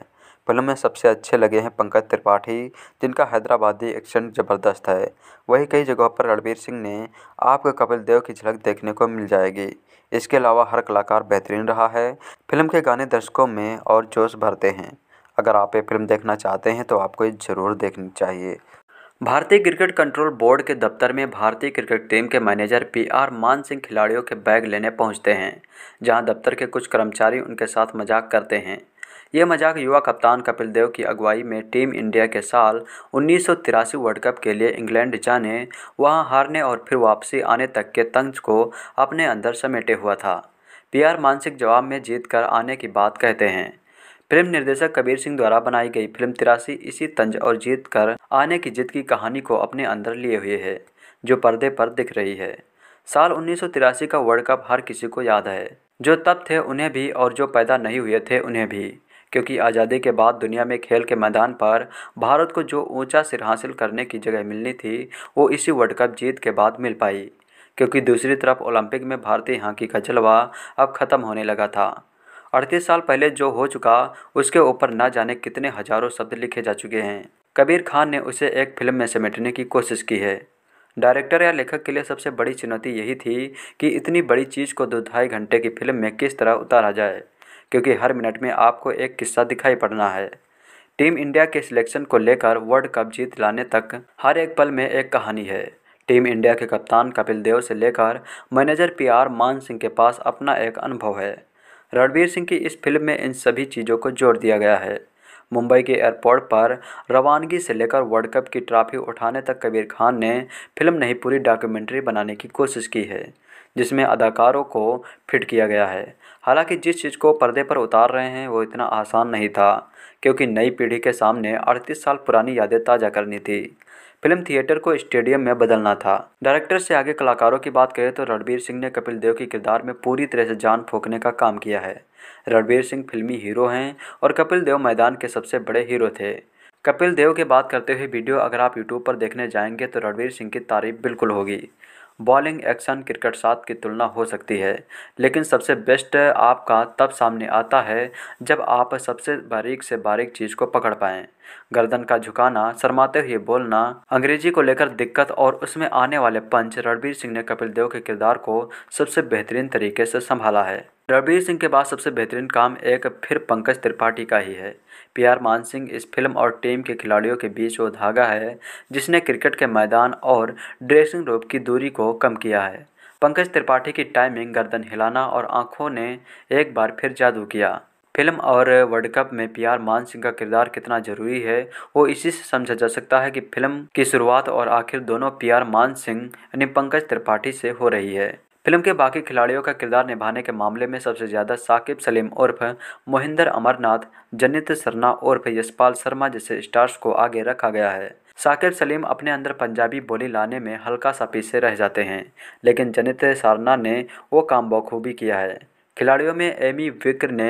फिल्म में सबसे अच्छे लगे हैं पंकज त्रिपाठी जिनका हैदराबादी एक्शन ज़बरदस्त है वहीं कई जगहों पर रणवीर सिंह ने आपको कपिल देव की झलक देखने को मिल जाएगी इसके अलावा हर कलाकार बेहतरीन रहा है फिल्म के गाने दर्शकों में और जोश भरते हैं अगर आप ये फिल्म देखना चाहते हैं तो आपको ये ज़रूर देखनी चाहिए भारतीय क्रिकेट कंट्रोल बोर्ड के दफ्तर में भारतीय क्रिकेट टीम के manager P R Man Singh खिलाड़ियों के बैग लेने पहुंचते हैं जहां दफ्तर के कुछ कर्मचारी उनके साथ मजाक करते हैं ये मजाक युवा कप्तान कपिल देव की अगुवाई में टीम इंडिया के साल उन्नीस वर्ल्ड कप के लिए इंग्लैंड जाने वहां हारने और फिर वापसी आने तक के तंज को अपने अंदर समेटे हुआ था पीआर मानसिक जवाब में जीत कर आने की बात कहते हैं फिल्म निर्देशक कबीर सिंह द्वारा बनाई गई फिल्म तिरासी इसी तंज और जीत कर आने की जिद की कहानी को अपने अंदर लिए हुए है जो पर्दे पर दिख रही है साल उन्नीस का वर्ल्ड कप हर किसी को याद है जो तब थे उन्हें भी और जो पैदा नहीं हुए थे उन्हें भी क्योंकि आज़ादी के बाद दुनिया में खेल के मैदान पर भारत को जो ऊंचा सिर हासिल करने की जगह मिलनी थी वो इसी वर्ल्ड कप जीत के बाद मिल पाई क्योंकि दूसरी तरफ ओलंपिक में भारतीय हॉकी का जलवा अब ख़त्म होने लगा था अड़तीस साल पहले जो हो चुका उसके ऊपर न जाने कितने हजारों शब्द लिखे जा चुके हैं कबीर खान ने उसे एक फिल्म में समेटने की कोशिश की है डायरेक्टर या लेखक के लिए सबसे बड़ी चुनौती यही थी कि इतनी बड़ी चीज़ को दो ढाई घंटे की फिल्म में किस तरह उतारा जाए क्योंकि हर मिनट में आपको एक किस्सा दिखाई पड़ना है टीम इंडिया के सिलेक्शन को लेकर वर्ल्ड कप जीत लाने तक हर एक पल में एक कहानी है टीम इंडिया के कप्तान कपिल देव से लेकर मैनेजर पीआर मान सिंह के पास अपना एक अनुभव है रणवीर सिंह की इस फिल्म में इन सभी चीज़ों को जोड़ दिया गया है मुंबई के एयरपोर्ट पर रवानगी से लेकर वर्ल्ड कप की ट्रॉफी उठाने तक कबीर खान ने फिल्म नहीं पूरी डॉक्यूमेंट्री बनाने की कोशिश की है जिसमें अदाकारों को फिट किया गया है हालांकि जिस चीज़ को पर्दे पर उतार रहे हैं वो इतना आसान नहीं था क्योंकि नई पीढ़ी के सामने अड़तीस साल पुरानी यादें ताज़ा करनी थी फिल्म थिएटर को स्टेडियम में बदलना था डायरेक्टर से आगे कलाकारों की बात करें तो रणबीर सिंह ने कपिल देव के किरदार में पूरी तरह से जान फूकने का काम किया है रणबीर सिंह फिल्मी हीरो हैं और कपिल देव मैदान के सबसे बड़े हीरो थे कपिल देव की बात करते हुए वीडियो अगर आप यूट्यूब पर देखने जाएंगे तो रणवीर सिंह की तारीफ बिल्कुल होगी बॉलिंग एक्शन क्रिकेट सात की तुलना हो सकती है लेकिन सबसे बेस्ट आपका तब सामने आता है जब आप सबसे बारीक से बारीक चीज़ को पकड़ पाएँ गर्दन का झुकाना शरमाते हुए बोलना अंग्रेजी को लेकर दिक्कत और उसमें आने वाले पंच रणबीर सिंह ने कपिल देव के किरदार को सबसे बेहतरीन तरीके से संभाला है रणबीर सिंह के बाद सबसे बेहतरीन काम एक फिर पंकज त्रिपाठी का ही है पीआर मानसिंह इस फिल्म और टीम के खिलाड़ियों के बीच वो धागा है जिसने क्रिकेट के मैदान और ड्रेसिंग रूम की दूरी को कम किया है पंकज त्रिपाठी की टाइमिंग गर्दन हिलाना और आंखों ने एक बार फिर जादू किया फिल्म और वर्ल्ड कप में पीआर मान सिंह का किरदार कितना जरूरी है वो इसी से समझा जा सकता है कि फिल्म की शुरुआत और आखिर दोनों आर मान सिंह यानी पंकज त्रिपाठी से हो रही है फिल्म के बाकी खिलाड़ियों का किरदार निभाने के मामले में सबसे ज़्यादा साकिब सलीम उर्फ मोहिंदर अमरनाथ जनित सरना उर्फ यशपाल शर्मा जैसे स्टार्स को आगे रखा गया है साकिब सलीम अपने अंदर पंजाबी बोली लाने में हल्का सा पीछे रह जाते हैं लेकिन जनित सरना ने वो काम बखूबी किया है खिलाड़ियों में एमी विक्र ने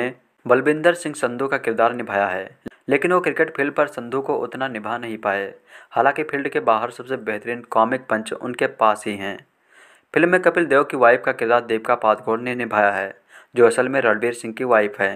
बलविंदर सिंह संधू का किरदार निभाया है लेकिन वो क्रिकेट फील्ड पर संधू को उतना निभा नहीं पाए हालांकि फील्ड के बाहर सबसे बेहतरीन कॉमिक पंच उनके पास ही हैं फिल्म में कपिल देव की वाइफ का किरदार दीपिका पादुकोण ने निभाया है जो असल में रणबीर सिंह की वाइफ है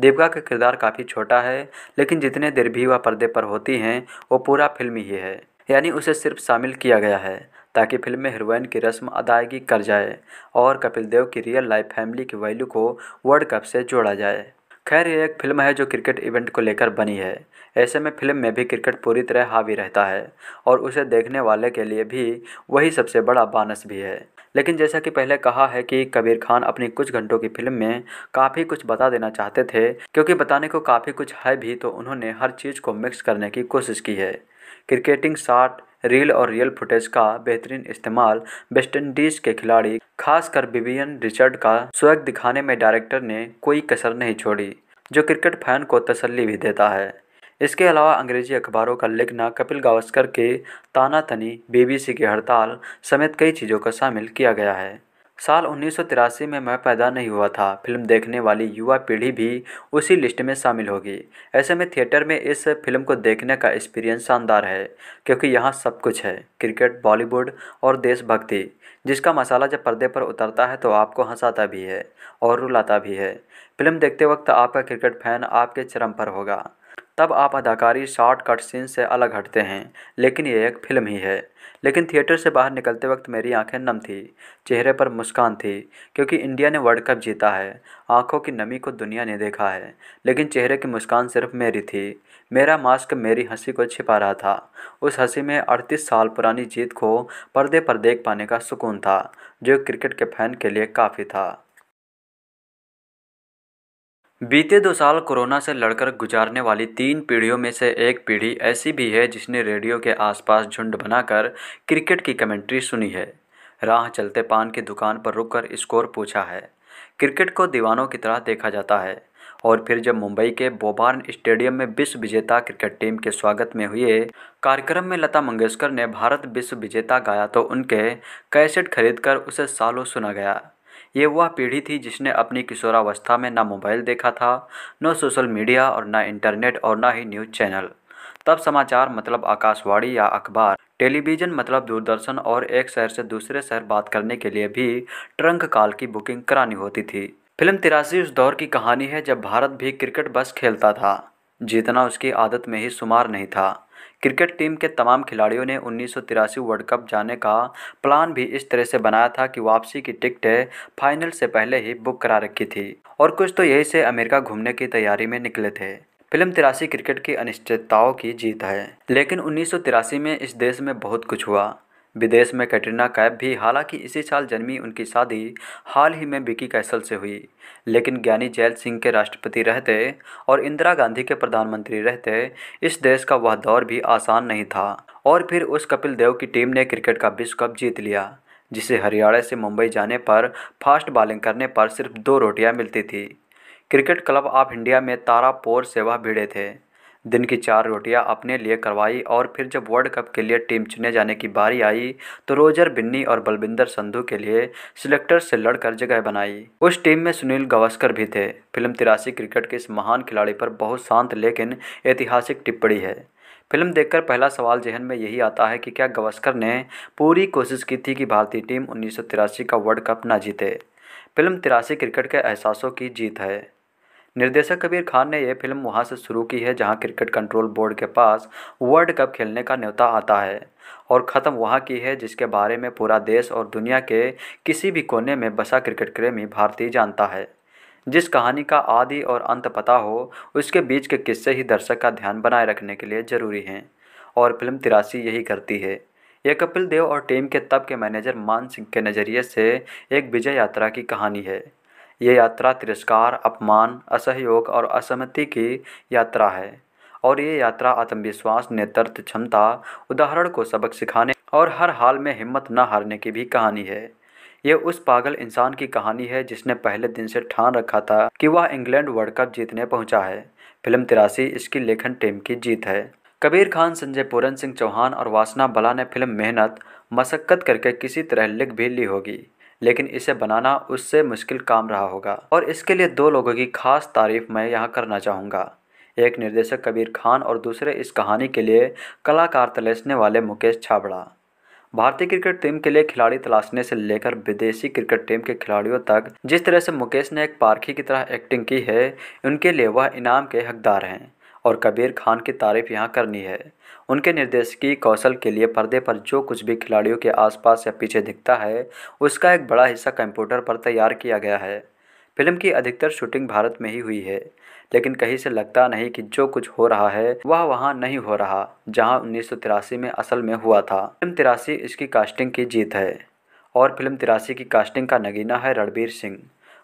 दीपिका का किरदार काफ़ी छोटा है लेकिन जितने देर भी वह पर्दे पर होती हैं वो पूरा फिल्म ही है यानी उसे सिर्फ शामिल किया गया है ताकि फिल्म में हीरोइन की रस्म अदायगी कर जाए और कपिल देव की रियल लाइफ फैमिली की वैल्यू को वर्ल्ड कप से जोड़ा जाए खैर ये एक फिल्म है जो क्रिकेट इवेंट को लेकर बनी है ऐसे में फिल्म में भी क्रिकेट पूरी तरह हावी रहता है और उसे देखने वाले के लिए भी वही सबसे बड़ा बानस भी है लेकिन जैसा कि पहले कहा है कि कबीर खान अपनी कुछ घंटों की फिल्म में काफ़ी कुछ बता देना चाहते थे क्योंकि बताने को काफ़ी कुछ है भी तो उन्होंने हर चीज़ को मिक्स करने की कोशिश की है क्रिकेटिंग शॉट रील और रियल फुटेज का बेहतरीन इस्तेमाल वेस्टइंडीज के खिलाड़ी खासकर विवियन रिचर्ड का स्वयं दिखाने में डायरेक्टर ने कोई कसर नहीं छोड़ी जो क्रिकेट फैन को तसल्ली भी देता है इसके अलावा अंग्रेजी अखबारों का लिखना कपिल गावस्कर के तानातनी बीबीसी की हड़ताल समेत कई चीज़ों का शामिल किया गया है साल उन्नीस में मैं पैदा नहीं हुआ था फिल्म देखने वाली युवा पीढ़ी भी उसी लिस्ट में शामिल होगी ऐसे में थिएटर में इस फिल्म को देखने का एक्सपीरियंस शानदार है क्योंकि यहाँ सब कुछ है क्रिकेट बॉलीवुड और देशभक्ति जिसका मसाला जब पर्दे पर उतरता है तो आपको हंसाता भी है और रुलाता भी है फिल्म देखते वक्त आपका क्रिकेट फैन आपके चरम पर होगा तब आप अदाकारी शॉर्ट कट सीन से अलग हटते हैं लेकिन यह एक फिल्म ही है लेकिन थिएटर से बाहर निकलते वक्त मेरी आंखें नम थी चेहरे पर मुस्कान थी क्योंकि इंडिया ने वर्ल्ड कप जीता है आंखों की नमी को दुनिया ने देखा है लेकिन चेहरे की मुस्कान सिर्फ मेरी थी मेरा मास्क मेरी हंसी को छिपा रहा था उस हंसी में अड़तीस साल पुरानी जीत को पर्दे पर देख पाने का सुकून था जो क्रिकेट के फैन के लिए काफ़ी था बीते दो साल कोरोना से लड़कर गुजारने वाली तीन पीढ़ियों में से एक पीढ़ी ऐसी भी है जिसने रेडियो के आसपास झुंड बनाकर क्रिकेट की कमेंट्री सुनी है राह चलते पान की दुकान पर रुककर स्कोर पूछा है क्रिकेट को दीवानों की तरह देखा जाता है और फिर जब मुंबई के बोबार्न स्टेडियम में विश्व विजेता क्रिकेट टीम के स्वागत में हुए कार्यक्रम में लता मंगेशकर ने भारत विश्व विजेता गाया तो उनके कैसेट खरीदकर उसे सालों सुना गया ये वह पीढ़ी थी जिसने अपनी किशोरावस्था में ना मोबाइल देखा था न सोशल मीडिया और ना इंटरनेट और ना ही न्यूज़ चैनल तब समाचार मतलब आकाशवाणी या अखबार टेलीविज़न मतलब दूरदर्शन और एक शहर से दूसरे शहर बात करने के लिए भी ट्रंक कॉल की बुकिंग करानी होती थी फिल्म तिरासी उस दौर की कहानी है जब भारत भी क्रिकेट बस खेलता था जीतना उसकी आदत में ही शुमार नहीं था क्रिकेट टीम के तमाम खिलाड़ियों ने उन्नीस वर्ल्ड कप जाने का प्लान भी इस तरह से बनाया था कि वापसी की टिकटें फाइनल से पहले ही बुक करा रखी थी और कुछ तो यही से अमेरिका घूमने की तैयारी में निकले थे फिल्म तिरासी क्रिकेट की अनिश्चितताओं की जीत है लेकिन उन्नीस में इस देश में बहुत कुछ हुआ विदेश में कैटरीना कैफ भी हालांकि इसी साल जन्मी उनकी शादी हाल ही में विकी कैसल से हुई लेकिन ज्ञानी जैल सिंह के राष्ट्रपति रहते और इंदिरा गांधी के प्रधानमंत्री रहते इस देश का वह दौर भी आसान नहीं था और फिर उस कपिल देव की टीम ने क्रिकेट का विश्व कप जीत लिया जिसे हरियाणा से मुंबई जाने पर फास्ट बॉलिंग करने पर सिर्फ दो रोटियां मिलती थी क्रिकेट क्लब ऑफ इंडिया में तारापोर सेवा भिड़े थे दिन की चार रोटियां अपने लिए करवाई और फिर जब वर्ल्ड कप के लिए टीम चुने जाने की बारी आई तो रोजर बिन्नी और बलविंदर संधू के लिए सिलेक्टर से लड़कर जगह बनाई उस टीम में सुनील गावस्कर भी थे फिल्म तिरासी क्रिकेट के इस महान खिलाड़ी पर बहुत शांत लेकिन ऐतिहासिक टिप्पणी है फिल्म देखकर पहला सवाल जहन में यही आता है कि क्या गवस्कर ने पूरी कोशिश की थी कि भारतीय टीम उन्नीस का वर्ल्ड कप ना जीते फिल्म तिरासी क्रिकेट के एहसासों की जीत है निर्देशक कबीर खान ने यह फिल्म वहाँ से शुरू की है जहाँ क्रिकेट कंट्रोल बोर्ड के पास वर्ल्ड कप खेलने का न्योता आता है और ख़त्म वहाँ की है जिसके बारे में पूरा देश और दुनिया के किसी भी कोने में बसा क्रिकेट प्रेमी भारतीय जानता है जिस कहानी का आदि और अंत पता हो उसके बीच के किस्से ही दर्शक का ध्यान बनाए रखने के लिए ज़रूरी हैं और फिल्म तिरासी यही करती है यह कपिल देव और टीम के तब के मैनेजर मान सिंह के नज़रिए से एक विजय यात्रा की कहानी है ये यात्रा तिरस्कार अपमान असहयोग और असहमति की यात्रा है और ये यात्रा आत्मविश्वास नेतृत्व क्षमता उदाहरण को सबक सिखाने और हर हाल में हिम्मत न हारने की भी कहानी है ये उस पागल इंसान की कहानी है जिसने पहले दिन से ठान रखा था कि वह इंग्लैंड वर्ल्ड कप जीतने पहुंचा है फिल्म तिरासी इसकी लेखन टीम की जीत है कबीर खान संजय पूरन सिंह चौहान और वासना बला ने फिल्म मेहनत मशक्क़त करके किसी तरह लिख भी ली होगी लेकिन इसे बनाना उससे मुश्किल काम रहा होगा और इसके लिए दो लोगों की खास तारीफ मैं यहाँ करना चाहूँगा एक निर्देशक कबीर खान और दूसरे इस कहानी के लिए कलाकार तलाशने वाले मुकेश छाबड़ा भारतीय क्रिकेट टीम के लिए खिलाड़ी तलाशने से लेकर विदेशी क्रिकेट टीम के खिलाड़ियों तक जिस तरह से मुकेश ने एक पारखी की तरह एक्टिंग की है उनके लिए वह इनाम के हकदार हैं और कबीर खान की तारीफ यहाँ करनी है उनके की कौशल के लिए पर्दे पर जो कुछ भी खिलाड़ियों के आसपास या पीछे दिखता है उसका एक बड़ा हिस्सा कंप्यूटर पर तैयार किया गया है फिल्म की अधिकतर शूटिंग भारत में ही हुई है लेकिन कहीं से लगता नहीं कि जो कुछ हो रहा है वह वहाँ नहीं हो रहा जहाँ उन्नीस में असल में हुआ था फिल्म तिरासी इसकी कास्टिंग की जीत है और फिल्म तिरासी की कास्टिंग का नगीना है रणबीर सिंह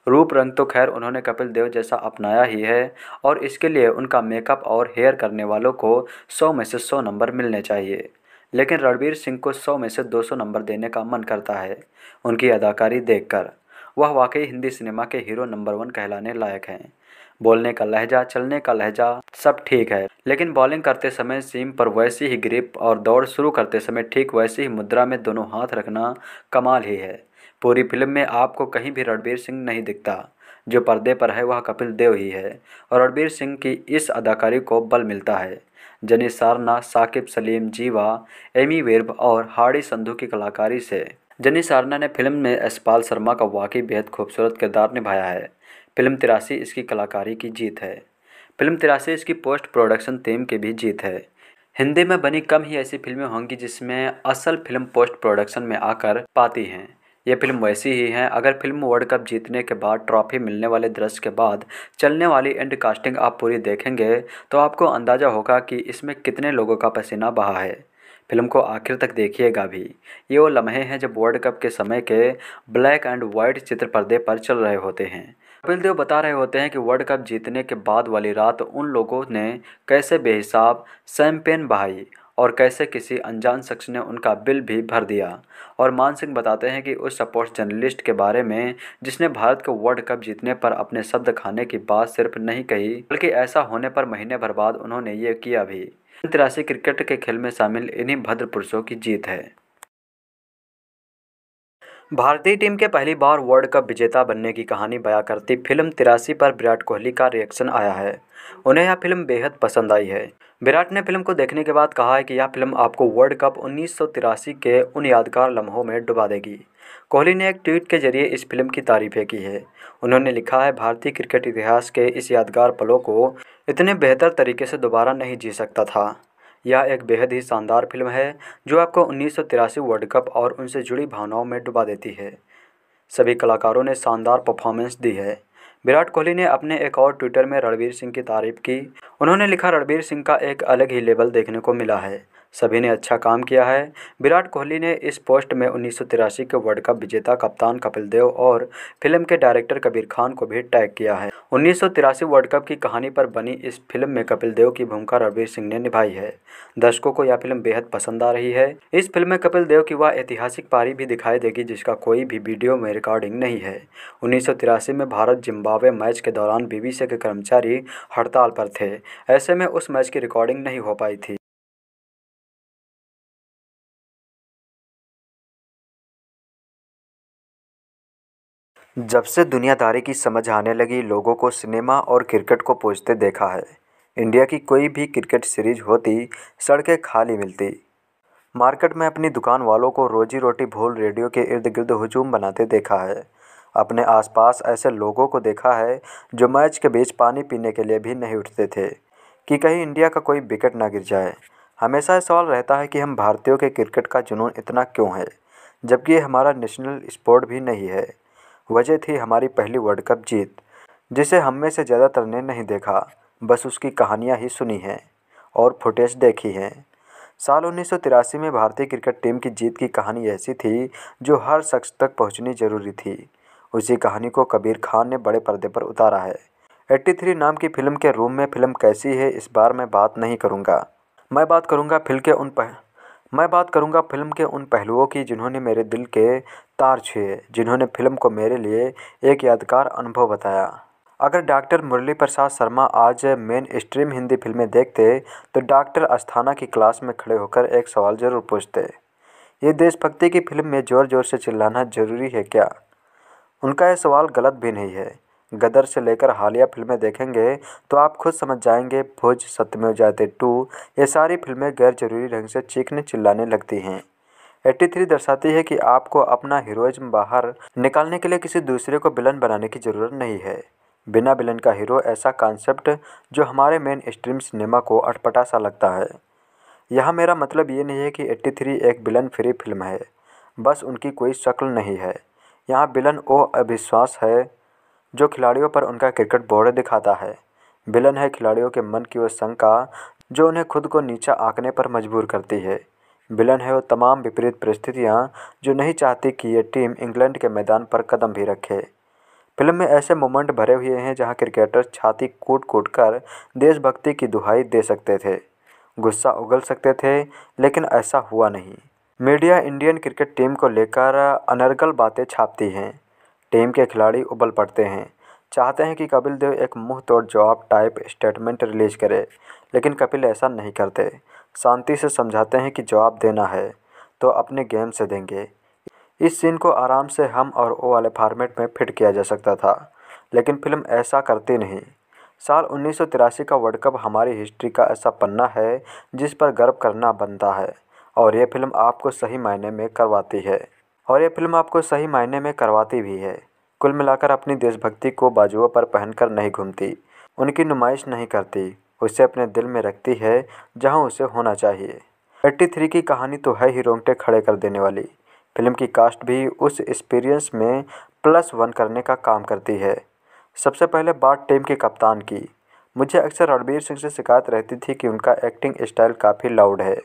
रूप रंग तो खैर उन्होंने कपिल देव जैसा अपनाया ही है और इसके लिए उनका मेकअप और हेयर करने वालों को सौ में से सौ नंबर मिलने चाहिए लेकिन रणबीर सिंह को सौ में से दो सौ नंबर देने का मन करता है उनकी अदाकारी देखकर वह वाकई हिंदी सिनेमा के हीरो नंबर वन कहलाने लायक हैं बोलने का लहजा चलने का लहजा सब ठीक है लेकिन बॉलिंग करते समय सीम पर वैसी ही ग्रिप और दौड़ शुरू करते समय ठीक वैसी ही मुद्रा में दोनों हाथ रखना कमाल ही है पूरी फिल्म में आपको कहीं भी रणबीर सिंह नहीं दिखता जो पर्दे पर है वह कपिल देव ही है और रणबीर सिंह की इस अदाकारी को बल मिलता है जनी सारना साकिब सलीम जीवा एमी विर्ब और हाड़ी संधू की कलाकारी से जनी सारना ने फिल्म में यशपाल शर्मा का वाकई बेहद खूबसूरत किरदार निभाया है फिल्म तिरासी इसकी कलाकारी की जीत है फिल्म तिरासी इसकी पोस्ट प्रोडक्शन टीम की भी जीत है हिंदी में बनी कम ही ऐसी फिल्में होंगी जिसमें असल फिल्म पोस्ट प्रोडक्शन में आकर पाती हैं ये फिल्म वैसी ही है अगर फिल्म वर्ल्ड कप जीतने के बाद ट्रॉफी मिलने वाले दृश्य के बाद चलने वाली एंड कास्टिंग आप पूरी देखेंगे तो आपको अंदाज़ा होगा कि इसमें कितने लोगों का पसीना बहा है फिल्म को आखिर तक देखिएगा भी ये वो लम्हे हैं जब वर्ल्ड कप के समय के ब्लैक एंड वाइट चित्र पर्दे पर चल रहे होते हैं कपिल देव बता रहे होते हैं कि वर्ल्ड कप जीतने के बाद वाली रात उन लोगों ने कैसे बेहिसाब सैम्पेन बहाई और कैसे किसी अनजान शख्स ने उनका बिल भी भर दिया और मान सिंह बताते हैं कि उस स्पोर्ट्स जर्नलिस्ट के बारे में जिसने भारत को वर्ल्ड कप जीतने पर अपने शब्द खाने की बात सिर्फ नहीं कही बल्कि ऐसा होने पर महीने भर बाद उन्होंने ये किया भी तिरासी क्रिकेट के खेल में शामिल इन्हीं भद्र पुरुषों की जीत है भारतीय टीम के पहली बार वर्ल्ड कप विजेता बनने की कहानी बयां करती फिल्म तिरासी पर विराट कोहली का रिएक्शन आया है उन्हें यह फिल्म बेहद पसंद आई है विराट ने फिल्म को देखने के बाद कहा है कि यह फिल्म आपको वर्ल्ड कप उन्नीस के उन यादगार लम्हों में डुबा देगी कोहली ने एक ट्वीट के जरिए इस फिल्म की तारीफें की है उन्होंने लिखा है भारतीय क्रिकेट इतिहास के इस यादगार पलों को इतने बेहतर तरीके से दोबारा नहीं जी सकता था यह एक बेहद ही शानदार फिल्म है जो आपको उन्नीस वर्ल्ड कप और उनसे जुड़ी भावनाओं में डुबा देती है सभी कलाकारों ने शानदार परफॉर्मेंस दी है विराट कोहली ने अपने एक और ट्विटर में रणवीर सिंह की तारीफ की उन्होंने लिखा रणवीर सिंह का एक अलग ही लेवल देखने को मिला है सभी ने अच्छा काम किया है विराट कोहली ने इस पोस्ट में उन्नीस के वर्ल्ड कप विजेता कप्तान कपिल देव और फिल्म के डायरेक्टर कबीर खान को भी टैग किया है उन्नीस वर्ल्ड कप की कहानी पर बनी इस फिल्म में कपिल देव की भूमिका रणवीर सिंह ने निभाई है दर्शकों को यह फिल्म बेहद पसंद आ रही है इस फिल्म में कपिल देव की वह ऐतिहासिक पारी भी दिखाई देगी जिसका कोई भी वीडियो में रिकॉर्डिंग नहीं है उन्नीस में भारत जिम्बावे मैच के दौरान बीबीसी के कर्मचारी हड़ताल पर थे ऐसे में उस मैच की रिकॉर्डिंग नहीं हो पाई थी जब से दुनियादारी की समझ आने लगी लोगों को सिनेमा और क्रिकेट को पूछते देखा है इंडिया की कोई भी क्रिकेट सीरीज होती सड़कें खाली मिलती मार्केट में अपनी दुकान वालों को रोजी रोटी भूल रेडियो के इर्द गिर्द हजूम बनाते देखा है अपने आसपास ऐसे लोगों को देखा है जो मैच के बीच पानी पीने के लिए भी नहीं उठते थे कि कहीं इंडिया का कोई विकेट ना गिर जाए हमेशा यह सवाल रहता है कि हम भारतीयों के क्रिकेट का जुनून इतना क्यों है जबकि हमारा नेशनल स्पोर्ट भी नहीं है वजह थी हमारी पहली वर्ल्ड कप जीत जिसे हम में से ज़्यादातर ने नहीं देखा बस उसकी कहानियाँ ही सुनी हैं और फुटेज देखी हैं साल उन्नीस में भारतीय क्रिकेट टीम की जीत की कहानी ऐसी थी जो हर शख्स तक पहुंचनी जरूरी थी उसी कहानी को कबीर खान ने बड़े पर्दे पर उतारा है 83 नाम की फिल्म के रूम में फिल्म कैसी है इस बार मैं बात नहीं करूंगा मैं बात करूंगा फिल्म के उन पह... मैं बात करूंगा फिल्म के उन पहलुओं की जिन्होंने मेरे दिल के तार छुए जिन्होंने फिल्म को मेरे लिए एक यादगार अनुभव बताया अगर डॉक्टर मुरली प्रसाद शर्मा आज मेन स्ट्रीम हिंदी फिल्में देखते तो डॉक्टर अस्थाना की क्लास में खड़े होकर एक सवाल ज़रूर पूछते ये देशभक्ति की फिल्म में ज़ोर ज़ोर से चिल्लाना ज़रूरी है क्या उनका यह सवाल गलत भी नहीं है गदर से लेकर हालिया फिल्में देखेंगे तो आप खुद समझ जाएंगे भुज सत्यमेव जाते टू ये सारी फिल्में गैर जरूरी ढंग से चीखने चिल्लाने लगती हैं 83 दर्शाती है कि आपको अपना हीरोइज्म बाहर निकालने के लिए किसी दूसरे को विलन बनाने की ज़रूरत नहीं है बिना विलन का हीरो ऐसा कॉन्सेप्ट जो हमारे मेन स्ट्रीम सिनेमा को अटपटा सा लगता है यहाँ मेरा मतलब ये नहीं है कि 83 एक विलन फ्री फिल्म है बस उनकी कोई शक्ल नहीं है यहाँ विलन वो अविश्वास है जो खिलाड़ियों पर उनका क्रिकेट बोर्ड दिखाता है विलन है खिलाड़ियों के मन की वो शंका जो उन्हें खुद को नीचा आंकने पर मजबूर करती है विलन है वो तमाम विपरीत परिस्थितियाँ जो नहीं चाहती कि ये टीम इंग्लैंड के मैदान पर कदम भी रखे फिल्म में ऐसे मोमेंट भरे हुए हैं जहाँ क्रिकेटर्स छाती कूट कूट कर देशभक्ति की दुहाई दे सकते थे गुस्सा उगल सकते थे लेकिन ऐसा हुआ नहीं मीडिया इंडियन क्रिकेट टीम को लेकर अनर्गल बातें छापती हैं टीम के खिलाड़ी उबल पड़ते हैं चाहते हैं कि कपिल देव एक मुंह तोड़ जवाब टाइप स्टेटमेंट रिलीज करे लेकिन कपिल ऐसा नहीं करते शांति से समझाते हैं कि जवाब देना है तो अपने गेम से देंगे इस सीन को आराम से हम और ओ वाले फार्मेट में फिट किया जा सकता था लेकिन फिल्म ऐसा करती नहीं साल उन्नीस का वर्ल्ड कप हमारी हिस्ट्री का ऐसा पन्ना है जिस पर गर्व करना बनता है और ये फिल्म आपको सही मायने में करवाती है और ये फिल्म आपको सही मायने में करवाती भी है कुल मिलाकर अपनी देशभक्ति को बाजुओं पर पहनकर नहीं घूमती उनकी नुमाइश नहीं करती उसे अपने दिल में रखती है जहाँ उसे होना चाहिए एट्टी थ्री की कहानी तो है ही रोंगटे खड़े कर देने वाली फिल्म की कास्ट भी उस एक्सपीरियंस में प्लस वन करने का काम करती है सबसे पहले बात टीम के कप्तान की मुझे अक्सर रणबीर सिंह से शिकायत रहती थी कि उनका एक्टिंग स्टाइल काफ़ी लाउड है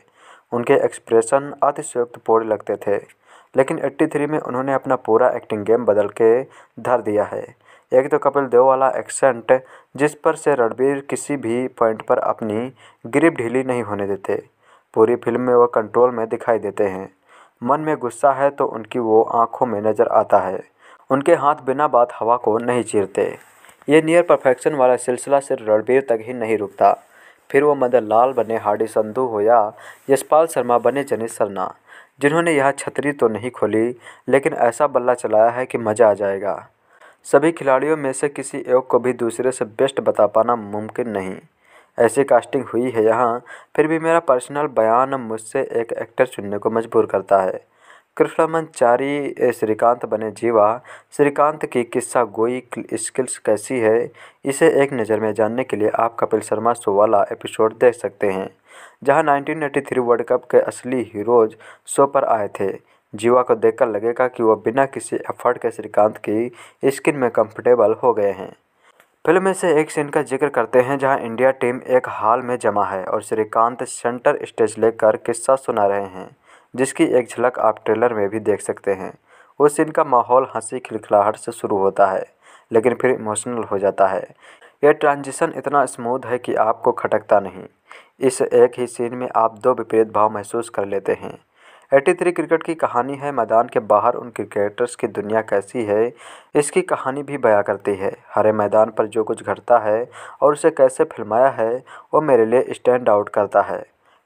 उनके एक्सप्रेशन अतिशयोक्तपूर्ण लगते थे लेकिन 83 में उन्होंने अपना पूरा एक्टिंग गेम बदल के धर दिया है एक तो कपिल देव वाला एक्सेंट जिस पर से रणबीर किसी भी पॉइंट पर अपनी ग्रिप ढीली नहीं होने देते पूरी फिल्म में वह कंट्रोल में दिखाई देते हैं मन में गुस्सा है तो उनकी वो आँखों में नज़र आता है उनके हाथ बिना बात हवा को नहीं चीरते ये नियर परफेक्शन वाला सिलसिला सिर्फ रणबीर तक ही नहीं रुकता फिर वो मदन लाल बने हार्डी संधु हो या यशपाल शर्मा बने जनी सरना जिन्होंने यह छतरी तो नहीं खोली लेकिन ऐसा बल्ला चलाया है कि मज़ा आ जाएगा सभी खिलाड़ियों में से किसी एक को भी दूसरे से बेस्ट बता पाना मुमकिन नहीं ऐसी कास्टिंग हुई है यहाँ फिर भी मेरा पर्सनल बयान मुझसे एक एक्टर चुनने को मजबूर करता है कृष्णामन चारी श्रीकांत बने जीवा श्रीकांत की किस्सा गोई स्किल्स कैसी है इसे एक नज़र में जानने के लिए आप कपिल शर्मा शो वाला एपिसोड देख सकते हैं जहां 1983 वर्ल्ड कप के असली हीरोज शो पर आए थे जीवा को देखकर लगेगा कि वह बिना किसी एफर्ट के श्रीकांत की स्किन में कंफर्टेबल हो गए हैं फिल्म में से एक सीन का जिक्र करते हैं जहां इंडिया टीम एक हॉल में जमा है और श्रीकांत सेंटर स्टेज लेकर किस्सा सुना रहे हैं जिसकी एक झलक आप ट्रेलर में भी देख सकते हैं उस सीन का माहौल हंसी खिलखिलाहट से शुरू होता है लेकिन फिर इमोशनल हो जाता है यह ट्रांजिशन इतना स्मूथ है कि आपको खटकता नहीं इस एक ही सीन में आप दो विपरीत भाव महसूस कर लेते हैं 83 क्रिकेट की कहानी है मैदान के बाहर उन क्रिकेटर्स की दुनिया कैसी है इसकी कहानी भी बयां करती है हरे मैदान पर जो कुछ घटता है और उसे कैसे फिल्माया है वो मेरे लिए स्टैंड आउट करता है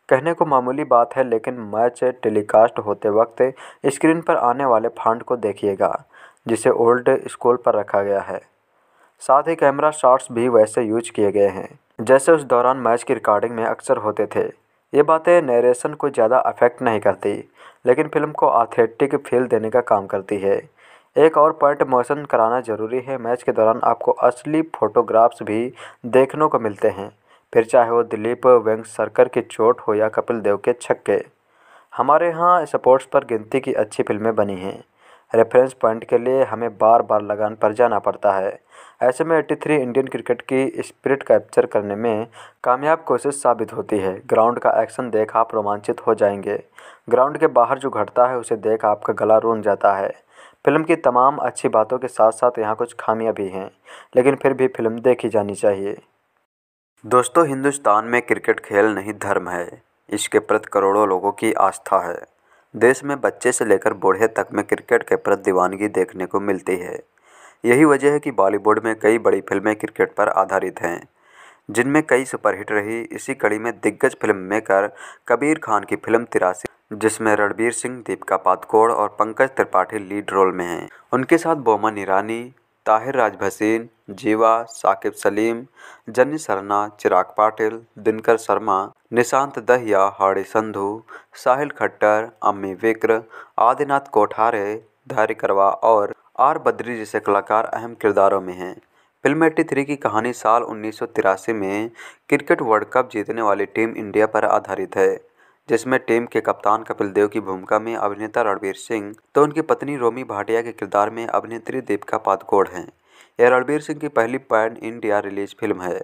कहने को मामूली बात है लेकिन मैच टेलीकास्ट होते वक्त स्क्रीन पर आने वाले फांड को देखिएगा जिसे ओल्ड स्कूल पर रखा गया है साथ ही कैमरा शॉट्स भी वैसे यूज किए गए हैं जैसे उस दौरान मैच की रिकॉर्डिंग में अक्सर होते थे ये बातें नरेशन को ज़्यादा अफेक्ट नहीं करती लेकिन फिल्म को ऑथेंटिक फील देने का काम करती है एक और पॉइंट मोशन कराना ज़रूरी है मैच के दौरान आपको असली फ़ोटोग्राफ्स भी देखने को मिलते हैं फिर चाहे वो दिलीप वेंगसरकर की चोट हो या कपिल देव के छक्के हमारे यहाँ स्पोर्ट्स पर गिनती की अच्छी फिल्में बनी हैं रेफरेंस पॉइंट के लिए हमें बार बार लगान पर जाना पड़ता है ऐसे में एट्टी थ्री इंडियन क्रिकेट की स्पिरिट कैप्चर करने में कामयाब कोशिश साबित होती है ग्राउंड का एक्शन देख आप रोमांचित हो जाएंगे ग्राउंड के बाहर जो घटता है उसे देख आपका गला रून जाता है फिल्म की तमाम अच्छी बातों के साथ साथ यहाँ कुछ खामियाँ भी हैं लेकिन फिर भी फिल्म देखी जानी चाहिए दोस्तों हिंदुस्तान में क्रिकेट खेल नहीं धर्म है इसके प्रति करोड़ों लोगों की आस्था है देश में बच्चे से लेकर बूढ़े तक में क्रिकेट के प्रति दीवानगी देखने को मिलती है यही वजह है कि बॉलीवुड में कई बड़ी फ़िल्में क्रिकेट पर आधारित हैं जिनमें कई सुपरहिट रही इसी कड़ी में दिग्गज फिल्म मेकर कबीर खान की फिल्म तिरासी जिसमें रणबीर सिंह दीपिका पादकोड़ और पंकज त्रिपाठी लीड रोल में हैं उनके साथ बोमन ईरानी ताहिर राज भसीन जीवा साकिब सलीम जन्य सरना चिराग पाटिल दिनकर शर्मा निशांत दहिया हाड़ी संधु साहिल खट्टर अम्मी विक्र आदिनाथ कोठारे धारिकरवा और आर बद्री जैसे कलाकार अहम किरदारों में हैं फिल्म एट्टी थ्री की कहानी साल उन्नीस में क्रिकेट वर्ल्ड कप जीतने वाली टीम इंडिया पर आधारित है जिसमें टीम के कप्तान कपिल देव की भूमिका में अभिनेता रणबीर सिंह तो उनकी पत्नी रोमी भाटिया के किरदार में अभिनेत्री दीपिका पादकोड़ हैं यह रणबीर सिंह की पहली पैन इंडिया रिलीज फिल्म है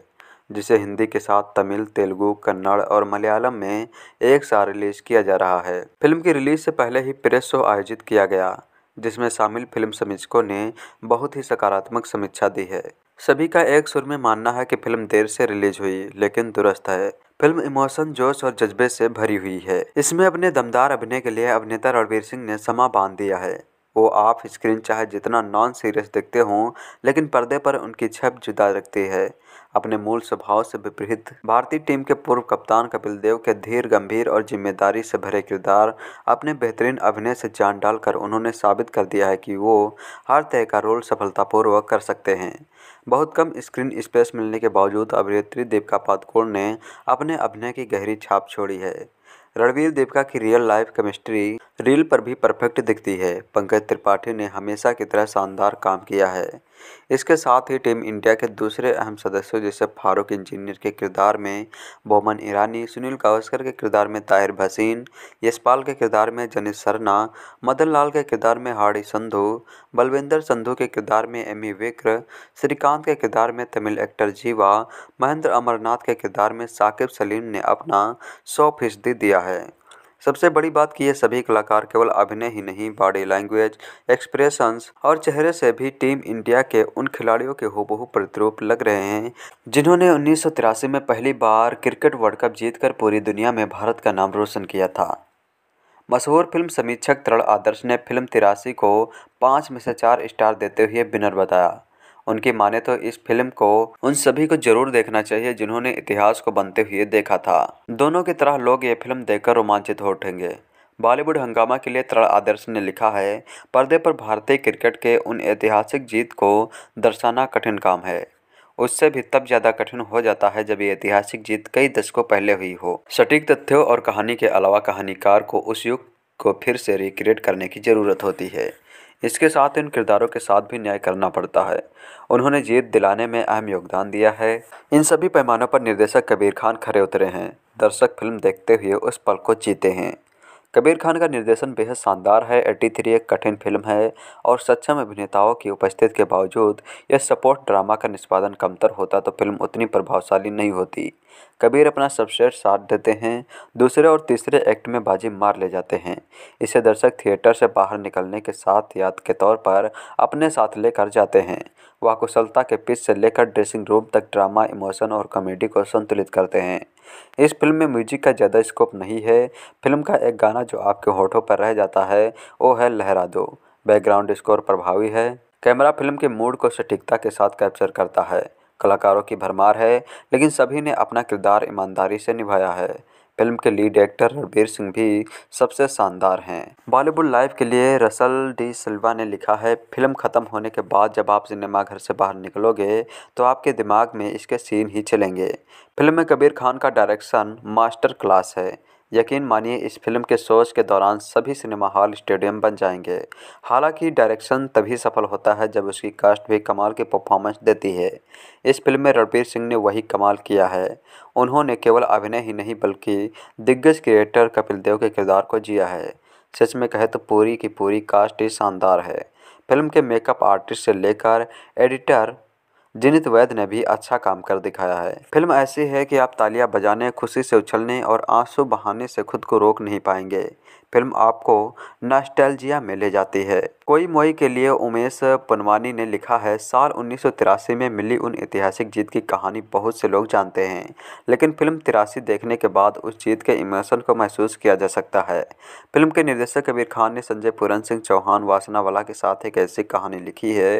जिसे हिंदी के साथ तमिल तेलुगू कन्नड़ और मलयालम में एक साथ रिलीज किया जा रहा है फिल्म की रिलीज से पहले ही प्रेस शो आयोजित किया गया जिसमें शामिल फिल्म समीक्षकों ने बहुत ही सकारात्मक समीक्षा दी है सभी का एक सुर में मानना है कि फिल्म देर से रिलीज हुई लेकिन दुरुस्त है फिल्म इमोशन जोश और जज्बे से भरी हुई है इसमें अपने दमदार अभिनय के लिए अभिनेता रणवीर सिंह ने समा बांध दिया है वो आप स्क्रीन चाहे जितना नॉन सीरियस देखते हों लेकिन पर्दे पर उनकी छप जुदा रखती है अपने मूल स्वभाव से विपरीत भारतीय टीम के पूर्व कप्तान कपिल देव के धीर गंभीर और जिम्मेदारी से भरे किरदार अपने बेहतरीन अभिनय से जान डालकर उन्होंने साबित कर दिया है कि वो हर तरह का रोल सफलतापूर्वक कर सकते हैं बहुत कम स्क्रीन स्पेस मिलने के बावजूद अभिनेत्री दीपिका पादकोण ने अपने अभिनय की गहरी छाप छोड़ी है रणवीर देवका की रियल लाइफ केमिस्ट्री रील पर भी परफेक्ट दिखती है पंकज त्रिपाठी ने हमेशा की तरह शानदार काम किया है इसके साथ ही टीम इंडिया के दूसरे अहम सदस्यों जैसे फारूक इंजीनियर के किरदार में बोमन ईरानी सुनील गावस्कर के किरदार में ताहिर भसीन यशपाल के किरदार में जनित सरना मदन लाल के किरदार में हाड़ी संधु बलविंदर संधु के किरदार में एमी विक्र श्रीकांत के किरदार में तमिल एक्टर जीवा महेंद्र अमरनाथ के किरदार में साकिब सलीम ने अपना सौ फीसदी दिया है सबसे बड़ी बात कि ये सभी कलाकार केवल अभिनय ही नहीं बॉडी लैंग्वेज एक्सप्रेशंस और चेहरे से भी टीम इंडिया के उन खिलाड़ियों के हूबहू प्रतिरूप लग रहे हैं जिन्होंने उन्नीस में पहली बार क्रिकेट वर्ल्ड कप जीतकर पूरी दुनिया में भारत का नाम रोशन किया था मशहूर फिल्म समीक्षक तरण आदर्श ने फिल्म तिरासी को पाँच में से चार स्टार देते हुए बिनर बताया उनकी माने तो इस फिल्म को उन सभी को जरूर देखना चाहिए जिन्होंने इतिहास को बनते हुए देखा था दोनों की तरह लोग ये फिल्म देखकर रोमांचित हो उठेंगे बॉलीवुड हंगामा के लिए तरण आदर्श ने लिखा है पर्दे पर भारतीय क्रिकेट के उन ऐतिहासिक जीत को दर्शाना कठिन काम है उससे भी तब ज़्यादा कठिन हो जाता है जब ये ऐतिहासिक जीत कई दशकों पहले हुई हो सटीक तथ्यों और कहानी के अलावा कहानीकार को उस युग को फिर से रिक्रिएट करने की ज़रूरत होती है इसके साथ इन किरदारों के साथ भी न्याय करना पड़ता है उन्होंने जीत दिलाने में अहम योगदान दिया है इन सभी पैमानों पर निर्देशक कबीर खान खड़े उतरे हैं दर्शक फिल्म देखते हुए उस पल को जीते हैं कबीर खान का निर्देशन बेहद शानदार है एटी थ्री एक कठिन फिल्म है और सक्षम अभिनेताओं की उपस्थिति के बावजूद यह सपोर्ट ड्रामा का निष्पादन कमतर होता तो फिल्म उतनी प्रभावशाली नहीं होती कबीर अपना सबसेट साथ देते हैं दूसरे और तीसरे एक्ट में बाजी मार ले जाते हैं इसे दर्शक थिएटर से बाहर निकलने के साथ याद के तौर पर अपने साथ लेकर जाते हैं वह कुशलता के पिच से लेकर ड्रेसिंग रूम तक ड्रामा इमोशन और कॉमेडी को संतुलित करते हैं इस फिल्म में म्यूजिक का ज़्यादा स्कोप नहीं है फिल्म का एक गाना जो आपके होठों पर रह जाता है वो है लहरा दो बैकग्राउंड स्कोर प्रभावी है कैमरा फिल्म के मूड को सटीकता के साथ कैप्चर करता है कलाकारों की भरमार है लेकिन सभी ने अपना किरदार ईमानदारी से निभाया है फिल्म के लीड एक्टर रणबीर सिंह भी सबसे शानदार हैं बॉलीवुड लाइव के लिए रसल डी सिल्वा ने लिखा है फिल्म ख़त्म होने के बाद जब आप सिनेमाघर से बाहर निकलोगे तो आपके दिमाग में इसके सीन ही चलेंगे फिल्म में कबीर खान का डायरेक्शन मास्टर क्लास है यकीन मानिए इस फिल्म के शोज़ के दौरान सभी सिनेमा हॉल स्टेडियम बन जाएंगे हालांकि डायरेक्शन तभी सफल होता है जब उसकी कास्ट भी कमाल की परफॉर्मेंस देती है इस फिल्म में रणबीर सिंह ने वही कमाल किया है उन्होंने केवल अभिनय ही नहीं बल्कि दिग्गज क्रिएटर कपिल देव के किरदार को जिया है सच में कहे तो पूरी की पूरी कास्ट ही शानदार है फिल्म के मेकअप आर्टिस्ट से लेकर एडिटर जिनित वैद ने भी अच्छा काम कर दिखाया है फिल्म ऐसी है कि आप तालियां बजाने खुशी से उछलने और आंसू बहाने से खुद को रोक नहीं पाएंगे फिल्म आपको नॉस्टैल्जिया में ले जाती है कोई मोई के लिए उमेश पनवानी ने लिखा है साल उन्नीस में मिली उन ऐतिहासिक जीत की कहानी बहुत से लोग जानते हैं लेकिन फिल्म तिरासी देखने के बाद उस जीत के इमोशन को महसूस किया जा सकता है फिल्म के निर्देशक कबीर खान ने संजय पूरन सिंह चौहान वासनावाला के साथ एक ऐसी कहानी लिखी है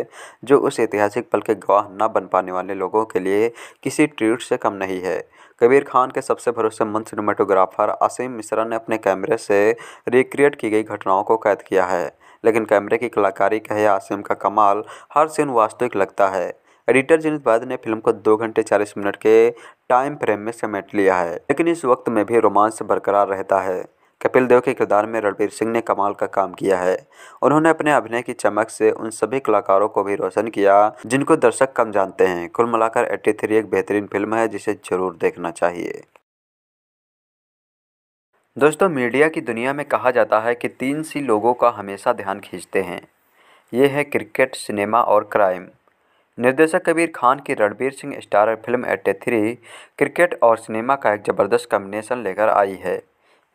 जो उस ऐतिहासिक पल के गवाह न बन पाने वाले लोगों के लिए किसी ट्रीट से कम नहीं है कबीर खान के सबसे भरोसेमंद सिनेमाटोग्राफर असीम मिश्रा ने अपने कैमरे से रिक्रिएट की गई घटनाओं को कैद किया है लेकिन कैमरे की कलाकारी कहे आसिम का कमाल हर सीन वास्तविक लगता है एडिटर जिनित बाद ने फिल्म को दो घंटे चालीस मिनट के टाइम फ्रेम में समेट लिया है लेकिन इस वक्त में भी रोमांस बरकरार रहता है कपिल देव के किरदार में रणबीर सिंह ने कमाल का काम किया है उन्होंने अपने अभिनय की चमक से उन सभी कलाकारों को भी रोशन किया जिनको दर्शक कम जानते हैं कुल मिलाकर 83 एक बेहतरीन फिल्म है जिसे जरूर देखना चाहिए दोस्तों मीडिया की दुनिया में कहा जाता है कि तीन सी लोगों का हमेशा ध्यान खींचते हैं ये है क्रिकेट सिनेमा और क्राइम निर्देशक कबीर खान की Ranveer Singh starrer film eighty three cricket और सिनेमा का एक ज़बरदस्त कम्बिनेशन लेकर आई है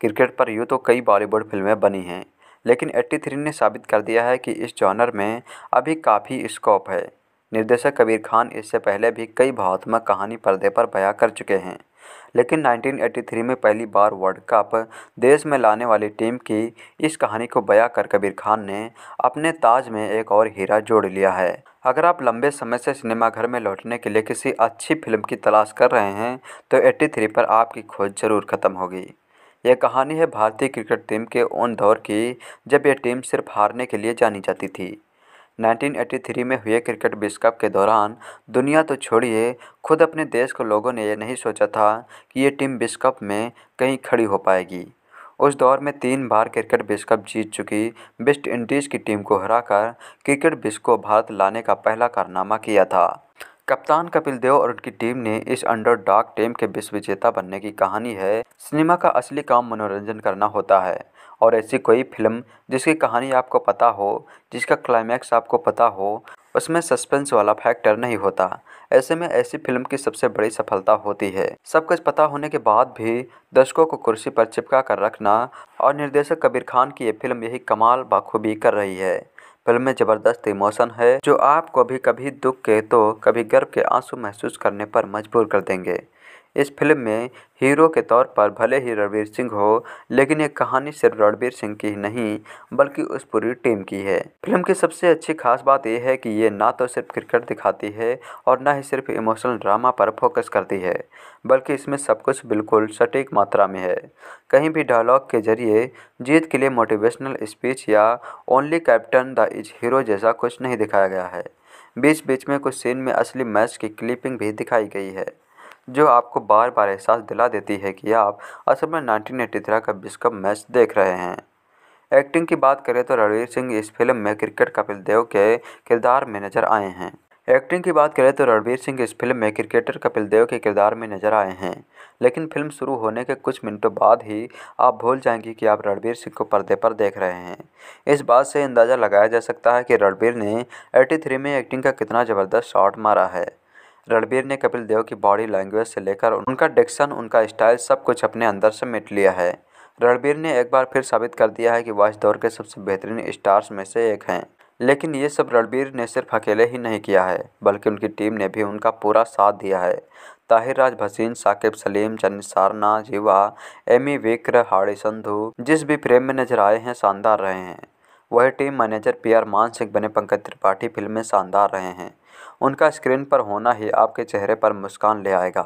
क्रिकेट पर यूँ तो कई बॉलीवुड फिल्में बनी हैं लेकिन एट्टी थ्री ने साबित कर दिया है कि इस जॉनर में अभी काफ़ी स्कोप है निर्देशक कबीर खान इससे पहले भी कई भावात्मक कहानी पर्दे पर बयां कर चुके हैं लेकिन 1983 में पहली बार वर्ल्ड कप देश में लाने वाली टीम की इस कहानी को बयां कर कबीर खान ने अपने ताज में एक और हीरा जोड़ लिया है अगर आप लंबे समय से सिनेमाघर में लौटने के लिए किसी अच्छी फिल्म की तलाश कर रहे हैं तो 83 पर आपकी खोज जरूर ख़त्म होगी यह कहानी है भारतीय क्रिकेट टीम के उन दौर की जब यह टीम सिर्फ हारने के लिए जानी जाती थी 1983 में हुए क्रिकेट विश्व कप के दौरान दुनिया तो छोड़िए खुद अपने देश के लोगों ने यह नहीं सोचा था कि ये टीम विश्व कप में कहीं खड़ी हो पाएगी उस दौर में तीन बार क्रिकेट विश्व कप जीत चुकी वेस्ट इंडीज़ की टीम को हराकर क्रिकेट विश्व को भारत लाने का पहला कारनामा किया था कप्तान कपिल देव और उनकी टीम ने इस अंडर डार्क टीम के विश्व विजेता बनने की कहानी है सिनेमा का असली काम मनोरंजन करना होता है और ऐसी कोई फिल्म जिसकी कहानी आपको पता हो जिसका क्लाइमैक्स आपको पता हो उसमें सस्पेंस वाला फैक्टर नहीं होता ऐसे में ऐसी फिल्म की सबसे बड़ी सफलता होती है सब कुछ पता होने के बाद भी दर्शकों को कुर्सी पर चिपका कर रखना और निर्देशक कबीर खान की ये फिल्म यही कमाल बाखूबी कर रही है फिल्म में ज़बरदस्त इमोशन है जो आपको भी कभी दुख के तो कभी गर्व के आंसू महसूस करने पर मजबूर कर देंगे इस फिल्म में हीरो के तौर पर भले ही रणवीर सिंह हो लेकिन ये कहानी सिर्फ रणवीर सिंह की ही नहीं बल्कि उस पूरी टीम की है फिल्म की सबसे अच्छी खास बात यह है कि ये ना तो सिर्फ क्रिकेट दिखाती है और ना ही सिर्फ इमोशनल ड्रामा पर फोकस करती है बल्कि इसमें सब कुछ बिल्कुल सटीक मात्रा में है कहीं भी डायलॉग के जरिए जीत के लिए मोटिवेशनल स्पीच या only captain the is hero जैसा कुछ नहीं दिखाया गया है बीच बीच में कुछ सीन में असली मैच की क्लिपिंग भी दिखाई गई है जो आपको बार बार एहसास दिला देती है कि आप असल में नाइनटीन एटी थ्री का विश्व कप मैच देख रहे हैं एक्टिंग की बात करें तो रणवीर सिंह इस फिल्म में क्रिकेट कपिल देव के किरदार में नजर आए हैं एक्टिंग की बात करें तो रणवीर सिंह इस फिल्म में क्रिकेटर कपिल देव के किरदार में नजर आए हैं लेकिन फिल्म शुरू होने के कुछ मिनटों बाद ही आप भूल जाएंगे कि आप रणवीर सिंह को पर्दे पर देख रहे हैं इस बात से अंदाज़ा लगाया जा सकता है कि रणवीर ने 83 में एक्टिंग का कितना ज़बरदस्त शॉट मारा है रणबीर ने कपिल देव की बॉडी लैंग्वेज से लेकर उनका डिक्शन उनका स्टाइल सब कुछ अपने अंदर से मिट लिया है रणबीर ने एक बार फिर साबित कर दिया है कि वह इस दौर के सबसे बेहतरीन स्टार्स में से एक हैं लेकिन ये सब रणबीर ने सिर्फ अकेले ही नहीं किया है बल्कि उनकी टीम ने भी उनका पूरा साथ दिया है ताहिर राज भसीन साकिब सलीम चंद सारना जीवा एमी विक्र हाड़ी संधु जिस भी फ्रेम में नजर आए हैं शानदार रहे हैं वही team manager P R Man Singh बने पंकज त्रिपाठी फिल्म में शानदार रहे हैं उनका स्क्रीन पर होना ही आपके चेहरे पर मुस्कान ले आएगा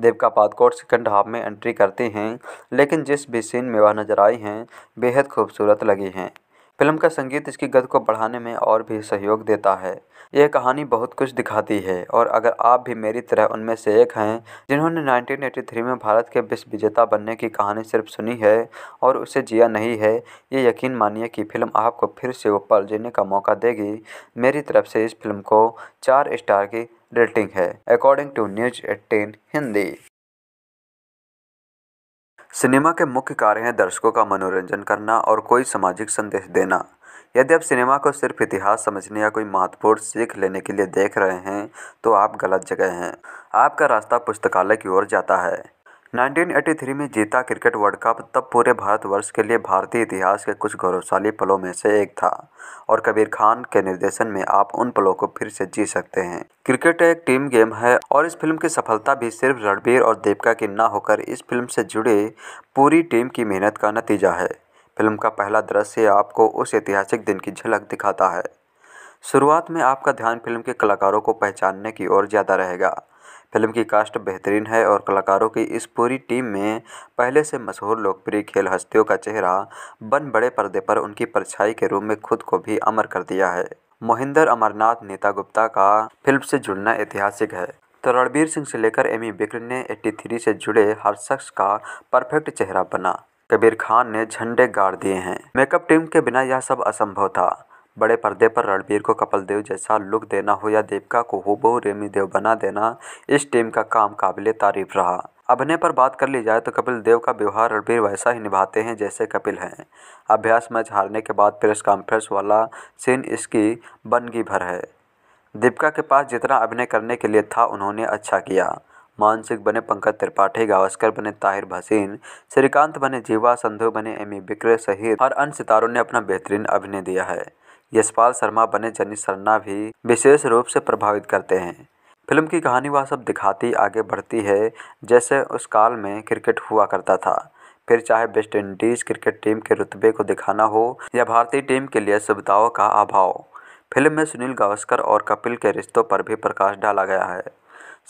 देवका पादकोट सेकंड हाफ में एंट्री करती हैं लेकिन जिस भी सीन में वह नजर आई हैं बेहद खूबसूरत लगी हैं फिल्म का संगीत इसकी गद को बढ़ाने में और भी सहयोग देता है यह कहानी बहुत कुछ दिखाती है और अगर आप भी मेरी तरह उनमें से एक हैं जिन्होंने 1983 में भारत के विश्व विजेता बनने की कहानी सिर्फ सुनी है और उसे जिया नहीं है ये यकीन मानिए कि फिल्म आपको फिर से वो पल जीने का मौका देगी मेरी तरफ से इस फिल्म को चार स्टार की रेटिंग है according to news eighteen Hindi cinema के मुख्य कार्य हैं दर्शकों का मनोरंजन करना और कोई सामाजिक संदेश देना यदि आप सिनेमा को सिर्फ इतिहास समझने या कोई महत्वपूर्ण सीख लेने के लिए देख रहे हैं तो आप गलत जगह हैं आपका रास्ता पुस्तकालय की ओर जाता है 1983 में जीता क्रिकेट वर्ल्ड कप तब पूरे भारतवर्ष के लिए भारतीय इतिहास के कुछ गौरवशाली पलों में से एक था और कबीर खान के निर्देशन में आप उन पलों को फिर से जी सकते हैं क्रिकेट एक टीम गेम है और इस फिल्म की सफलता भी सिर्फ रणबीर और देविका की न होकर इस फिल्म से जुड़े पूरी टीम की मेहनत का नतीजा है फिल्म का पहला दृश्य आपको उस ऐतिहासिक दिन की झलक दिखाता है शुरुआत में आपका ध्यान फिल्म के कलाकारों को पहचानने की ओर ज़्यादा रहेगा फिल्म की कास्ट बेहतरीन है और कलाकारों की इस पूरी टीम में पहले से मशहूर लोकप्रिय खेल हस्तियों का चेहरा बन बड़े पर्दे पर उनकी परछाई के रूप में खुद को भी अमर कर दिया है मोहिंदर अमरनाथ नीता गुप्ता का फिल्म से जुड़ना ऐतिहासिक है तो रणबीर सिंह से लेकर एमी बिक्र ने 83 से जुड़े हर शख्स का परफेक्ट चेहरा बना कबीर खान ने झंडे गाड़ दिए हैं मेकअप टीम के बिना यह सब असंभव था बड़े पर्दे पर रणबीर को कपिल देव जैसा लुक देना हो या दीपिका को बहु रेमी देव बना देना इस टीम का काम काबिल तारीफ रहा अभिनय पर बात कर ली जाए तो कपिल देव का व्यवहार रणबीर वैसा ही निभाते हैं जैसे कपिल हैं अभ्यास मैच हारने के बाद प्रेस कॉन्फ्रेंस वाला सीन इसकी बनगी भर है दीपिका के पास जितना अभिनय करने के लिए था उन्होंने अच्छा किया मानसिक बने पंकज त्रिपाठी गावस्कर बने ताहिर भसीन श्रीकांत बने जीवा संधु बने एमी बिक्रे सहित हर अन्य सितारों ने अपना बेहतरीन अभिनय दिया है यशपाल शर्मा बने जनी सरना भी विशेष रूप से प्रभावित करते हैं फिल्म की कहानी वह सब दिखाती आगे बढ़ती है जैसे उस काल में क्रिकेट हुआ करता था फिर चाहे वेस्ट इंडीज क्रिकेट टीम के रुतबे को दिखाना हो या भारतीय टीम के लिए सुविधाओं का अभाव फिल्म में सुनील गावस्कर और कपिल के रिश्तों पर भी प्रकाश डाला गया है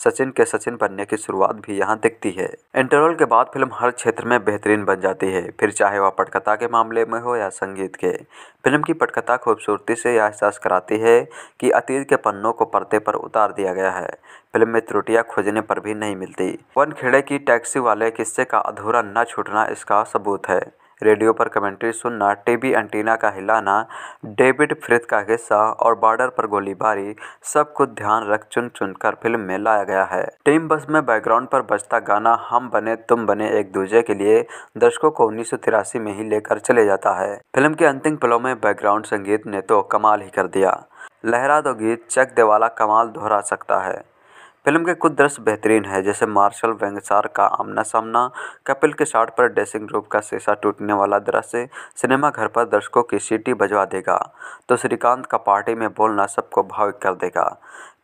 सचिन के सचिन बनने की शुरुआत भी यहाँ दिखती है इंटरवल के बाद फिल्म हर क्षेत्र में बेहतरीन बन जाती है फिर चाहे वह पटकथा के मामले में हो या संगीत के फिल्म की पटकथा खूबसूरती से यह एहसास कराती है कि अतीत के पन्नों को पर्दे पर उतार दिया गया है फिल्म में त्रुटियां खोजने पर भी नहीं मिलती वन खेड़े की टैक्सी वाले किस्से का अधूरा न छूटना इसका सबूत है रेडियो पर कमेंट्री सुनना टीवी एंटीना का हिलाना डेविड फ्रिथ का हिस्सा और बॉर्डर पर गोलीबारी सब कुछ ध्यान रख चुन चुन कर फिल्म में लाया गया है टीम बस में बैकग्राउंड पर बजता गाना हम बने तुम बने एक दूसरे के लिए दर्शकों को उन्नीस में ही लेकर चले जाता है फिल्म के अंतिम पलों में बैकग्राउंड संगीत ने तो कमाल ही कर दिया लहरा दो गीत चक देवाला कमाल दोहरा सकता है फिल्म के कुछ दृश्य बेहतरीन है जैसे मार्शल वेंगसार का आमना सामना कपिल के शॉट पर ड्रेसिंग रूम का शीशा टूटने वाला दृश्य सिनेमाघर पर दर्शकों की सीटी बजवा देगा तो श्रीकांत का पार्टी में बोलना सबको भावुक कर देगा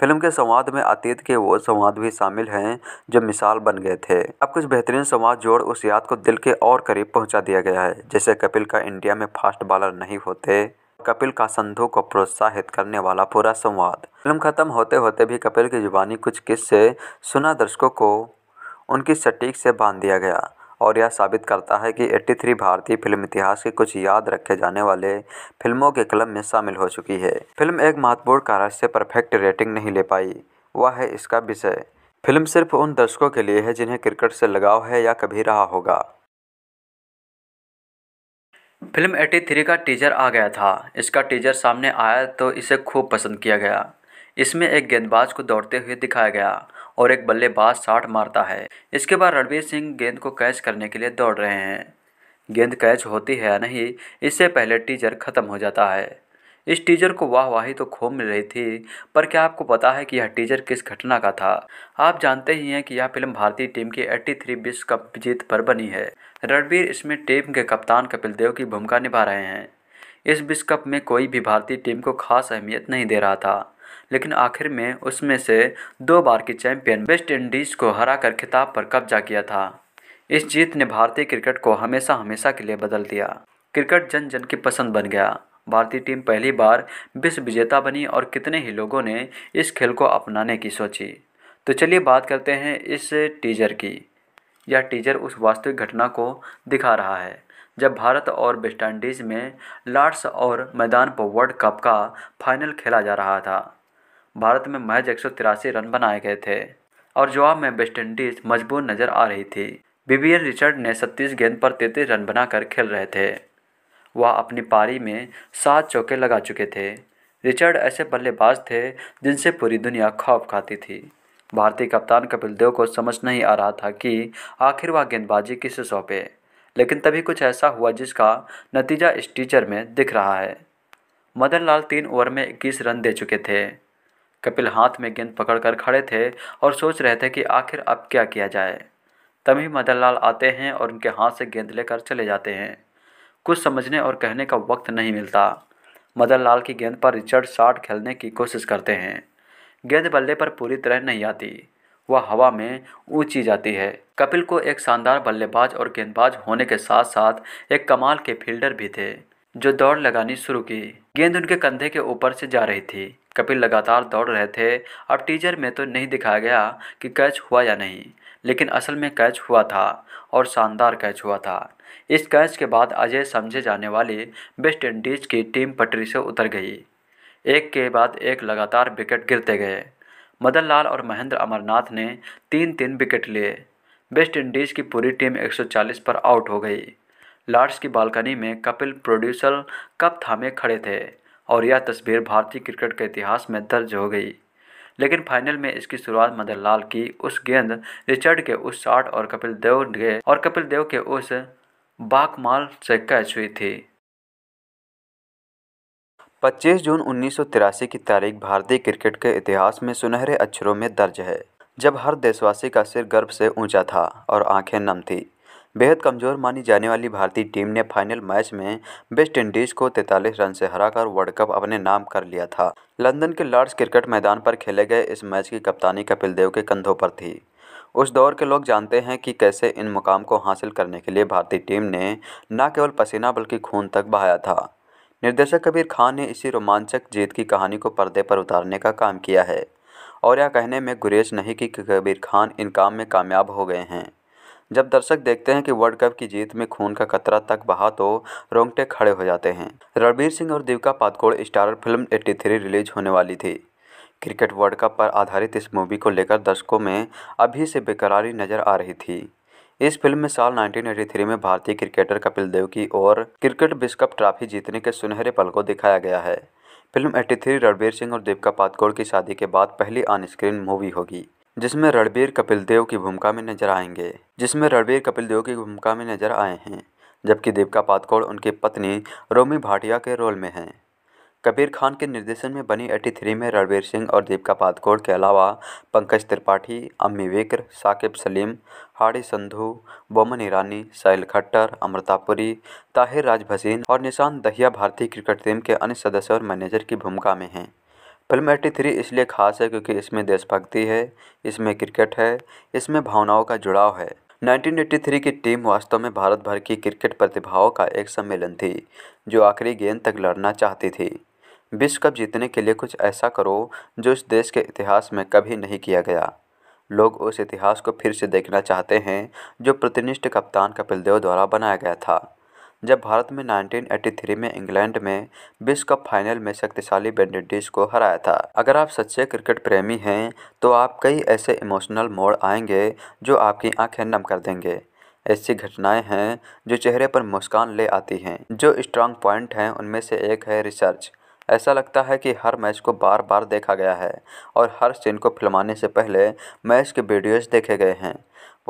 फिल्म के संवाद में अतीत के वो संवाद भी शामिल हैं जो मिसाल बन गए थे अब कुछ बेहतरीन संवाद जोड़ उस याद को दिल के और करीब पहुंचा दिया गया है जैसे कपिल का इंडिया में फास्ट बॉलर नहीं होते कपिल का संधू को प्रोत्साहित करने वाला पूरा संवाद फिल्म खत्म होते होते भी कपिल की जुबानी कुछ किस्से सुना दर्शकों को उनकी सटीक से बांध दिया गया और यह साबित करता है कि 83 भारतीय फिल्म इतिहास के कुछ याद रखे जाने वाले फिल्मों के क्लब में शामिल हो चुकी है फिल्म एक महत्वपूर्ण कारण से परफेक्ट रेटिंग नहीं ले पाई वह है इसका विषय फिल्म सिर्फ उन दर्शकों के लिए है जिन्हें क्रिकेट से लगाव है या कभी रहा होगा फिल्म 83 का टीजर आ गया था इसका टीजर सामने आया तो इसे खूब पसंद किया गया इसमें एक गेंदबाज को दौड़ते हुए दिखाया गया और एक बल्लेबाज साठ मारता है इसके बाद रणवीर सिंह गेंद को कैच करने के लिए दौड़ रहे हैं गेंद कैच होती है या नहीं इससे पहले टीजर ख़त्म हो जाता है इस टीजर को वाह वाही तो खूब मिल रही थी पर क्या आपको पता है कि यह टीजर किस घटना का था आप जानते ही हैं कि यह फिल्म भारतीय टीम की एट्टी थ्री विश्व कप जीत पर बनी है रणबीर इसमें टीम के कप्तान कपिल देव की भूमिका निभा रहे हैं इस विश्व कप में कोई भी भारतीय टीम को खास अहमियत नहीं दे रहा था लेकिन आखिर में उसमें से दो बार की चैंपियन वेस्ट इंडीज़ को हराकर खिताब पर कब्जा किया था इस जीत ने भारतीय क्रिकेट को हमेशा हमेशा के लिए बदल दिया क्रिकेट जन जन की पसंद बन गया भारतीय टीम पहली बार विश्व विजेता बनी और कितने ही लोगों ने इस खेल को अपनाने की सोची तो चलिए बात करते हैं इस टीजर की यह टीजर उस वास्तविक घटना को दिखा रहा है जब भारत और वेस्टइंडीज़ में लॉर्ड्स और मैदान पर वर्ल्ड कप का फाइनल खेला जा रहा था भारत में महज एक रन बनाए गए थे और जवाब में वेस्टइंडीज़ मजबूर नज़र आ रही थी बीबीएन रिचर्ड ने सत्तीस गेंद पर तैतीस रन बनाकर खेल रहे थे वह अपनी पारी में सात चौके लगा चुके थे रिचर्ड ऐसे बल्लेबाज थे जिनसे पूरी दुनिया खौफ खाती थी भारतीय कप्तान कपिल देव को समझ नहीं आ रहा था कि आखिर वह गेंदबाजी किसे सौंपे लेकिन तभी कुछ ऐसा हुआ जिसका नतीजा इस टीचर में दिख रहा है मदन लाल तीन ओवर में इक्कीस रन दे चुके थे कपिल हाथ में गेंद पकड़कर खड़े थे और सोच रहे थे कि आखिर अब क्या किया जाए तभी मदन लाल आते हैं और उनके हाथ से गेंद लेकर चले जाते हैं कुछ समझने और कहने का वक्त नहीं मिलता मदन लाल की गेंद पर रिचर्ड शार्ट खेलने की कोशिश करते हैं गेंद बल्ले पर पूरी तरह नहीं आती वह हवा में ऊंची जाती है कपिल को एक शानदार बल्लेबाज और गेंदबाज होने के साथ साथ एक कमाल के फील्डर भी थे जो दौड़ लगानी शुरू की गेंद उनके कंधे के ऊपर से जा रही थी कपिल लगातार दौड़ रहे थे अब टीजर में तो नहीं दिखाया गया कि कैच हुआ या नहीं लेकिन असल में कैच हुआ था और शानदार कैच हुआ था इस कैच के बाद अजय समझे जाने वाली वेस्ट इंडीज की टीम पटरी से उतर गई एक के बाद एक लगातार विकेट गिरते गए मदन लाल और महेंद्र अमरनाथ ने तीन तीन विकेट लिए वेस्ट इंडीज़ की पूरी टीम 140 पर आउट हो गई लार्ड्स की बालकनी में कपिल प्रोड्यूसर कप थामे खड़े थे और यह तस्वीर भारतीय क्रिकेट के इतिहास में दर्ज हो गई लेकिन फाइनल में इसकी शुरुआत मदन लाल की उस गेंद रिचर्ड के उस शॉट और कपिल देव के और कपिल देव के उस बाकमाल से कैच हुई थी पच्चीस जून उन्नीस सौ तिरासी की तारीख भारतीय क्रिकेट के इतिहास में सुनहरे अक्षरों में दर्ज है जब हर देशवासी का सिर गर्व से ऊंचा था और आंखें नम थी बेहद कमज़ोर मानी जाने वाली भारतीय टीम ने फाइनल मैच में वेस्ट इंडीज़ को 43 रन से हराकर वर्ल्ड कप अपने नाम कर लिया था लंदन के लॉर्ड्स क्रिकेट मैदान पर खेले गए इस मैच की कप्तानी कपिल देव के कंधों पर थी उस दौर के लोग जानते हैं कि कैसे इन मुकाम को हासिल करने के लिए भारतीय टीम ने न केवल पसीना बल्कि खून तक बहाया था निर्देशक कबीर खान ने इसी रोमांचक जीत की कहानी को पर्दे पर उतारने का काम किया है और यह कहने में गुरेज नहीं कि कबीर खान इन काम में कामयाब हो गए हैं जब दर्शक देखते हैं कि वर्ल्ड कप की जीत में खून का कतरा तक बहा तो रोंगटे खड़े हो जाते हैं रणबीर सिंह और Deepika Padukone starrer film 83 release होने वाली थी क्रिकेट वर्ल्ड कप पर आधारित इस मूवी को लेकर दर्शकों में अभी से बेकरारी नजर आ रही थी इस फिल्म में साल 1983 में भारतीय क्रिकेटर कपिल देव की और क्रिकेट विश्व कप ट्रॉफी जीतने के सुनहरे पल को दिखाया गया है फिल्म 83 रणबीर सिंह और दीपिका पादकोड़ की शादी के बाद पहली ऑन स्क्रीन मूवी होगी जिसमें रणबीर कपिल देव की भूमिका में नजर आएंगे जिसमें रणबीर कपिल देव की भूमिका में नजर आए हैं जबकि दीपिका पादकोड़ उनकी पत्नी रोमी भाटिया के रोल में हैं कबीर खान के निर्देशन में बनी एटी थ्री में रणवीर सिंह और दीपिका पादकोण के अलावा पंकज त्रिपाठी अम्मी विक्र साकिब सलीम हाड़ी संधु बोमन ईरानी साहिल खट्टर अमृता पुरी ताहिर राज भसीन और निशान दहिया भारतीय क्रिकेट टीम के अन्य सदस्य और मैनेजर की भूमिका में हैं फिल्म एट्टी थ्री इसलिए खास है क्योंकि इसमें देशभक्ति है इसमें क्रिकेट है इसमें भावनाओं का जुड़ाव है 1983 की टीम वास्तव में भारत भर की क्रिकेट प्रतिभाओं का एक सम्मेलन थी जो आखिरी गेंद तक लड़ना चाहती थी विश्व कप जीतने के लिए कुछ ऐसा करो जो इस देश के इतिहास में कभी नहीं किया गया लोग उस इतिहास को फिर से देखना चाहते हैं जो प्रतिनिष्ठ कप्तान कपिल देव द्वारा बनाया गया था जब भारत में 1983 में इंग्लैंड में विश्व कप फाइनल में शक्तिशाली बेंडिडीज को हराया था अगर आप सच्चे क्रिकेट प्रेमी हैं तो आप कई ऐसे इमोशनल मोड़ आएंगे जो आपकी आंखें नम कर देंगे ऐसी घटनाएं हैं जो चेहरे पर मुस्कान ले आती हैं जो स्ट्रांग पॉइंट हैं उनमें से एक है रिसर्च ऐसा लगता है कि हर मैच को बार बार देखा गया है और हर सीन को फिल्माने से पहले मैच के वीडियोज़ देखे गए हैं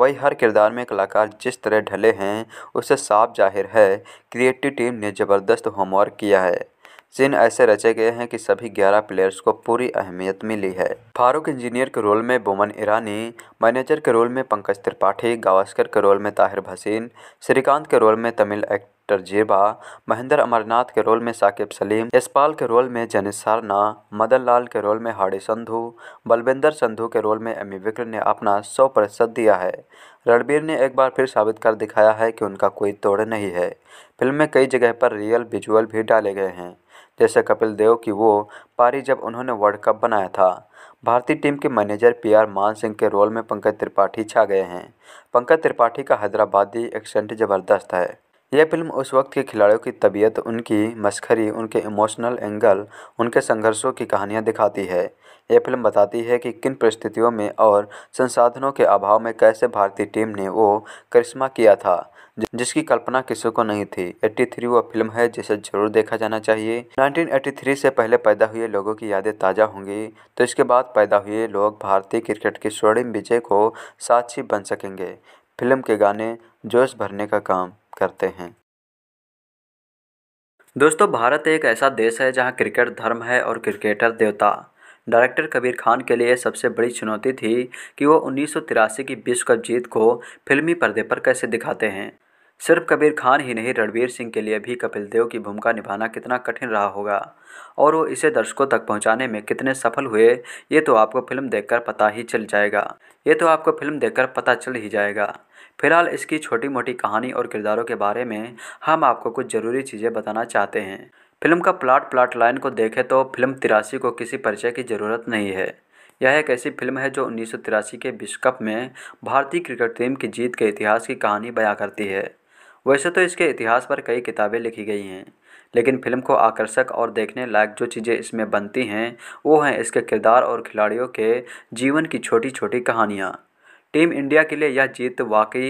वही हर किरदार में कलाकार जिस तरह ढले हैं उससे साफ जाहिर है क्रिएटिव टीम ने ज़बरदस्त होमवर्क किया है सीन ऐसे रचे गए हैं कि सभी 11 प्लेयर्स को पूरी अहमियत मिली है फारूक इंजीनियर के रोल में बोमन ईरानी मैनेजर के रोल में पंकज त्रिपाठी गावस्कर के रोल में ताहिर भसीन श्रीकांत के रोल में तमिल एक्टर टरजेबा महेंद्र अमरनाथ के रोल में साकिब सलीम यशपाल के रोल में जनिस सारना मदन लाल के रोल में हाड़ी संधू बलविंदर संधू के रोल में एमी विक्र ने अपना सौ प्रतिशत दिया है रणबीर ने एक बार फिर साबित कर दिखाया है कि उनका कोई तोड़ नहीं है फिल्म में कई जगह पर रियल विजुअल भी डाले गए हैं जैसे कपिल देव की वो पारी जब उन्होंने वर्ल्ड कप बनाया था भारतीय टीम के मैनेजर पीआर मान सिंह के रोल में पंकज त्रिपाठी छा गए हैं पंकज त्रिपाठी का हैदराबादी एक्सेंट ज़बरदस्त है यह फ़िल्म उस वक्त के खिलाड़ियों की तबीयत उनकी मस्खरी उनके इमोशनल एंगल उनके संघर्षों की कहानियाँ दिखाती है यह फ़िल्म बताती है कि किन परिस्थितियों में और संसाधनों के अभाव में कैसे भारतीय टीम ने वो करिश्मा किया था जिसकी कल्पना किसी को नहीं थी 83 वो फिल्म है जिसे ज़रूर देखा जाना चाहिए 1983 से पहले पैदा हुए लोगों की यादें ताज़ा होंगी तो इसके बाद पैदा हुए लोग भारतीय क्रिकेट के स्वर्णिम विजय को साक्षी बन सकेंगे फिल्म के गाने जोश भरने का काम करते हैं दोस्तों भारत एक ऐसा देश है जहां क्रिकेट धर्म है और क्रिकेटर देवता डायरेक्टर कबीर खान के लिए सबसे बड़ी चुनौती थी कि वो उन्नीस की विश्व कप जीत को फिल्मी पर्दे पर कैसे दिखाते हैं सिर्फ कबीर खान ही नहीं रणवीर सिंह के लिए भी कपिल देव की भूमिका निभाना कितना कठिन रहा होगा और वो इसे दर्शकों तक पहुंचाने में कितने सफल हुए ये तो आपको फिल्म देखकर पता ही चल जाएगा ये तो आपको फिल्म देखकर पता चल ही जाएगा फिलहाल इसकी छोटी मोटी कहानी और किरदारों के बारे में हम आपको कुछ ज़रूरी चीज़ें बताना चाहते हैं फिल्म का प्लाट प्लाट लाइन को देखें तो फिल्म तिरासी को किसी परिचय की ज़रूरत नहीं है यह एक ऐसी फिल्म है जो उन्नीस के विश्व कप में भारतीय क्रिकेट टीम की जीत के इतिहास की कहानी बयां करती है वैसे तो इसके इतिहास पर कई किताबें लिखी गई हैं लेकिन फिल्म को आकर्षक और देखने लायक जो चीज़ें इसमें बनती हैं वो हैं इसके किरदार और खिलाड़ियों के जीवन की छोटी छोटी कहानियाँ टीम इंडिया के लिए यह जीत वाकई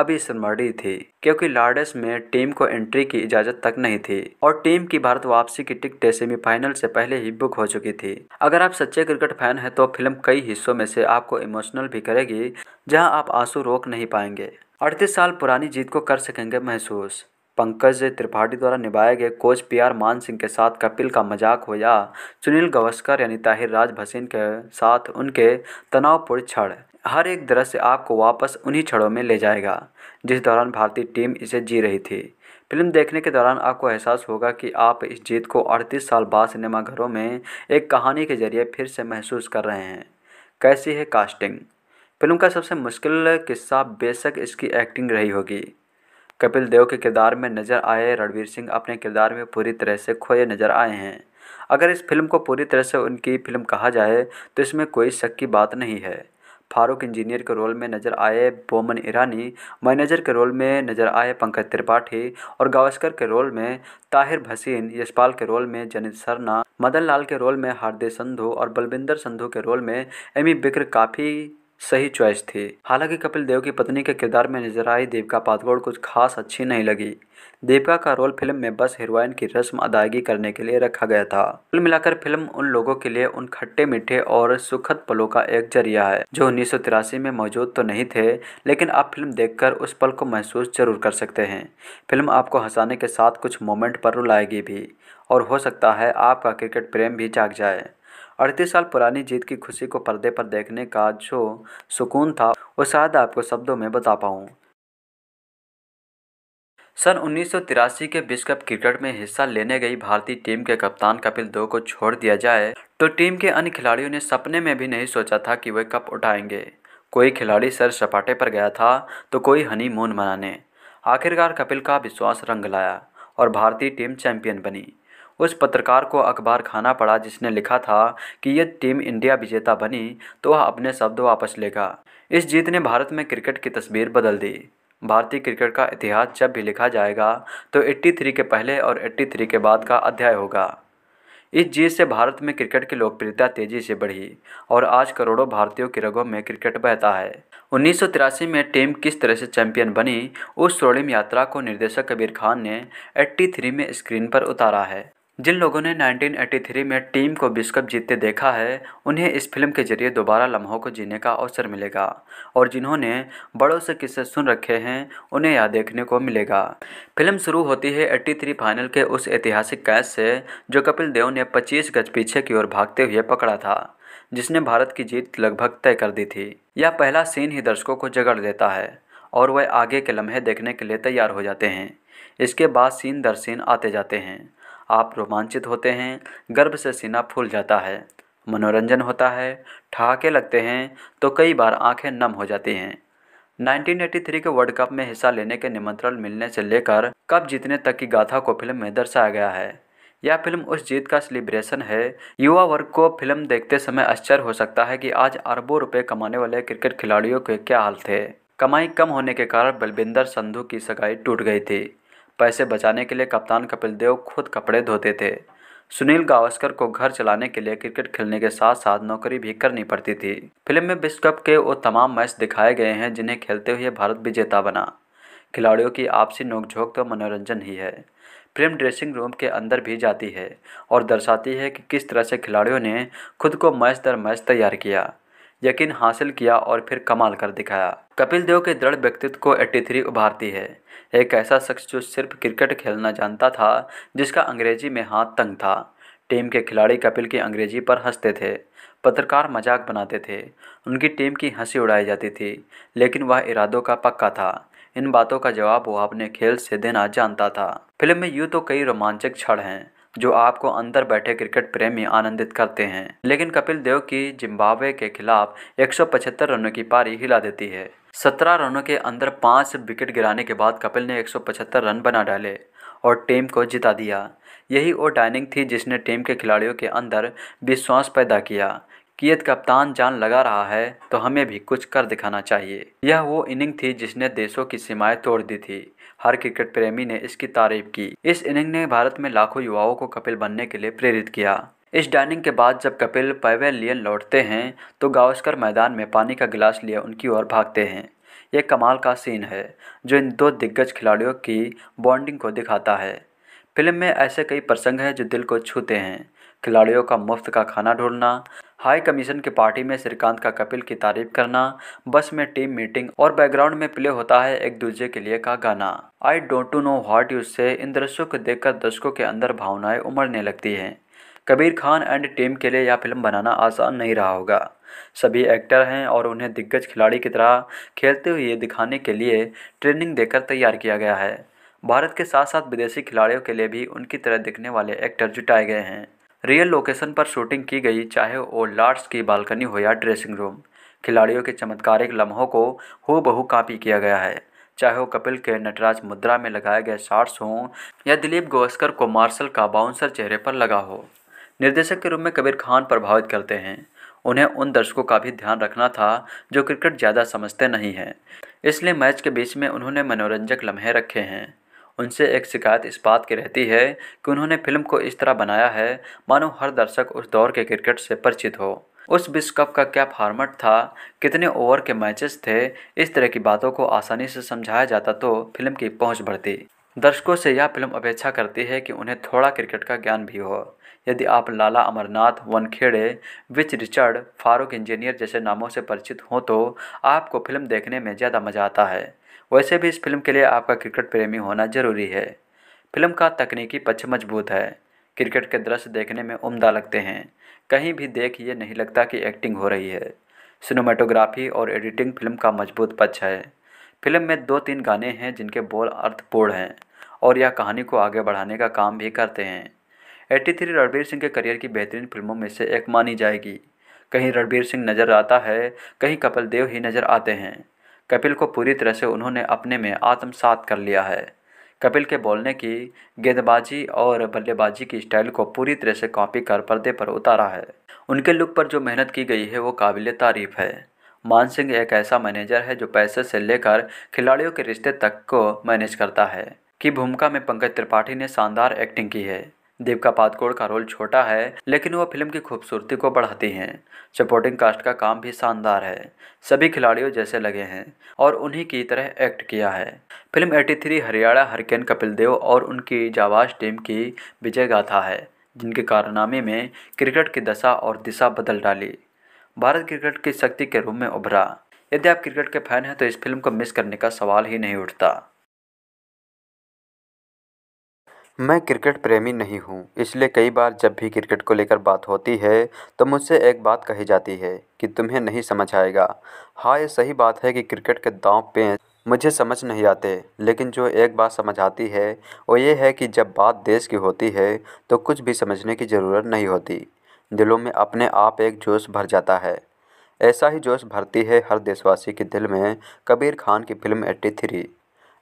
अविस्मरणीय थी क्योंकि लार्डस में टीम को एंट्री की इजाजत तक नहीं थी और टीम की भारत वापसी की टिकट सेमीफाइनल से पहले ही बुक हो चुकी थी अगर आप सच्चे क्रिकेट फैन हैं तो फिल्म कई हिस्सों में से आपको इमोशनल भी करेगी जहां आप आंसू रोक नहीं पाएंगे अड़तीस साल पुरानी जीत को कर सकेंगे महसूस पंकज त्रिपाठी द्वारा निभाए गए coach P R Man Singh के साथ कपिल का मजाक हो या सुनील गवस्कर यानी ताहिर राज भसीन के साथ उनके तनावपूर्ण क्षण हर एक दृश्य आपको वापस उन्हीं क्षणों में ले जाएगा जिस दौरान भारतीय टीम इसे जी रही थी फिल्म देखने के दौरान आपको एहसास होगा कि आप इस जीत को 38 साल बाद सिनेमाघरों में एक कहानी के जरिए फिर से महसूस कर रहे हैं कैसी है कास्टिंग फिल्म का सबसे मुश्किल किस्सा बेशक इसकी एक्टिंग रही होगी कपिल देव के किरदार में नज़र आए रणवीर सिंह अपने किरदार में पूरी तरह से खोए नज़र आए हैं अगर इस फिल्म को पूरी तरह से उनकी फिल्म कहा जाए तो इसमें कोई शक की बात नहीं है फारूक इंजीनियर के रोल में नजर आए बोमन ईरानी मैनेजर के रोल में नजर आए पंकज त्रिपाठी और गावस्कर के रोल में ताहिर भसीन यशपाल के रोल में जनित सरना मदन लाल के रोल में हार्दिक संधू और बलविंदर संधू के रोल में एमी बिक्र काफ़ी सही चॉइस थी हालांकि कपिल देव की पत्नी के किरदार में नजर आई देविका पादगौड़ कुछ खास अच्छी नहीं लगी दीपिका का रोल फिल्म में बस हीरोइन की रस्म अदायगी करने के लिए रखा गया था कुल मिलाकर फिल्म उन लोगों के लिए उन खट्टे मीठे और सुखद पलों का एक जरिया है जो उन्नीस में मौजूद तो नहीं थे लेकिन आप फिल्म देखकर उस पल को महसूस जरूर कर सकते हैं फिल्म आपको हंसाने के साथ कुछ मोमेंट पर रुलाएगी भी और हो सकता है आपका क्रिकेट प्रेम भी जाग जाए अड़तीस साल पुरानी जीत की खुशी को पर्दे पर देखने का जो सुकून था वो शायद आपको शब्दों में बता पाऊँ सन उन्नीस के विश्व कप क्रिकेट में हिस्सा लेने गई भारतीय टीम के कप्तान कपिल देव को छोड़ दिया जाए तो टीम के अन्य खिलाड़ियों ने सपने में भी नहीं सोचा था कि वे कप उठाएंगे कोई खिलाड़ी सर सपाटे पर गया था तो कोई हनी मून मनाने आखिरकार कपिल का विश्वास रंग लाया और भारतीय टीम चैंपियन बनी उस पत्रकार को अखबार खाना पड़ा जिसने लिखा था कि यदि टीम इंडिया विजेता बनी तो वह अपने शब्द वापस लेगा इस जीत ने भारत में क्रिकेट की तस्वीर बदल दी भारतीय क्रिकेट का इतिहास जब भी लिखा जाएगा तो 83 के पहले और 83 के बाद का अध्याय होगा इस जीत से भारत में क्रिकेट की लोकप्रियता तेजी से बढ़ी और आज करोड़ों भारतीयों के रगों में क्रिकेट बहता है उन्नीस में टीम किस तरह से चैंपियन बनी उस स्वर्णिम यात्रा को निर्देशक कबीर खान ने 83 में स्क्रीन पर उतारा है जिन लोगों ने 1983 में टीम को विश्व कप जीतते देखा है उन्हें इस फिल्म के जरिए दोबारा लम्हों को जीने का अवसर मिलेगा और जिन्होंने बड़ों से किस्से सुन रखे हैं उन्हें यह देखने को मिलेगा फिल्म शुरू होती है 83 फाइनल के उस ऐतिहासिक कैच से जो कपिल देव ने 25 गज पीछे की ओर भागते हुए पकड़ा था जिसने भारत की जीत लगभग तय कर दी थी यह पहला सीन ही दर्शकों को जगड़ देता है और वह आगे के लम्हे देखने के लिए तैयार हो जाते हैं इसके बाद सीन दर सीन आते जाते हैं आप रोमांचित होते हैं गर्भ से सीना फूल जाता है मनोरंजन होता है ठहाके लगते हैं तो कई बार आंखें नम हो जाती हैं 1983 के वर्ल्ड कप में हिस्सा लेने के निमंत्रण मिलने से लेकर कप जीतने तक की गाथा को फिल्म में दर्शाया गया है यह फिल्म उस जीत का सेलिब्रेशन है युवा वर्ग को फिल्म देखते समय आश्चर्य हो सकता है कि आज अरबों रुपए कमाने वाले क्रिकेट खिलाड़ियों के क्या हाल थे कमाई कम होने के कारण बलविंदर संधू की सगाई टूट गई थी पैसे बचाने के लिए कप्तान कपिल देव खुद कपड़े धोते थे सुनील गावस्कर को घर चलाने के लिए क्रिकेट खेलने के साथ साथ नौकरी भी करनी पड़ती थी फिल्म में विश्व कप के वो तमाम मैच दिखाए गए हैं जिन्हें खेलते हुए भारत विजेता बना खिलाड़ियों की आपसी नोकझोंक तो मनोरंजन ही है प्रेम ड्रेसिंग रूम के अंदर भी जाती है और दर्शाती है कि किस तरह से खिलाड़ियों ने खुद को मैच दर मैच तैयार किया यकीन हासिल किया और फिर कमाल कर दिखाया कपिल देव के दृढ़ व्यक्तित्व को 83 उभारती है एक ऐसा शख्स जो सिर्फ क्रिकेट खेलना जानता था जिसका अंग्रेजी में हाथ तंग था टीम के खिलाड़ी कपिल की अंग्रेजी पर हंसते थे पत्रकार मजाक बनाते थे उनकी टीम की हंसी उड़ाई जाती थी लेकिन वह इरादों का पक्का था इन बातों का जवाब वह अपने खेल से देना जानता था फिल्म में यूँ तो कई रोमांचक क्षण हैं जो आपको अंदर बैठे क्रिकेट प्रेमी आनंदित करते हैं लेकिन कपिल देव की जिम्बाब्वे के खिलाफ 175 रनों की पारी हिला देती है 17 रनों के अंदर पाँच विकेट गिराने के बाद कपिल ने 175 रन बना डाले और टीम को जिता दिया यही वो डाइनिंग थी जिसने टीम के खिलाड़ियों के अंदर विश्वास पैदा किया कि यदि कप्तान जान लगा रहा है तो हमें भी कुछ कर दिखाना चाहिए यह वो इनिंग थी जिसने देशों की सीमाएं तोड़ दी थी हर क्रिकेट प्रेमी ने इसकी तारीफ की इस इनिंग ने भारत में लाखों युवाओं को कपिल बनने के लिए प्रेरित किया इस डाइनिंग के बाद जब कपिल पैवेलियन लौटते हैं तो गावस्कर मैदान में पानी का गिलास लिए उनकी ओर भागते हैं यह कमाल का सीन है जो इन दो दिग्गज खिलाड़ियों की बॉन्डिंग को दिखाता है फिल्म में ऐसे कई प्रसंग हैं जो दिल को छूते हैं खिलाड़ियों का मुफ्त का खाना ढूंढना हाई कमीशन की पार्टी में श्रीकांत का कपिल की तारीफ करना बस में टीम मीटिंग और बैकग्राउंड में प्ले होता है एक दूसरे के लिए का गाना I don't to know what you से इन दृश्यों को देखकर दर्शकों के अंदर भावनाएं उमड़ने लगती हैं कबीर खान एंड टीम के लिए यह फिल्म बनाना आसान नहीं रहा होगा सभी एक्टर हैं और उन्हें दिग्गज खिलाड़ी की तरह खेलते हुए दिखाने के लिए ट्रेनिंग देकर तैयार किया गया है भारत के साथ साथ विदेशी खिलाड़ियों के लिए भी उनकी तरह दिखने वाले एक्टर जुटाए गए हैं रियल लोकेशन पर शूटिंग की गई चाहे वो लॉर्ड्स की बालकनी हो या ड्रेसिंग रूम खिलाड़ियों के चमत्कारिक लम्हों को हो बहू कापी किया गया है चाहे वो कपिल के नटराज मुद्रा में लगाए गए शार्ट्स हों या दिलीप गोस्कर को मार्शल का बाउंसर चेहरे पर लगा हो निर्देशक के रूप में कबीर खान प्रभावित करते हैं उन्हें उन दर्शकों का भी ध्यान रखना था जो क्रिकेट ज़्यादा समझते नहीं हैं इसलिए मैच के बीच में उन्होंने मनोरंजक लम्हे रखे हैं उनसे एक शिकायत इस बात की रहती है कि उन्होंने फिल्म को इस तरह बनाया है मानो हर दर्शक उस दौर के क्रिकेट से परिचित हो उस विश्व कप का क्या फार्मेट था कितने ओवर के मैचेस थे इस तरह की बातों को आसानी से समझाया जाता तो फिल्म की पहुंच बढ़ती दर्शकों से यह फिल्म अपेक्षा करती है कि उन्हें थोड़ा क्रिकेट का ज्ञान भी हो यदि आप लाला अमरनाथ वनखेड़े विच रिचर्ड फारूक इंजीनियर जैसे नामों से परिचित हों तो आपको फिल्म देखने में ज़्यादा मज़ा आता है वैसे भी इस फिल्म के लिए आपका क्रिकेट प्रेमी होना जरूरी है फिल्म का तकनीकी पक्ष मजबूत है क्रिकेट के दृश्य देखने में उम्दा लगते हैं कहीं भी देख ये नहीं लगता कि एक्टिंग हो रही है सिनेमाटोग्राफी और एडिटिंग फिल्म का मजबूत पक्ष है फिल्म में दो तीन गाने हैं जिनके बोल अर्थपूर्ण हैं और यह कहानी को आगे बढ़ाने का काम भी करते हैं 83 रणबीर सिंह के करियर की बेहतरीन फिल्मों में से एक मानी जाएगी कहीं रणबीर सिंह नज़र आता है कहीं कपिल देव ही नज़र आते हैं कपिल को पूरी तरह से उन्होंने अपने में आत्मसात कर लिया है कपिल के बोलने की गेंदबाजी और बल्लेबाजी की स्टाइल को पूरी तरह से कॉपी कर पर्दे पर उतारा है उनके लुक पर जो मेहनत की गई है वो काबिल तारीफ है मान सिंह एक ऐसा मैनेजर है जो पैसे से लेकर खिलाड़ियों के रिश्ते तक को मैनेज करता है की भूमिका में पंकज त्रिपाठी ने शानदार एक्टिंग की है दीपिका पादकोड़ का रोल छोटा है लेकिन वह फिल्म की खूबसूरती को बढ़ाती हैं सपोर्टिंग कास्ट का काम भी शानदार है सभी खिलाड़ियों जैसे लगे हैं और उन्हीं की तरह एक्ट किया है फिल्म 83 हरियाणा हरकेन कपिल देव और उनकी जावाज टीम की विजय गाथा है जिनके कारनामे में क्रिकेट की दशा और दिशा बदल डाली भारत क्रिकेट की शक्ति के रूप में उभरा यदि आप क्रिकेट के फैन हैं तो इस फिल्म को मिस करने का सवाल ही नहीं उठता मैं क्रिकेट प्रेमी नहीं हूँ इसलिए कई बार जब भी क्रिकेट को लेकर बात होती है तो मुझसे एक बात कही जाती है कि तुम्हें नहीं समझ आएगा हाँ ये सही बात है कि क्रिकेट के दाव पे मुझे समझ नहीं आते लेकिन जो एक बात समझ आती है वो ये है कि जब बात देश की होती है तो कुछ भी समझने की ज़रूरत नहीं होती दिलों में अपने आप एक जोश भर जाता है ऐसा ही जोश भरती है हर देशवासी के दिल में कबीर खान की फिल्म एट्टी थ्री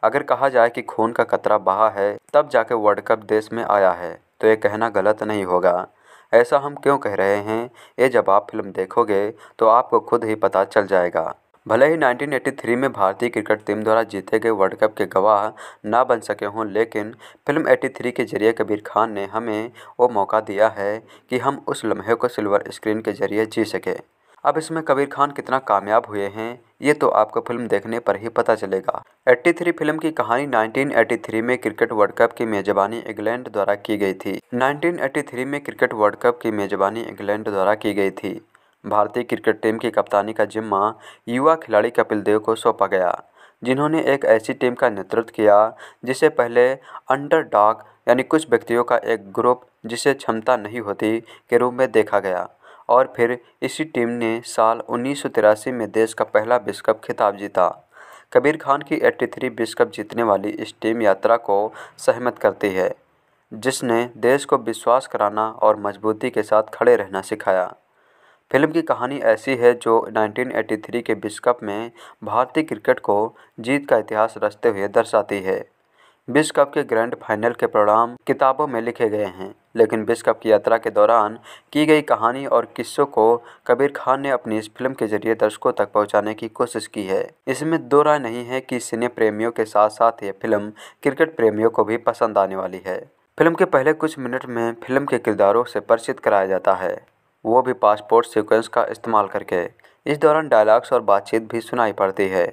अगर कहा जाए कि खून का कतरा बहा है तब जाके वर्ल्ड कप देश में आया है तो ये कहना गलत नहीं होगा ऐसा हम क्यों कह रहे हैं ये जब आप फिल्म देखोगे तो आपको खुद ही पता चल जाएगा भले ही 1983 में भारतीय क्रिकेट टीम द्वारा जीते गए वर्ल्ड कप के गवाह ना बन सके हों लेकिन फिल्म 83 के जरिए कबीर खान ने हमें वो मौका दिया है कि हम उस लम्हे को सिल्वर स्क्रीन के जरिए जी सकें अब इसमें कबीर खान कितना कामयाब हुए हैं ये तो आपको फिल्म देखने पर ही पता चलेगा 83 फिल्म की कहानी 1983 में क्रिकेट वर्ल्ड कप की मेजबानी इंग्लैंड द्वारा की गई थी 1983 में क्रिकेट वर्ल्ड कप की मेजबानी इंग्लैंड द्वारा की गई थी भारतीय क्रिकेट टीम की कप्तानी का जिम्मा युवा खिलाड़ी कपिल देव को सौंपा गया जिन्होंने एक ऐसी टीम का नेतृत्व किया जिसे पहले अंडर यानी कुछ व्यक्तियों का एक ग्रुप जिसे क्षमता नहीं होती के रूप में देखा गया और फिर इसी टीम ने साल उन्नीस सौ तिरासी में देश का पहला विश्व कप खिताब जीता कबीर खान की 83 विश्व कप जीतने वाली इस टीम यात्रा को सहमत करती है जिसने देश को विश्वास कराना और मजबूती के साथ खड़े रहना सिखाया फिल्म की कहानी ऐसी है जो 1983 के विश्व कप में भारतीय क्रिकेट को जीत का इतिहास रचते हुए दर्शाती है विश्व कप के ग्रैंड फाइनल के परिणाम किताबों में लिखे गए हैं लेकिन विश्व कप की यात्रा के दौरान की गई कहानी और किस्सों को कबीर खान ने अपनी इस फिल्म के जरिए दर्शकों तक पहुंचाने की कोशिश की है इसमें दो राय नहीं है कि सिने प्रेमियों के साथ साथ ये फिल्म क्रिकेट प्रेमियों को भी पसंद आने वाली है फिल्म के पहले कुछ मिनट में फिल्म के किरदारों से परिचित कराया जाता है वो भी पासपोर्ट सिक्वेंस का इस्तेमाल करके इस दौरान डायलॉग्स और बातचीत भी सुनाई पड़ती है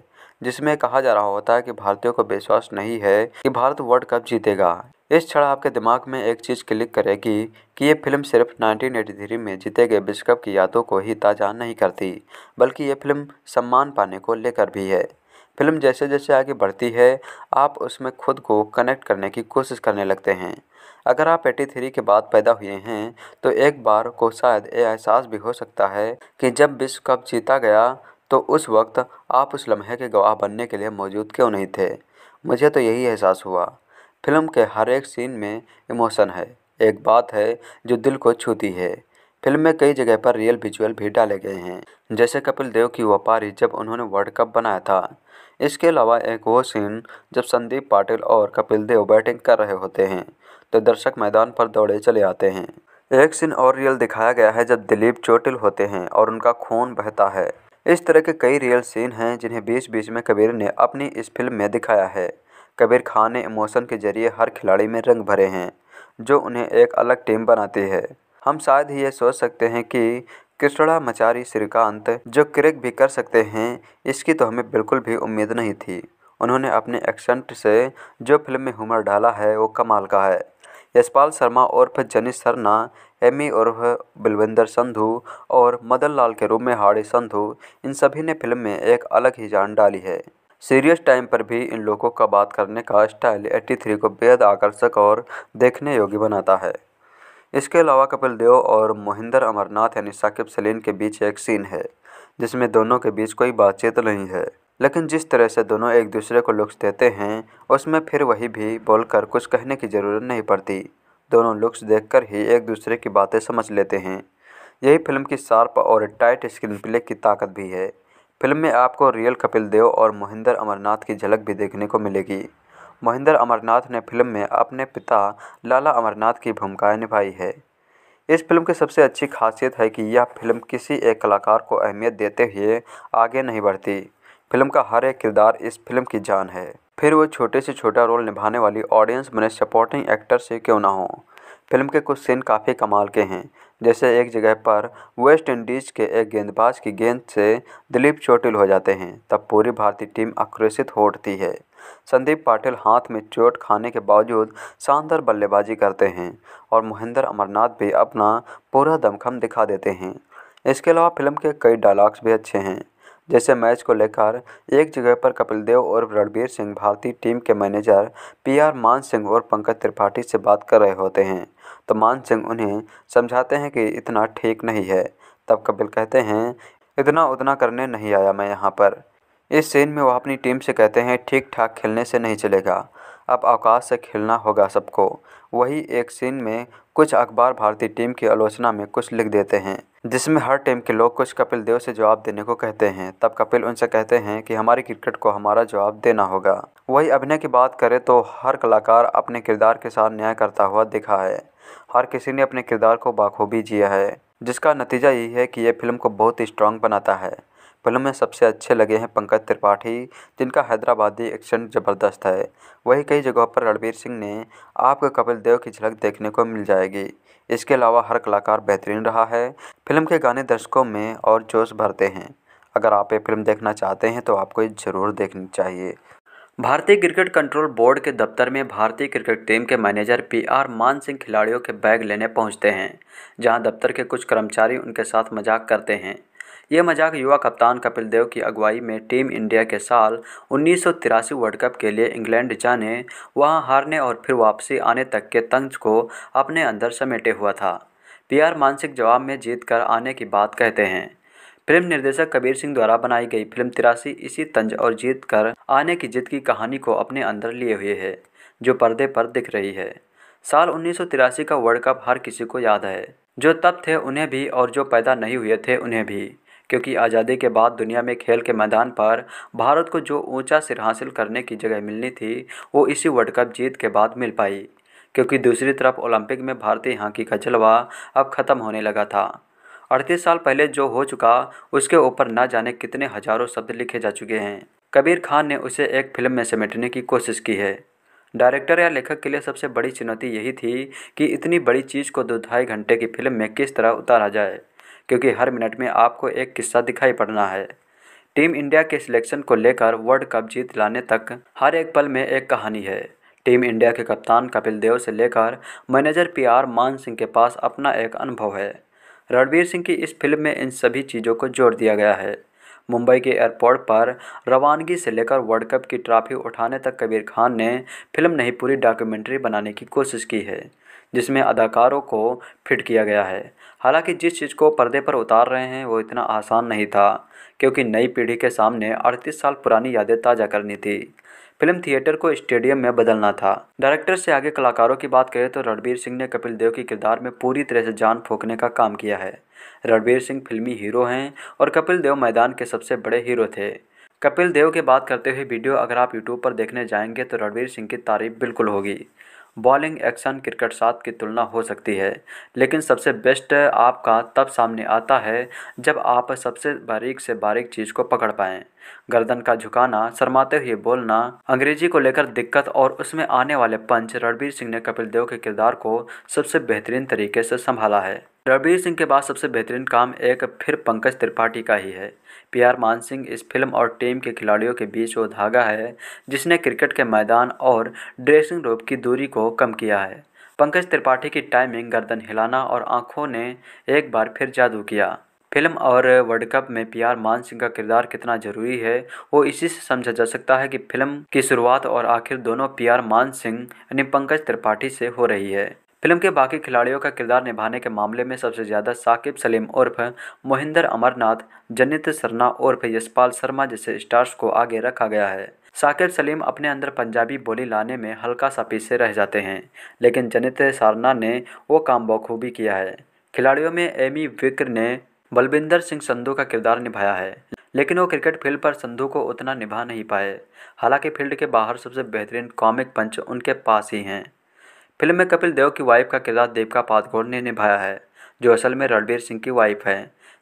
जिसमें कहा जा रहा होता है कि भारतीयों को विश्वास नहीं है कि भारत वर्ल्ड कप जीतेगा इस क्षण आपके दिमाग में एक चीज़ क्लिक करेगी कि ये फिल्म सिर्फ 1983 में जीते गए विश्व कप की यादों को ही ताजा नहीं करती बल्कि ये फिल्म सम्मान पाने को लेकर भी है फिल्म जैसे जैसे आगे बढ़ती है आप उसमें खुद को कनेक्ट करने की कोशिश करने लगते हैं अगर आप एटी थ्री के बाद पैदा हुए हैं तो एक बार को शायद ये एहसास भी हो सकता है कि जब विश्व कप जीता गया तो उस वक्त आप उस लम्हे के गवाह बनने के लिए मौजूद क्यों नहीं थे मुझे तो यही एहसास हुआ फिल्म के हर एक सीन में इमोशन है एक बात है जो दिल को छूती है फिल्म में कई जगह पर रियल विजुअल भी डाले गए हैं जैसे कपिल देव की व्यापारी जब उन्होंने वर्ल्ड कप बनाया था इसके अलावा एक वो सीन जब संदीप पाटिल और कपिल देव बैटिंग कर रहे होते हैं तो दर्शक मैदान पर दौड़े चले आते हैं एक सीन और रियल दिखाया गया है जब दिलीप चोटिल होते हैं और उनका खून बहता है इस तरह के कई रियल सीन हैं जिन्हें बीच बीच में कबीर ने अपनी इस फिल्म में दिखाया है कबीर खान ने इमोशन के जरिए हर खिलाड़ी में रंग भरे हैं जो उन्हें एक अलग टीम बनाती है हम शायद ही ये सोच सकते हैं कि मचारी श्रीकांत जो क्रिक भी कर सकते हैं इसकी तो हमें बिल्कुल भी उम्मीद नहीं थी उन्होंने अपने एक्सेंट से जो फिल्म में हुमर डाला है वो कमाल का है यशपाल शर्मा और फिर जनी सरना एमी उर्फ बलविंदर संधू और मदन लाल के रूप में हाड़ी संधु इन सभी ने फिल्म में एक अलग ही जान डाली है सीरियस टाइम पर भी इन लोगों का बात करने का स्टाइल 83 को बेहद आकर्षक और देखने योग्य बनाता है इसके अलावा कपिल देव और मोहिंदर अमरनाथ यानी साकिब सलीन के बीच एक सीन है जिसमें दोनों के बीच कोई बातचीत नहीं है लेकिन जिस तरह से दोनों एक दूसरे को लुक्स देते हैं उसमें फिर वही भी बोलकर कुछ कहने की ज़रूरत नहीं पड़ती दोनों लुक्स देखकर ही एक दूसरे की बातें समझ लेते हैं यही फिल्म की शार्प और टाइट स्क्रीन प्ले की ताकत भी है फिल्म में आपको रियल कपिल देव और मोहिंदर अमरनाथ की झलक भी देखने को मिलेगी मोहिंदर अमरनाथ ने फिल्म में अपने पिता लाला अमरनाथ की भूमिकाएँ निभाई है इस फिल्म की सबसे अच्छी खासियत है कि यह फिल्म किसी एक कलाकार को अहमियत देते हुए आगे नहीं बढ़ती फिल्म का हर एक किरदार इस फिल्म की जान है फिर वो छोटे से छोटा रोल निभाने वाली ऑडियंस बने सपोर्टिंग एक्टर से क्यों ना हो फिल्म के कुछ सीन काफ़ी कमाल के हैं जैसे एक जगह पर वेस्ट इंडीज़ के एक गेंदबाज की गेंद से दिलीप चोटिल हो जाते हैं तब पूरी भारतीय टीम आक्रोशित हो उठती है संदीप पाटिल हाथ में चोट खाने के बावजूद शानदार बल्लेबाजी करते हैं और महेंद्र अमरनाथ भी अपना पूरा दमखम दिखा देते हैं इसके अलावा फिल्म के कई डायलॉग्स भी अच्छे हैं जैसे मैच को लेकर एक जगह पर कपिल देव और रणबीर सिंह भारतीय टीम के मैनेजर पीआर मान सिंह और पंकज त्रिपाठी से बात कर रहे होते हैं तो मान सिंह उन्हें समझाते हैं कि इतना ठीक नहीं है तब कपिल कहते हैं इतना उतना करने नहीं आया मैं यहाँ पर इस सीन में वह अपनी टीम से कहते हैं ठीक ठाक खेलने से नहीं चलेगा अब अवकाश से खेलना होगा सबको वही एक सीन में कुछ अखबार भारतीय टीम की आलोचना में कुछ लिख देते हैं जिसमें हर टीम के लोग कुछ कपिल देव से जवाब देने को कहते हैं तब कपिल उनसे कहते हैं कि हमारी क्रिकेट को हमारा जवाब देना होगा वही अभिनय की बात करें तो हर कलाकार अपने किरदार के साथ न्याय करता हुआ दिखा है हर किसी ने अपने किरदार को बाखूबी जिया है जिसका नतीजा यही है कि यह फिल्म को बहुत ही स्ट्रांग बनाता है फिल्म में सबसे अच्छे लगे हैं पंकज त्रिपाठी जिनका हैदराबादी एक्शन ज़बरदस्त है वहीं कई जगहों पर रणवीर सिंह ने आपके कपिल देव की झलक देखने को मिल जाएगी इसके अलावा हर कलाकार बेहतरीन रहा है फिल्म के गाने दर्शकों में और जोश भरते हैं अगर आप ये फिल्म देखना चाहते हैं तो आपको ये ज़रूर देखनी चाहिए भारतीय क्रिकेट कंट्रोल बोर्ड के दफ्तर में भारतीय क्रिकेट टीम के manager P R Man Singh खिलाड़ियों के बैग लेने पहुंचते हैं जहां दफ्तर के कुछ कर्मचारी उनके साथ मजाक करते हैं ये मजाक युवा कप्तान कपिल देव की अगुवाई में टीम इंडिया के साल उन्नीस वर्ल्ड कप के लिए इंग्लैंड जाने वहां हारने और फिर वापसी आने तक के तंज को अपने अंदर समेटे हुआ था पीआर मानसिक जवाब में जीत कर आने की बात कहते हैं फिल्म निर्देशक कबीर सिंह द्वारा बनाई गई फिल्म तिरासी इसी तंज और जीत कर आने की जिद की कहानी को अपने अंदर लिए हुए है जो पर्दे पर दिख रही है साल उन्नीस का वर्ल्ड कप हर किसी को याद है जो तब थे उन्हें भी और जो पैदा नहीं हुए थे उन्हें भी क्योंकि आज़ादी के बाद दुनिया में खेल के मैदान पर भारत को जो ऊंचा सिर हासिल करने की जगह मिलनी थी वो इसी वर्ल्ड कप जीत के बाद मिल पाई क्योंकि दूसरी तरफ ओलंपिक में भारतीय हॉकी का जलवा अब ख़त्म होने लगा था अड़तीस साल पहले जो हो चुका उसके ऊपर ना जाने कितने हजारों शब्द लिखे जा चुके हैं कबीर खान ने उसे एक फिल्म में समेटने की कोशिश की है डायरेक्टर या लेखक के लिए सबसे बड़ी चुनौती यही थी कि इतनी बड़ी चीज़ को दो ढाई घंटे की फिल्म में किस तरह उतारा जाए क्योंकि हर मिनट में आपको एक किस्सा दिखाई पड़ना है टीम इंडिया के सिलेक्शन को लेकर वर्ल्ड कप जीत लाने तक हर एक पल में एक कहानी है टीम इंडिया के कप्तान कपिल देव से लेकर मैनेजर पीआर मान सिंह के पास अपना एक अनुभव है रणवीर सिंह की इस फिल्म में इन सभी चीज़ों को जोड़ दिया गया है मुंबई के एयरपोर्ट पर रवानगी से लेकर वर्ल्ड कप की ट्रॉफी उठाने तक कबीर खान ने फिल्म नहीं पूरी डॉक्यूमेंट्री बनाने की कोशिश की है जिसमें अदाकारों को फिट किया गया है हालांकि जिस चीज़ को पर्दे पर उतार रहे हैं वो इतना आसान नहीं था क्योंकि नई पीढ़ी के सामने अड़तीस साल पुरानी यादें ताज़ा करनी थी फिल्म थिएटर को स्टेडियम में बदलना था डायरेक्टर से आगे कलाकारों की बात करें तो रणबीर सिंह ने कपिल देव के किरदार में पूरी तरह से जान फूकने का काम किया है रणबीर सिंह फिल्मी हीरो हैं और कपिल देव मैदान के सबसे बड़े हीरो थे कपिल देव की बात करते हुए वीडियो अगर आप यूट्यूब पर देखने जाएंगे तो रणबीर सिंह की तारीफ बिल्कुल होगी बॉलिंग एक्शन क्रिकेट साथ की तुलना हो सकती है लेकिन सबसे बेस्ट आपका तब सामने आता है जब आप सबसे बारीक से बारीक चीज़ को पकड़ पाएँ गर्दन का झुकाना शरमाते हुए बोलना अंग्रेजी को लेकर दिक्कत और उसमें आने वाले पंच रणबीर सिंह ने कपिल देव के किरदार को सबसे बेहतरीन तरीके से संभाला है रणबीर सिंह के बाद सबसे बेहतरीन काम एक फिर पंकज त्रिपाठी का ही है पी आर मान सिंह इस फिल्म और टीम के खिलाड़ियों के बीच वो धागा है जिसने क्रिकेट के मैदान और ड्रेसिंग रूम की दूरी को कम किया है पंकज त्रिपाठी की टाइमिंग गर्दन हिलाना और आंखों ने एक बार फिर जादू किया फिल्म और वर्ल्ड कप में पीआर मान सिंह का किरदार कितना जरूरी है वो इसी से समझा जा सकता है कि फिल्म की शुरुआत और आखिर दोनों पीआर मान सिंह यानी पंकज त्रिपाठी से हो रही है फिल्म के बाकी खिलाड़ियों का किरदार निभाने के मामले में सबसे ज़्यादा साकिब सलीम उर्फ मोहिंदर अमरनाथ जनित सरना उर्फ यशपाल शर्मा जैसे स्टार्स को आगे रखा गया है साकिब सलीम अपने अंदर पंजाबी बोली लाने में हल्का सा पीछे रह जाते हैं लेकिन जनित सरना ने वो काम बखूबी किया है खिलाड़ियों में एमी विक्र ने बलविंदर सिंह संधू का किरदार निभाया है लेकिन वो क्रिकेट फील्ड पर संधू को उतना निभा नहीं पाए हालांकि फील्ड के बाहर सबसे बेहतरीन कॉमिक पंच उनके पास ही हैं फिल्म में कपिल देव की वाइफ का किरदार देविका पादकोर ने निभाया है जो असल में रणबीर सिंह की वाइफ है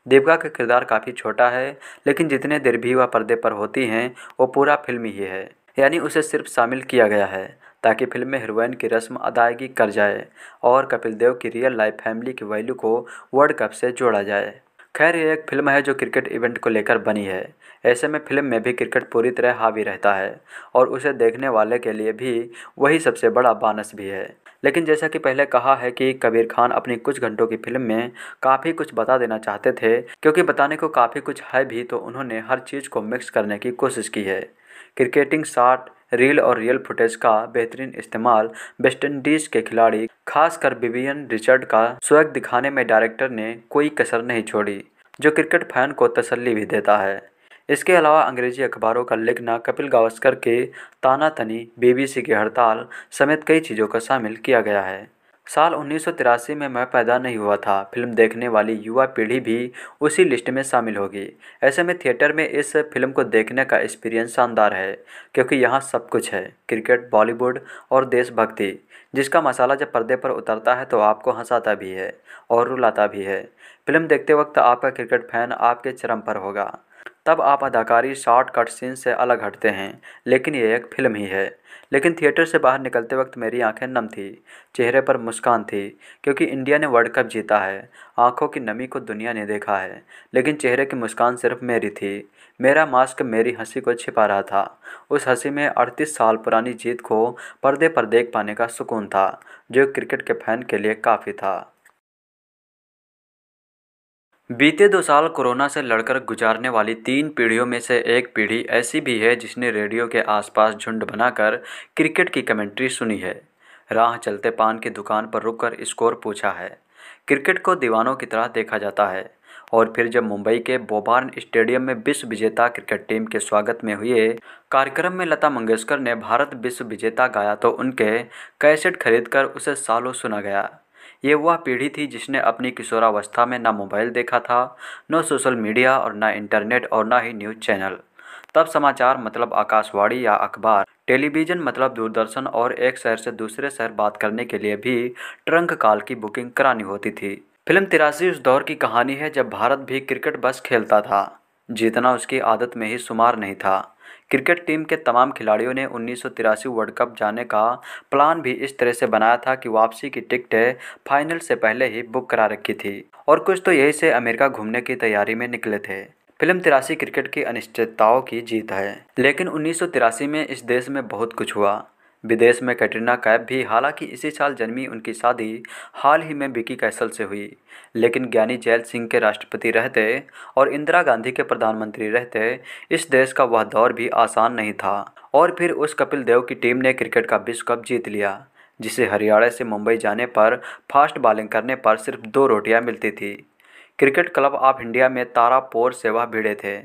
देविका का किरदार काफ़ी छोटा है लेकिन जितने देर भी वह पर्दे पर होती हैं वो पूरा फिल्म ही है यानी उसे सिर्फ शामिल किया गया है ताकि फिल्म में हीरोइन की रस्म अदायगी कर जाए और कपिल देव की रियल लाइफ फैमिली की वैल्यू को वर्ल्ड कप से जोड़ा जाए खैर ये एक फिल्म है जो क्रिकेट इवेंट को लेकर बनी है ऐसे में फिल्म में भी क्रिकेट पूरी तरह हावी रहता है और उसे देखने वाले के लिए भी वही सबसे बड़ा बानस भी है लेकिन जैसा कि पहले कहा है कि कबीर खान अपनी कुछ घंटों की फिल्म में काफ़ी कुछ बता देना चाहते थे क्योंकि बताने को काफ़ी कुछ है भी तो उन्होंने हर चीज़ को मिक्स करने की कोशिश की है क्रिकेटिंग शॉट रील और रियल फुटेज का बेहतरीन इस्तेमाल वेस्टइंडीज के खिलाड़ी खासकर विवियन रिचर्ड का स्वयं दिखाने में डायरेक्टर ने कोई कसर नहीं छोड़ी जो क्रिकेट फैन को तसल्ली भी देता है इसके अलावा अंग्रेजी अखबारों का लिखना कपिल गावस्कर के तानातनी बीबीसी की हड़ताल समेत कई चीज़ों का शामिल किया गया है साल उन्नीस में मैं पैदा नहीं हुआ था फिल्म देखने वाली युवा पीढ़ी भी उसी लिस्ट में शामिल होगी ऐसे में थिएटर में इस फिल्म को देखने का एक्सपीरियंस शानदार है क्योंकि यहाँ सब कुछ है क्रिकेट बॉलीवुड और देशभक्ति जिसका मसाला जब पर्दे पर उतरता है तो आपको हंसाता भी है और रुलाता भी है फिल्म देखते वक्त आपका क्रिकेट फैन आपके चरम पर होगा तब आप अदाकारी शॉर्ट कट सीन से अलग हटते हैं लेकिन ये एक फिल्म ही है लेकिन थिएटर से बाहर निकलते वक्त मेरी आंखें नम थी चेहरे पर मुस्कान थी क्योंकि इंडिया ने वर्ल्ड कप जीता है आंखों की नमी को दुनिया ने देखा है लेकिन चेहरे की मुस्कान सिर्फ मेरी थी मेरा मास्क मेरी हंसी को छिपा रहा था उस हंसी में अड़तीस साल पुरानी जीत को पर्दे पर देख पाने का सुकून था जो क्रिकेट के फैन के लिए काफ़ी था बीते दो साल कोरोना से लड़कर गुजारने वाली तीन पीढ़ियों में से एक पीढ़ी ऐसी भी है जिसने रेडियो के आसपास झुंड बनाकर क्रिकेट की कमेंट्री सुनी है राह चलते पान की दुकान पर रुककर स्कोर पूछा है क्रिकेट को दीवानों की तरह देखा जाता है और फिर जब मुंबई के बोबार्न स्टेडियम में विश्व विजेता क्रिकेट टीम के स्वागत में हुए कार्यक्रम में लता मंगेशकर ने भारत विश्व विजेता गाया तो उनके कैसेट खरीद कर उसे सालों सुना गया ये वह पीढ़ी थी जिसने अपनी किशोरावस्था में ना मोबाइल देखा था न सोशल मीडिया और ना इंटरनेट और ना ही न्यूज़ चैनल तब समाचार मतलब आकाशवाणी या अखबार टेलीविज़न मतलब दूरदर्शन और एक शहर से दूसरे शहर बात करने के लिए भी ट्रंक कॉल की बुकिंग करानी होती थी फिल्म तिरासी उस दौर की कहानी है जब भारत भी क्रिकेट बस खेलता था जितना उसकी आदत में ही शुमार नहीं था क्रिकेट टीम के तमाम खिलाड़ियों ने उन्नीस वर्ल्ड कप जाने का प्लान भी इस तरह से बनाया था कि वापसी की टिकटें फाइनल से पहले ही बुक करा रखी थी और कुछ तो यही से अमेरिका घूमने की तैयारी में निकले थे फिल्म तिरासी क्रिकेट की अनिश्चितताओं की जीत है लेकिन उन्नीस में इस देश में बहुत कुछ हुआ विदेश में कैटरीना कैफ भी हालांकि इसी साल जन्मी उनकी शादी हाल ही में बिकी कैसल से हुई लेकिन ज्ञानी जैल सिंह के राष्ट्रपति रहते और इंदिरा गांधी के प्रधानमंत्री रहते इस देश का वह दौर भी आसान नहीं था और फिर उस कपिल देव की टीम ने क्रिकेट का विश्व कप जीत लिया जिसे हरियाणा से मुंबई जाने पर फास्ट बॉलिंग करने पर सिर्फ दो रोटियां मिलती थी क्रिकेट क्लब ऑफ इंडिया में तारापोर से वह भिड़े थे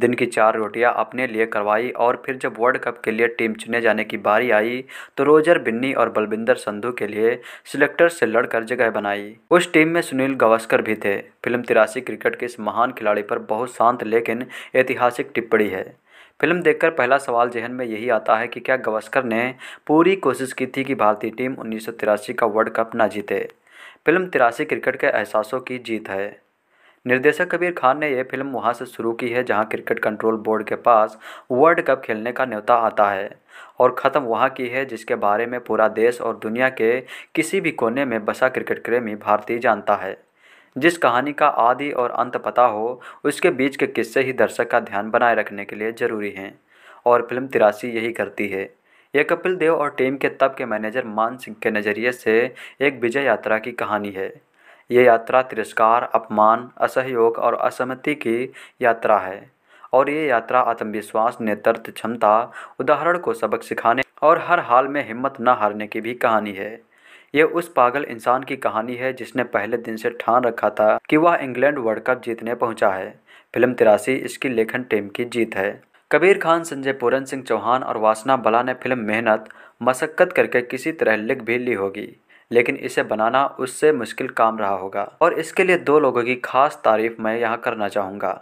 दिन की चार रोटियां अपने लिए करवाई और फिर जब वर्ल्ड कप के लिए टीम चुने जाने की बारी आई तो रोजर बिन्नी और बलविंदर संधू के लिए सिलेक्टर से लड़कर जगह बनाई उस टीम में सुनील गावस्कर भी थे फिल्म तिरासी क्रिकेट के इस महान खिलाड़ी पर बहुत शांत लेकिन ऐतिहासिक टिप्पणी है फिल्म देखकर पहला सवाल जहन में यही आता है कि क्या गवस्कर ने पूरी कोशिश की थी कि भारतीय टीम उन्नीस का वर्ल्ड कप ना जीते फिल्म तिरासी क्रिकेट के एहसासों की जीत है निर्देशक कबीर खान ने यह फिल्म वहाँ से शुरू की है जहाँ क्रिकेट कंट्रोल बोर्ड के पास वर्ल्ड कप खेलने का न्योता आता है और ख़त्म वहाँ की है जिसके बारे में पूरा देश और दुनिया के किसी भी कोने में बसा क्रिकेट प्रेमी भारतीय जानता है जिस कहानी का आदि और अंत पता हो उसके बीच के किस्से ही दर्शक का ध्यान बनाए रखने के लिए ज़रूरी हैं और फिल्म तिरासी यही करती है यह कपिल देव और टीम के तब के मैनेजर मान सिंह के नज़रिए से एक विजय यात्रा की कहानी है यह यात्रा तिरस्कार अपमान असहयोग और असहमति की यात्रा है और ये यात्रा आत्मविश्वास नेतृत्व क्षमता उदाहरण को सबक सिखाने और हर हाल में हिम्मत न हारने की भी कहानी है यह उस पागल इंसान की कहानी है जिसने पहले दिन से ठान रखा था कि वह इंग्लैंड वर्ल्ड कप जीतने पहुंचा है फिल्म तिरासी इसकी लेखन टीम की जीत है कबीर खान संजय पूरन सिंह चौहान और वासना बला ने फिल्म मेहनत मशक्क़त करके किसी तरह लिख भी ली होगी लेकिन इसे बनाना उससे मुश्किल काम रहा होगा और इसके लिए दो लोगों की खास तारीफ मैं यहाँ करना चाहूँगा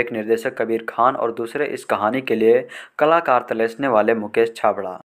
एक निर्देशक कबीर खान और दूसरे इस कहानी के लिए कलाकार तलेसने वाले मुकेश छाबड़ा